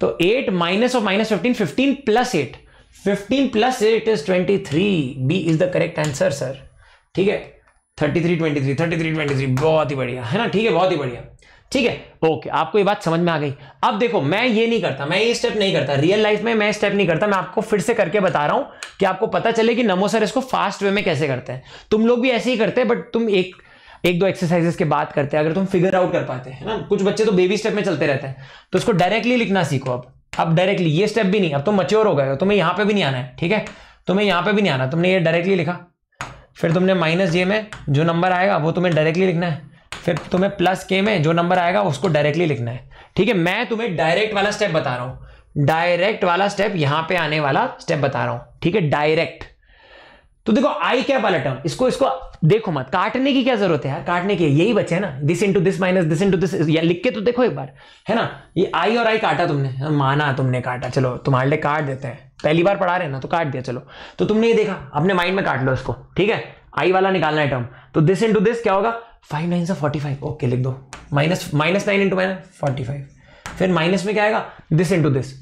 तो eight minus of minus fifteen fifteen plus eight fifteen plus eight is twenty three B is the correct answer sir ठीक है thirty three twenty three thirty three twenty three बहुत ही बढ़िया है ना ठीक है बहुत ही बढ़िया ठीक है ओके आपको ये बात समझ में आ गई अब देखो मैं ये नहीं करता मैं ये स्टेप नहीं करता रियल लाइफ में मैं स्टेप नहीं करता मैं आपको फिर से करके बता रहा हूं कि आपको पता चले कि नमो सर इसको फास्ट वे में कैसे करते हैं तुम लोग भी ऐसे ही करते हैं बट तुम एक एक दो एक्सरसाइजेस के बाद करते हैं अगर तुम फिगर आउट कर पाते हैं ना कुछ बच्चे तो बेबी स्टेप में चलते रहते हैं तो उसको डायरेक्टली लिखना सीखो अब अब डायरेक्टली ये स्टेप भी नहीं अब तुम मच्योर हो गए हो तुम्हें यहां पे भी नहीं आना है ठीक है तुम्हें यहां पे भी नहीं आना तुमने ये डायरेक्टली लिखा फिर तुमने माइनस जे में जो नंबर आएगा वो तुम्हें डायरेक्टली लिखना है फिर तुम्हें प्लस के में जो नंबर आएगा उसको डायरेक्टली लिखना है ठीक है मैं तुम्हें डायरेक्ट वाला स्टेप बता रहा हूँ डायरेक्ट वाला स्टेप यहां पे आने वाला स्टेप बता रहा हूँ ठीक है डायरेक्ट तो देखो आई क्या वाला टर्म इसको इसको देखो मत काटने की क्या जरूरत है यार काटने की यही बच्चे है ना this into this minus this into this लिख के तो देखो एक बार है ना ये आई और आई काटा तुमने माना तुमने काटा चलो तुम्हारे लिए काट देते हैं पहली बार पढ़ा रहे हैं ना तो काट दिया चलो तो तुमने ये देखा अपने माइंड में काट लो इसको ठीक है आई वाला निकालना है टर्म तो दिस इंटू दिस क्या होगा फाइव नाइन से फोर्टी फाइव ओके लिख दो minus minus nine into minus forty five फिर माइनस में क्या आएगा this into this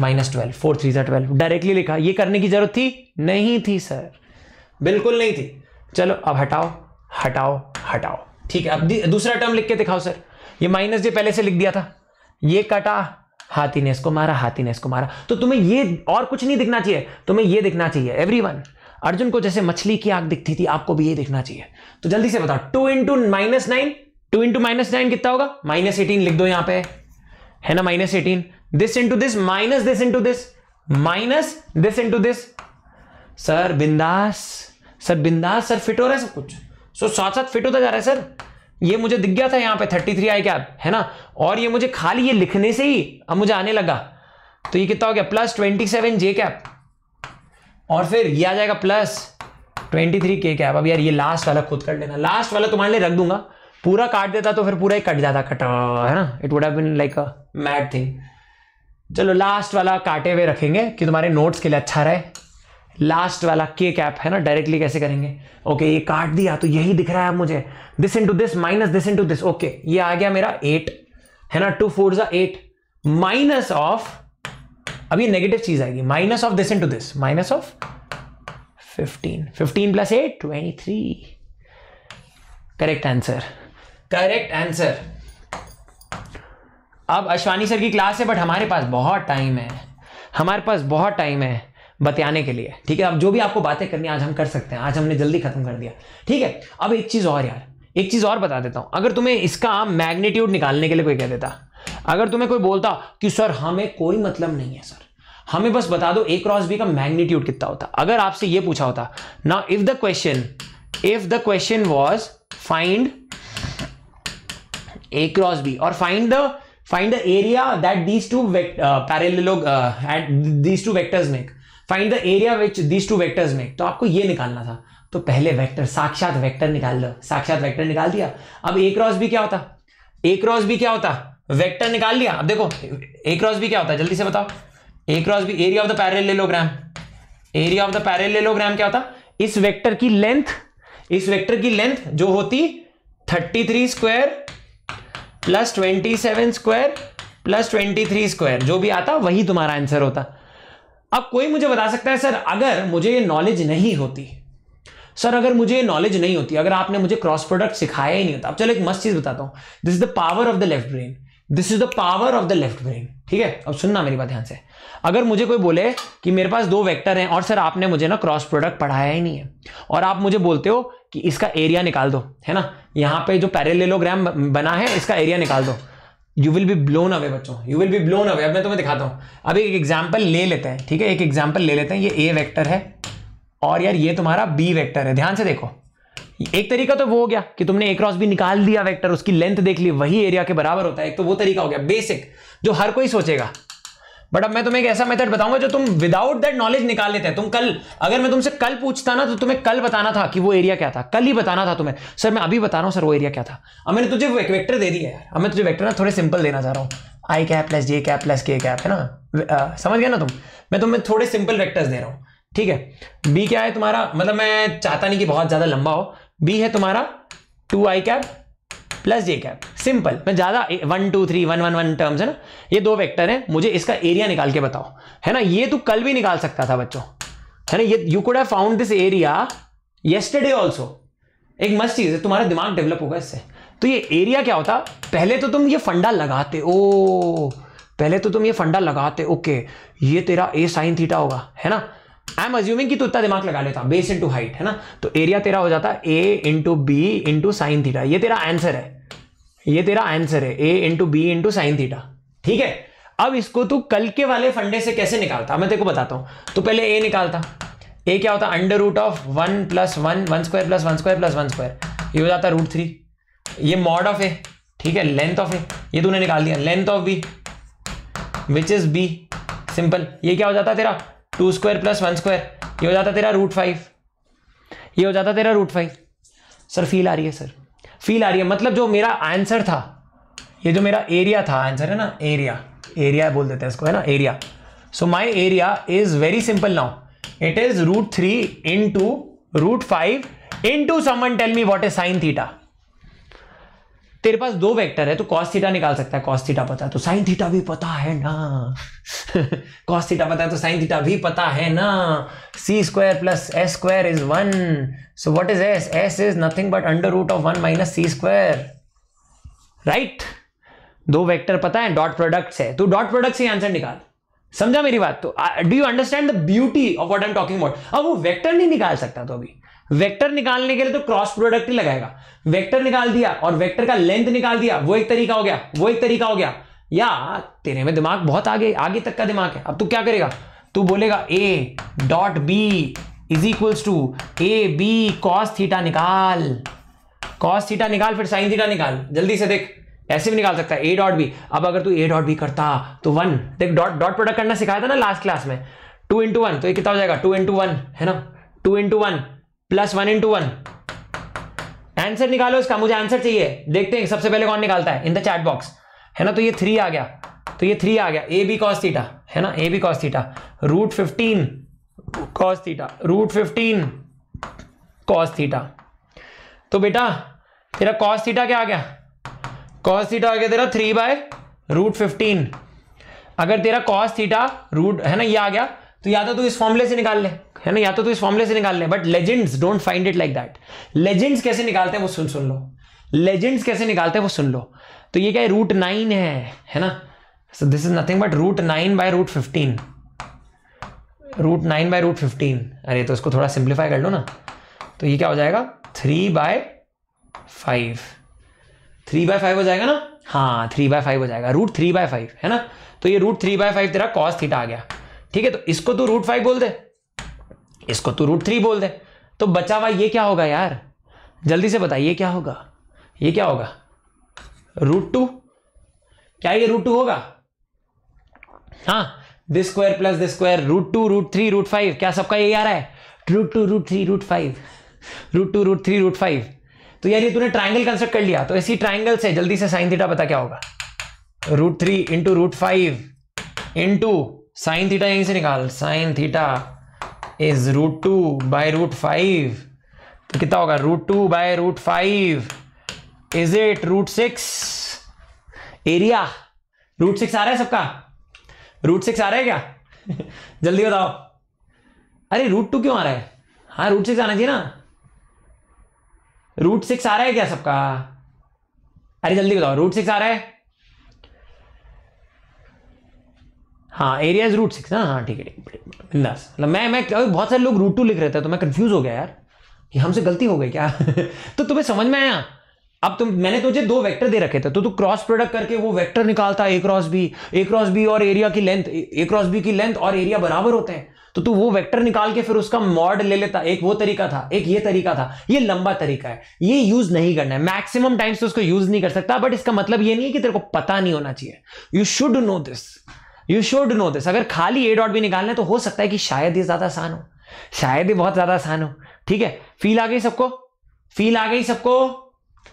minus twelve four three सा ट्वेल्व डायरेक्टली लिखा ये करने की जरूरत थी नहीं थी सर बिल्कुल नहीं थी चलो अब हटाओ हटाओ हटाओ ठीक है अब दूसरा टर्म लिख के दिखाओ सर ये माइनस जे पहले से लिख दिया था ये कटा हाथी ने इसको मारा हाथी ने इसको मारा तो तुम्हें ये और कुछ नहीं दिखना चाहिए तुम्हें ये दिखना चाहिए एवरी अर्जुन को जैसे मछली की आग दिखती थी आपको भी ये दिखना चाहिए तो जल्दी से बताओ two into minus nine two into minus nine कितना होगा माइनस एटीन लिख दो यहां पे है ना minus eighteen this into this minus this into this minus this into this sir बिंदास सर बिंदास सर फिट हो रहा है सब कुछ सो साथ साथ फिट होता जा रहा है सर ये मुझे दिख गया था यहां पे 33 थ्री आई कैप है ना और ये मुझे खाली ये लिखने से ही अब मुझे आने लगा तो ये कितना हो गया plus twenty seven J cap और फिर ये आ जाएगा plus twenty three K cap अब यार ये लास्ट वाला खुद कर लेना लास्ट वाला तुम्हारे लिए रख दूंगा पूरा काट देता तो फिर पूरा ही कट जाता कट है ना it would been like a mad thing चलो लास्ट वाला काटे हुए रखेंगे कि तुम्हारे नोट्स के लिए अच्छा रहे लास्ट वाला के कैप है ना डायरेक्टली कैसे करेंगे ओके ये काट दिया तो यही दिख रहा है मुझे this into this minus this into this okay ये आ गया मेरा एट है ना टू फोर ज़ा एट माइनस ऑफ अब ये नेगेटिव चीज आएगी minus of this into this minus of fifteen fifteen plus eight twenty three correct answer correct answer अब अश्वानी सर की क्लास है बट हमारे पास बहुत टाइम है हमारे पास बहुत टाइम है बताने के लिए ठीक है अब जो भी आपको बातें करनी आज हम कर सकते हैं आज हमने जल्दी खत्म कर दिया ठीक है अब एक चीज़ और यार एक चीज़ और बता देता हूं अगर तुम्हें इसका मैग्नीट्यूड निकालने के लिए कोई कह देता अगर तुम्हें कोई बोलता कि सर हमें कोई मतलब नहीं है सर हमें बस बता दो ए क्रॉस बी का मैग्नीट्यूड कितना होता अगर आपसे यह पूछा होता ना if the question if the question was find A cross B और find the find the area that these two parallel at these two vectors make find the area which these two vectors में तो आपको ये निकालना था तो पहले vector साक्षात वैक्टर निकाल लो साक्षात वैक्टर निकाल दिया अब ए क्रॉस भी क्या होता ए क्रॉस भी क्या होता वेक्टर निकाल लिया अब देखो ए क्रॉस भी क्या होता जल्दी से बताओ A cross B area of the parallelogram area of the parallelogram क्या होता इस वेक्टर की लेंथ इस वेक्टर की लेंथ जो होती 33 square plus 27 square plus 23 square जो भी आता वही तुम्हारा आंसर होता अब कोई मुझे बता सकता है सर अगर मुझे ये नॉलेज नहीं होती सर अगर मुझे ये नॉलेज नहीं होती अगर आपने मुझे क्रॉस प्रोडक्ट सिखाया ही नहीं होता अब चलो एक मस्त चीज बताता हूँ this is the power of the left brain this is the power of the left brain ठीक है अब सुनना मेरी बात ध्यान से अगर मुझे कोई बोले कि मेरे पास दो वेक्टर हैं और सर आपने मुझे ना क्रॉस प्रोडक्ट पढ़ाया ही नहीं है और आप मुझे बोलते हो कि इसका एरिया निकाल दो है ना यहां पे जो पैरेलेलोग्राम बना है इसका एरिया निकाल दो you will be blown away बच्चों you will be blown away अब मैं तुम्हें दिखाता हूँ अब एक एग्जाम्पल ले लेते हैं ठीक है एक एग्जाम्पल ले लेते हैं ये ए वैक्टर है और यार ये तुम्हारा बी वैक्टर है ध्यान से देखो एक तरीका तो वो हो गया कि तुमने ए क्रॉस भी निकाल दिया वेक्टर उसकी लेंथ देख ली वही एरिया के बराबर होता है एक तो वो तरीका हो गया बेसिक जो हर कोई सोचेगा बट अब मैं तुम्हें एक ऐसा मेथड बताऊंगा जो तुम विदाउट दैट नॉलेज निकाल लेते हैं तुम कल अगर मैं तुमसे कल पूछता ना तो तुम्हें कल बताना था कि वो एरिया क्या था कल ही बताना था तुम्हें सर मैं अभी बता रहा हूँ सर वो एरिया क्या था अब मैंने तुझे वेक्टर दे दिया यार अब मैं तुझे वेक्टर ना थोड़े सिंपल देना चाह रहा हूँ I cap plus J cap plus K cap है ना समझ गया ना तुम मैं तुम्हें थोड़े सिंपल वैक्टर्स दे रहा हूँ ठीक है बी क्या है तुम्हारा मतलब मैं चाहता नहीं कि बहुत ज़्यादा लंबा हो बी है तुम्हारा two I cap plus J cap simple मैं ज़्यादा one two three one one one terms है ना ये दो वेक्टर हैं मुझे इसका एरिया निकाल के बताओ है ना ये तू तो कल भी निकाल सकता था बच्चों है ना ये you could have found this area yesterday also एक मस्त चीज़ है तुम्हारा दिमाग डेवलप होगा इससे तो ये एरिया क्या होता पहले तो तुम ये फंडा लगाते ओ पहले तो तुम ये फंडा लगाते ओके ये तेरा ए साइन थीटा होगा है ना आई एम अज्यूमिंग कि तू इतना दिमाग लगा लेता बेस इंटू हाइट है ना तो एरिया तेरा हो जाता A into B into sine theta ये तेरा आंसर है ये तेरा आंसर है A into B into sine theta ठीक है अब इसको तू कल के वाले फंडे से कैसे निकालता मैं तेरे को बताता हूं तो पहले ए निकालता ए क्या होता under root of one plus one one square plus one square plus one square ये हो जाता रूट थ्री ये मॉड ऑफ ए ठीक है लेंथ ऑफ ए ये तूने निकाल दिया length of B which is B simple ये क्या हो जाता तेरा two square plus one square ये हो जाता तेरा रूट फाइव ये हो जाता तेरा रूट फाइव सर फील आ रही है सर फील आ रही है मतलब जो मेरा आंसर था ये जो मेरा एरिया था आंसर है ना एरिया एरिया बोल देते हैं इसको है ना area so my area is very simple now it is root three in two root five in two someone tell me what is sine theta तेरे पास दो वेक्टर है तो कॉस थीटा निकाल सकता है कॉस थीटा पता है तो साइन थीटा भी पता है ना कॉस थीटा पता है तो साइन थीटा भी पता है ना C square plus S square is one so what is S S is nothing but under root of one minus C square right दो वेक्टर पता है डॉट प्रोडक्ट्स है तो डॉट प्रोडक्ट से आंसर निकाल समझा मेरी बात तो do you understand the beauty of what I am talking about अब वो वेक्टर नहीं निकाल सकता तो अभी वेक्टर निकालने के लिए तो क्रॉस प्रोडक्ट ही लगाएगा वेक्टर निकाल दिया और वेक्टर का लेंथ निकाल दिया वो एक तरीका हो गया वो एक तरीका हो गया या तेरे में दिमाग बहुत आगे आगे तक का दिमाग है अब तू क्या करेगा तू बोलेगा A dot B is equals to A B cos theta निकाल कॉस थीटा निकाल फिर साइन थीटा निकाल जल्दी से देख ऐसे भी निकाल सकता है ए डॉट बी अब अगर तू ए डॉट बी करता तो वन देख डॉट डॉट प्रोडक्ट करना सिखाया था ना लास्ट क्लास में टू इंटू वन तो ये कितना हो जाएगा टू इंटू वन है ना two into one plus one into one answer निकालो इसका मुझे आंसर चाहिए देखते हैं सबसे पहले कौन निकालता है इन द चैट बॉक्स है ना तो ये थ्री आ गया तो ये थ्री आ गया ए बी कॉस थीटा है ना A B cos theta root fifteen cos theta root fifteen cos theta तो बेटा तेरा कॉस थीटा क्या आ गया कॉस थीटा आ गया तेरा थ्री बाय रूट फिफ्टीन अगर तेरा कॉस थीटा रूट है ना ये आ गया तो या तो तू इस फॉर्मूले से निकाल ले है ना या तो तू इस फॉर्मूले से निकाल ले but legends don't find it like that legends कैसे निकालते हैं वो सुन सुन लो लेजेंड्स कैसे निकालते हैं वो सुन लो तो ये क्या है रूट नाइन है है ना so this is nothing but root nine by root fifteen root nine by root fifteen अरे तो इसको थोड़ा सिंप्लीफाई कर लो ना तो ये क्या हो जाएगा three by five three by five हो जाएगा ना हाँ थ्री बाय फाइव हो जाएगा रूट थ्री बाय फाइव है ना तो ये रूट थ्री बाय फाइव तेरा कॉस थीटा आ गया ठीक है तो इसको तू रूट फाइव बोल दे इसको तू रूट थ्री बोल दे तो बचा हुआ ये क्या होगा यार जल्दी से बताइए क्या होगा ये क्या होगा रूट टू क्या ये रूट टू होगा हाँ this square plus this square root two root three root five क्या सबका यही आ रहा है root two root three root five root two root three root five तो यार ये तूने ट्राइंगल कंस्ट्रक्ट कर लिया तो इसी ट्राइंगल से जल्दी से साइन थीटा पता क्या होगा root three into root five into sine theta यहीं से निकाल sine theta is root two by root five तो कितना होगा root two by root five is it root six area root six आ रहा है सबका रूट सिक्स आ रहा है क्या जल्दी बताओ अरे रूट टू क्यों आ रहा है हाँ रूट सिक्स आना चाहिए ना रूट सिक्स आ रहा है क्या सबका अरे जल्दी बताओ रूट सिक्स आ रहा है हाँ एरिया इज रूट सिक्स ना हाँ ठीक है ठीक बिंदास मतलब मैं मैं बहुत सारे लोग रूट टू लिख रहे थे तो मैं कन्फ्यूज़ हो गया यार ये हमसे गलती हो गई क्या तो तुम्हें समझ में आया अब तुम मैंने तुझे दो वेक्टर दे रखे थे तो तू क्रॉस प्रोडक्ट करके वो वेक्टर निकालता A cross B A cross B और एरिया की लेंथ ए क्रॉस बी की लेंथ और एरिया बराबर होते हैं तो तू वो वेक्टर निकाल के फिर उसका मॉड ले लेता एक वो तरीका था एक ये तरीका था ये लंबा तरीका है ये यूज नहीं करना है मैक्सिमम टाइम्स तो उसको यूज नहीं कर सकता बट इसका मतलब ये नहीं है कि तेरे को पता नहीं होना चाहिए you should know this you should know this अगर खाली ए डॉट बी निकालना है तो हो सकता है कि शायद ये ज़्यादा आसान हो शायद ये बहुत ज़्यादा आसान हो ठीक है फील आ गई सबको फील आ गई सबको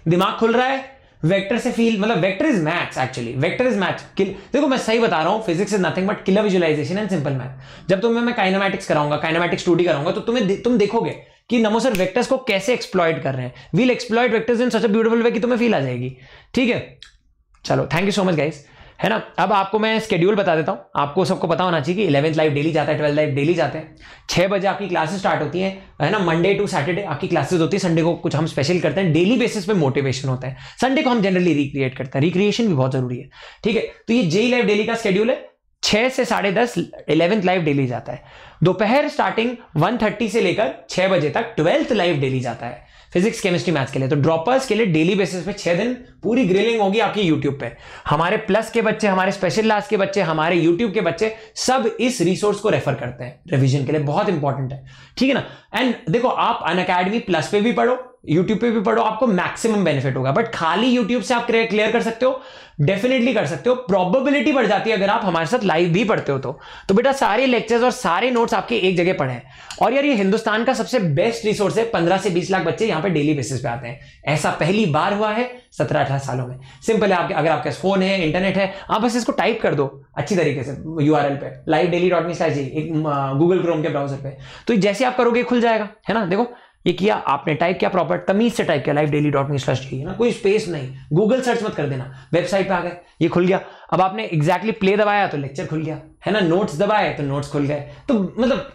दिमाग खुल रहा है वेक्टर से फील मतलब vector is maths actually vector is math देखो मैं सही बता रहा हूँ physics is nothing but killer visualisation and simple math जब तुम्हें मैं काइनामेटिक्स कराऊंगा काइनामेटिक्स टू कराऊंगा तो तुम्हें तुम देखोगे कि नमो सर वेक्टर्स को कैसे एक्सप्लॉयट कर रहे हैं we'll exploit vectors in such a beautiful way कि तुम्हें फील आ जाएगी ठीक है चलो thank you so much guys है ना अब आपको मैं स्केड्यूल बता देता हूँ आपको सबको पता होना चाहिए कि इलेवंथ लाइफ डेली जाता है ट्वेल्थ लाइफ डेली जाते हैं छः बजे आपकी क्लासेस स्टार्ट होती हैं है ना मंडे टू सैटरडे आपकी क्लासेस होती है संडे को कुछ हम स्पेशल करते हैं डेली बेसिस पे मोटिवेशन होता है संडे को हम जनरली रिक्रिएट करते हैं रिक्रिएशन भी बहुत जरूरी है ठीक है तो ये जेई लाइफ डेली का स्केड्यूल है छः से साढ़े दस इलेवंथ लाइव डेली जाता है दोपहर स्टार्टिंग वन थर्टी से लेकर छः बजे तक ट्वेल्थ लाइफ डेली जाता है फिजिक्स केमिस्ट्री मैथ्स के लिए तो ड्रॉपर्स के लिए डेली बेसिस पे छह दिन पूरी ग्रिलिंग होगी आपकी यूट्यूब पे हमारे प्लस के बच्चे हमारे स्पेशल क्लास के बच्चे हमारे यूट्यूब के बच्चे सब इस रिसोर्स को रेफर करते हैं रिविजन के लिए बहुत इंपॉर्टेंट है ठीक है ना एंड देखो आप अन प्लस पे भी पढ़ो यूट्यूब पे भी पढ़ो आपको मैक्सिमम बेनिफिट होगा बट खाली यूट्यूब से आप क्लियर कर सकते हो डेफिनेटली कर सकते हो प्रोबेबिलिटी बढ़ जाती है अगर आप हमारे साथ लाइव भी पढ़ते हो तो तो बेटा सारे लेक्चर्स और सारे नोट्स आपके एक जगह पढ़े हैं और यार ये हिंदुस्तान का सबसे बेस्ट रिसोर्स है पंद्रह से बीस लाख बच्चे यहाँ पे डेली बेसिस पे आते हैं ऐसा पहली बार हुआ है सत्रह अठारह सालों में सिंपल है आपके अगर आपके फोन है इंटरनेट है आप बस इसको टाइप कर दो अच्छी तरीके से यू आर एल पे लाइव डेली डॉट मी एक गूगल क्रोम के ब्राउजर पे तो जैसे आप करोगे खुल जाएगा है ना देखो ये किया आपने टाइप किया प्रॉपर तमीज से टाइप किया live daily dot me slash ना कोई स्पेस नहीं गूगल सर्च मत कर देना वेबसाइट पे आ गए ये खुल गया अब आपने एग्जैक्टली exactly प्ले दबाया तो लेक्चर खुल गया है ना नोट्स दबाए तो नोट्स खुल गए तो मतलब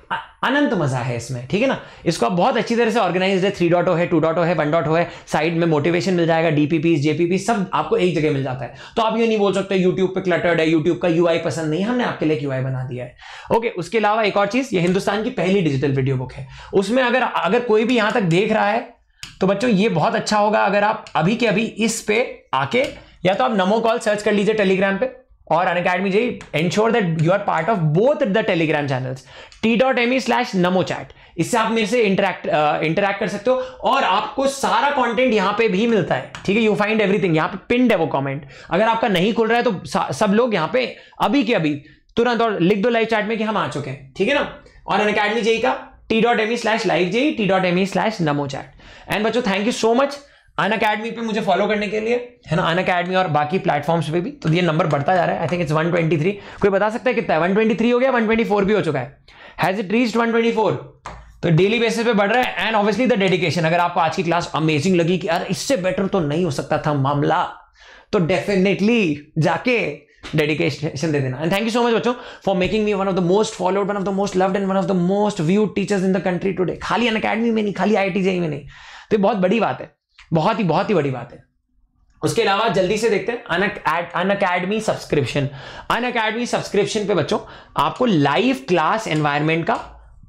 अनंत मजा है इसमें ठीक है ना इसको आप बहुत अच्छी तरह से ऑर्गेनाइज है थ्री डॉट है टू डॉट है वन डॉट है साइड में मोटिवेशन मिल जाएगा डीपीपी जेपीपी सब आपको एक जगह मिल जाता है तो आप ये नहीं बोल सकते यूट्यूब पे क्लटर्ड है यूट्यूब का यू पसंद नहीं हमने आपके लिए यू बना दिया है ओके उसके अलावा एक और चीज ये हिंदुस्तान की पहली डिजिटल वीडियो बुक है उसमें अगर अगर कोई भी यहां तक देख रहा है तो बच्चों ये बहुत अच्छा होगा अगर आप अभी के अभी इस पे आके या तो आप नमो कॉल सर्च कर लीजिए टेलीग्राम पे और Unacademy JEE ensure that you are part of both the Telegram channels T dot M E slash Namo chat इससे आप मेरे से इंटरेक्ट इंटरेक्ट uh, कर सकते हो और आपको सारा कंटेंट यहां पे भी मिलता है ठीक है यू फाइंड एवरीथिंग यहाँ पे पिंड है वो कमेंट अगर आपका नहीं खुल रहा है तो सब लोग यहां पे अभी के अभी तुरंत और लिख दो लाइव चैट में कि हम आ चुके हैं ठीक है ना और अन अकेडमी जी का T dot M E slash live JEE T dot M E slash Namo chat and बच्चो thank you so much Unacademy पर मुझे फॉलो करने के लिए है ना अन अकेडमी और बाकी प्लेटफॉर्म्स पे भी तो ये नंबर बढ़ता जा रहा है आई थिंक इट्स थ्री कोई बता सकता है कितना वन ट्वेंटी थ्री हो गया वन ट्वेंटी फोर भी हो चुका है हैज इट ट्वेंटी फोर तो डेली बेसिस पे बढ़ रहा है एंड ऑब्वियसली द डेडिकेशन अगर आपको आज की क्लास अमेजिंग लगी कि यार इससे बेटर तो नहीं हो सकता था मामला तो डेफिनेटली जाके डेडिकेशन दे देना and thank you so much बच्चों for making me one of the most followed one of the most loved and one of the most viewed teachers in the country today खाली अन academy में नहीं खाली आई में नहीं तो बहुत बड़ी बात है बहुत ही बहुत ही बड़ी बात है उसके अलावा जल्दी से देखते हैं Unacademy subscription Unacademy subscription पे बच्चों आपको लाइव क्लास एनवायरमेंट का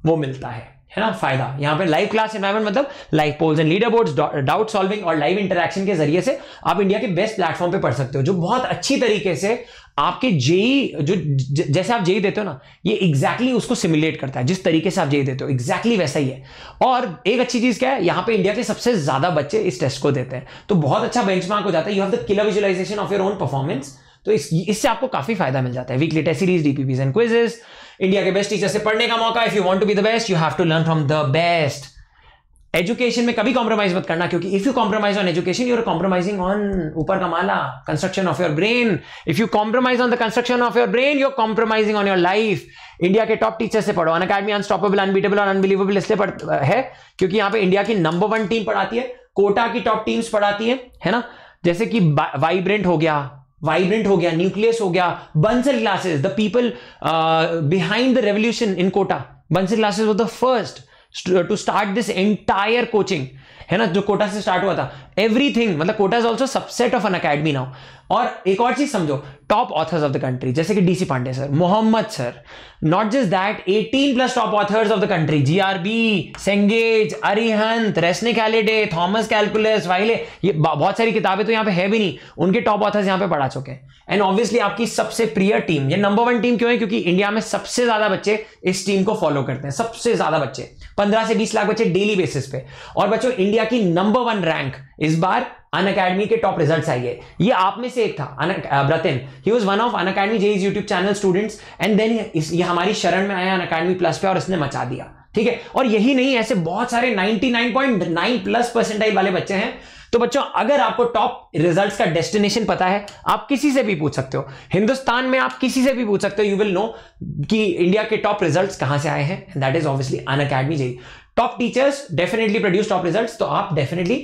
वो मिलता है है ना फायदा यहां पे लाइव क्लास एनवायरमेंट मतलब live polls and leader board doubt solving और लाइव इंटरेक्शन के जरिए से आप इंडिया के बेस्ट प्लेटफॉर्म पे पढ़ सकते हो जो बहुत अच्छी तरीके से आपके जेई जो जैसे आप जेई देते हो ना ये एग्जैक्टली exactly उसको सिमुलेट करता है जिस तरीके से आप जेई देते हो एग्जैक्टली exactly वैसा ही है और एक अच्छी चीज क्या है यहां पे इंडिया के सबसे ज्यादा बच्चे इस टेस्ट को देते हैं तो बहुत अच्छा मार्क हो जाता है you have the killer visualisation of your own performance तो इस इससे आपको काफी फायदा मिल जाता है weekly test series DPPs and quizzes India के बेस्ट टीचर से पढ़ने का मौका if you want to be the best you have to learn from the best education में कभी कॉम्प्रोमाइज मत करना क्योंकि if you compromise on education you are compromising on ऊपर का माला construction of your brain if you compromise on the construction of your brain you are compromising on your life India के top teacher से पढ़ो Unacademy unstoppable unbeatable और unbelievable इसलिए है क्योंकि यहां पर इंडिया की नंबर वन टीम पढ़ाती है कोटा की टॉप टीम्स पढ़ाती है है ना जैसे कि वाइब्रेंट हो गया वाइब्रेंट हो गया न्यूक्लियस हो गया Bansal classes the people behind the revolution in Kota Bansal classes was the first to start this entire coaching है ना जो कोटा से स्टार्ट हुआ था एवरीथिंग मतलब Kota is also subset of Unacademy now और एक और चीज समझो top authors of the country जैसे कि DC Pandey sir Mohammad sir not just that 18 plus top authors of the country GRB Cengage Arihant Resnick Halliday Thomas calculus Wiley ये बहुत सारी किताबें तो यहाँ पे है भी नहीं उनके टॉप ऑथर्स यहाँ पे पढ़ा चुके हैं एंड ऑब्वियसली आपकी सबसे प्रिय टीम ये नंबर वन टीम क्यों है क्योंकि इंडिया में सबसे ज्यादा बच्चे इस टीम को फॉलो करते हैं सबसे ज्यादा बच्चे पंद्रह से बीस लाख बच्चे डेली बेसिस पे और बच्चों इंडिया की नंबर वन रैंक इस बार अन अकेडमी के टॉप रिजल्ट आई है ये आप में से एक था Bratin he was one of Unacademy JEE's YouTube channel students and then ये हमारी शरण में आया अन अकेडमी प्लस पे और इसने मचा दिया ठीक है और यही नहीं ऐसे बहुत सारे 99.9 प्लस परसेंटाइल वाले बच्चे हैं तो बच्चों अगर आपको टॉप रिजल्ट्स का डेस्टिनेशन पता है आप किसी से भी पूछ सकते हो हिंदुस्तान में आप किसी से भी पूछ सकते हो यू विल नो कि इंडिया के टॉप रिजल्ट्स कहां से आए हैं that is obviously Unacademy JEE top teachers definitely produce top result तो आप डेफिनेटली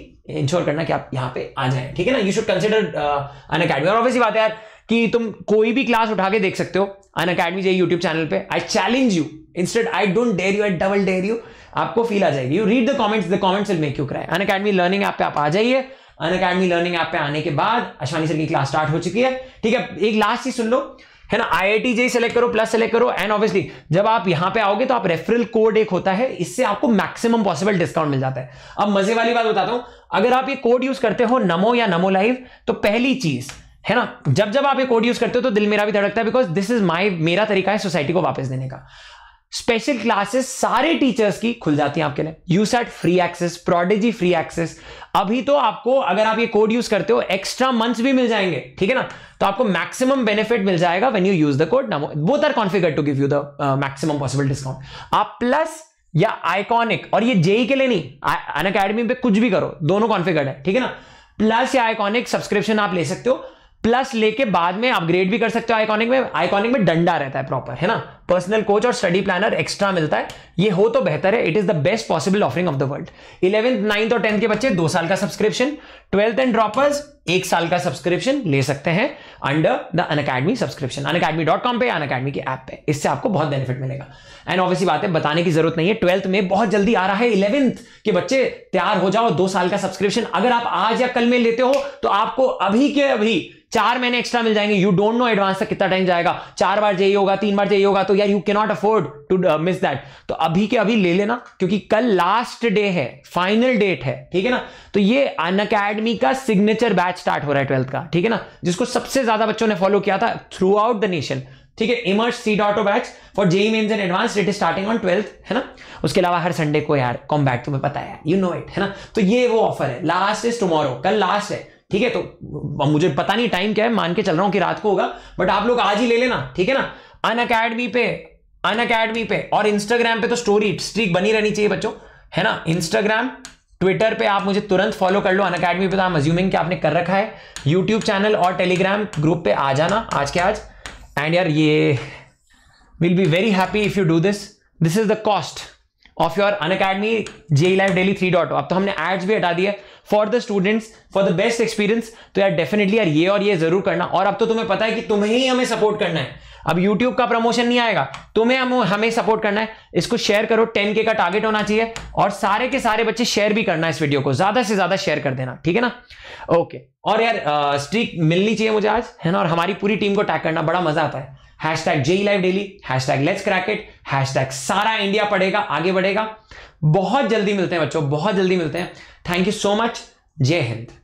इंश्योर करना कि आप यहां पे आ जाए ठीक है ना you should consider Unacademy और ऑब्वियसली बात है यार कि तुम कोई भी क्लास उठा के देख सकते हो अन अकेडमी जाइए यूट्यूब चैनल पे I challenge you instead I don't dare you I double dare you आपको फील आ जाएगी you read the comments the comments will make you cry Unacademy learning app पे आप आ जाइए अन Unacademy learning app पे आने के बाद अश्वानी सर की क्लास स्टार्ट हो चुकी है ठीक है एक लास्ट चीज सुन लो है ना आई आई जी सेलेक्ट करो प्लस सेलेक्ट करो एंड ऑब्वियसली जब आप यहां पे आओगे तो आप रेफरल कोड एक होता है इससे आपको मैक्सिमम पॉसिबल डिस्काउंट मिल जाता है अब मजे वाली बात बताता हूं अगर आप ये कोड यूज करते हो नमो या नमो लाइव तो पहली चीज है ना जब जब आप ये कोड यूज करते हो तो दिल मेरा भी धड़कता है बिकॉज दिस इज माई मेरा तरीका है सोसाइटी को वापस देने का स्पेशल क्लासेस सारे टीचर्स की खुल जाती हैं आपके लिए यूसैट free access Prodigy free access अभी तो आपको अगर आप ये कोड यूज करते हो एक्स्ट्रा मंथ्स भी मिल जाएंगे ठीक है ना तो आपको मैक्सिमम बेनिफिट मिल जाएगा when you use the code both are configure to give you the maximum possible discount आप प्लस या आइकॉनिक और ये जेई e के लिए नहीं अकेडमी पे कुछ भी करो दोनों कॉन्फिगर्ड है ठीक है ना प्लस या आइकॉनिक सब्सक्रिप्शन आप ले सकते हो प्लस लेके बाद में अपग्रेड भी कर सकते हो आइकॉनिक में आइकॉनिक में डंडा रहता है प्रॉपर है ना पर्सनल कोच और स्टडी प्लानर एक्स्ट्रा मिलता है ये हो तो बेहतर है it is the best possible offering of the world eleventh ninth और टेंथ के बच्चे दो साल का सब्सक्रिप्शन ट्वेल्थ एंड ड्रॉपर्स एक साल का सब्सक्रिप्शन ले सकते हैं under the Unacademy subscription Unacademy dot com पर अन अकेडमी के ऐप पे इससे आपको बहुत बेनिफिट मिलेगा एंड ऑब्वियसली बात है बताने की जरूरत नहीं है ट्वेल्थ में बहुत जल्दी आ रहा है इलेवेंथ के बच्चे तैयार हो जाओ दो साल का सब्सक्रिप्शन अगर आप आज या कल में लेते हो तो आपको अभी के अभी चार महीने एक्स्ट्रा मिल जाएंगे यू डोंट नो एडवांस तक कितना टाइम जाएगा चार बार जाइए होगा तीन बार जाइए होगा तो यार you cannot afford to miss that तो अभी के अभी ले लेना क्योंकि कल लास्ट डे है फाइनल डेट है ठीक है ना तो ये अन अकेडमी का सिग्नेचर बैच स्टार्ट हो रहा है ट्वेल्थ का ठीक है ना जिसको सबसे ज्यादा बच्चों ने फॉलो किया था थ्रू आउट द नेशन ठीक है immerse C dot O batch for JEE mains and advance it is starting on twelfth है ना उसके अलावा हर संडे को यार कॉम्बैट तुम्हें पता है यू नो इट है ना तो ये वो ऑफर है लास्ट इज टुमारो कल लास्ट है ठीक है तो मुझे पता नहीं टाइम क्या है मान के चल रहा हूं कि रात को होगा बट आप लोग आज ही ले लेना ठीक है ना अन अकेडमी पे अन अकेडमी पे और इंस्टाग्राम पे तो स्टोरी स्ट्रीक बनी रहनी चाहिए बच्चों है ना इंस्टाग्राम ट्विटर पे आप मुझे तुरंत फॉलो कर लो अन अकेडमी पे तो आई अज्यूमिंग कि आपने कर रखा है यूट्यूब चैनल और टेलीग्राम ग्रुप पे आ जाना आज के आज एंड यार ये will be very happy if you do this this is the cost of your Unacademy J live daily three dot अब तो हमने एड्स भी हटा दिए for the students for the best experience तो यार डेफिनेटली यार ये और ये जरूर करना और अब तो तुम्हें पता है कि तुम्हें ही हमें सपोर्ट करना है अब यूट्यूब का प्रमोशन नहीं आएगा तुम्हें हम हमें सपोर्ट करना है इसको शेयर करो टेन के का टारगेट होना चाहिए और सारे के सारे बच्चे शेयर भी करना इस वीडियो को ज्यादा से ज्यादा शेयर कर देना ठीक है ना ओके और यार स्ट्रीक मिलनी चाहिए मुझे आज है ना और हमारी पूरी टीम को टैग करना बड़ा मजा आता है hashtag J live daily hashtag let's crack it hashtag सारा इंडिया पढ़ेगा आगे बढ़ेगा बहुत जल्दी मिलते हैं बच्चों बहुत जल्दी मिलते हैं थैंक यू सो मच जय हिंद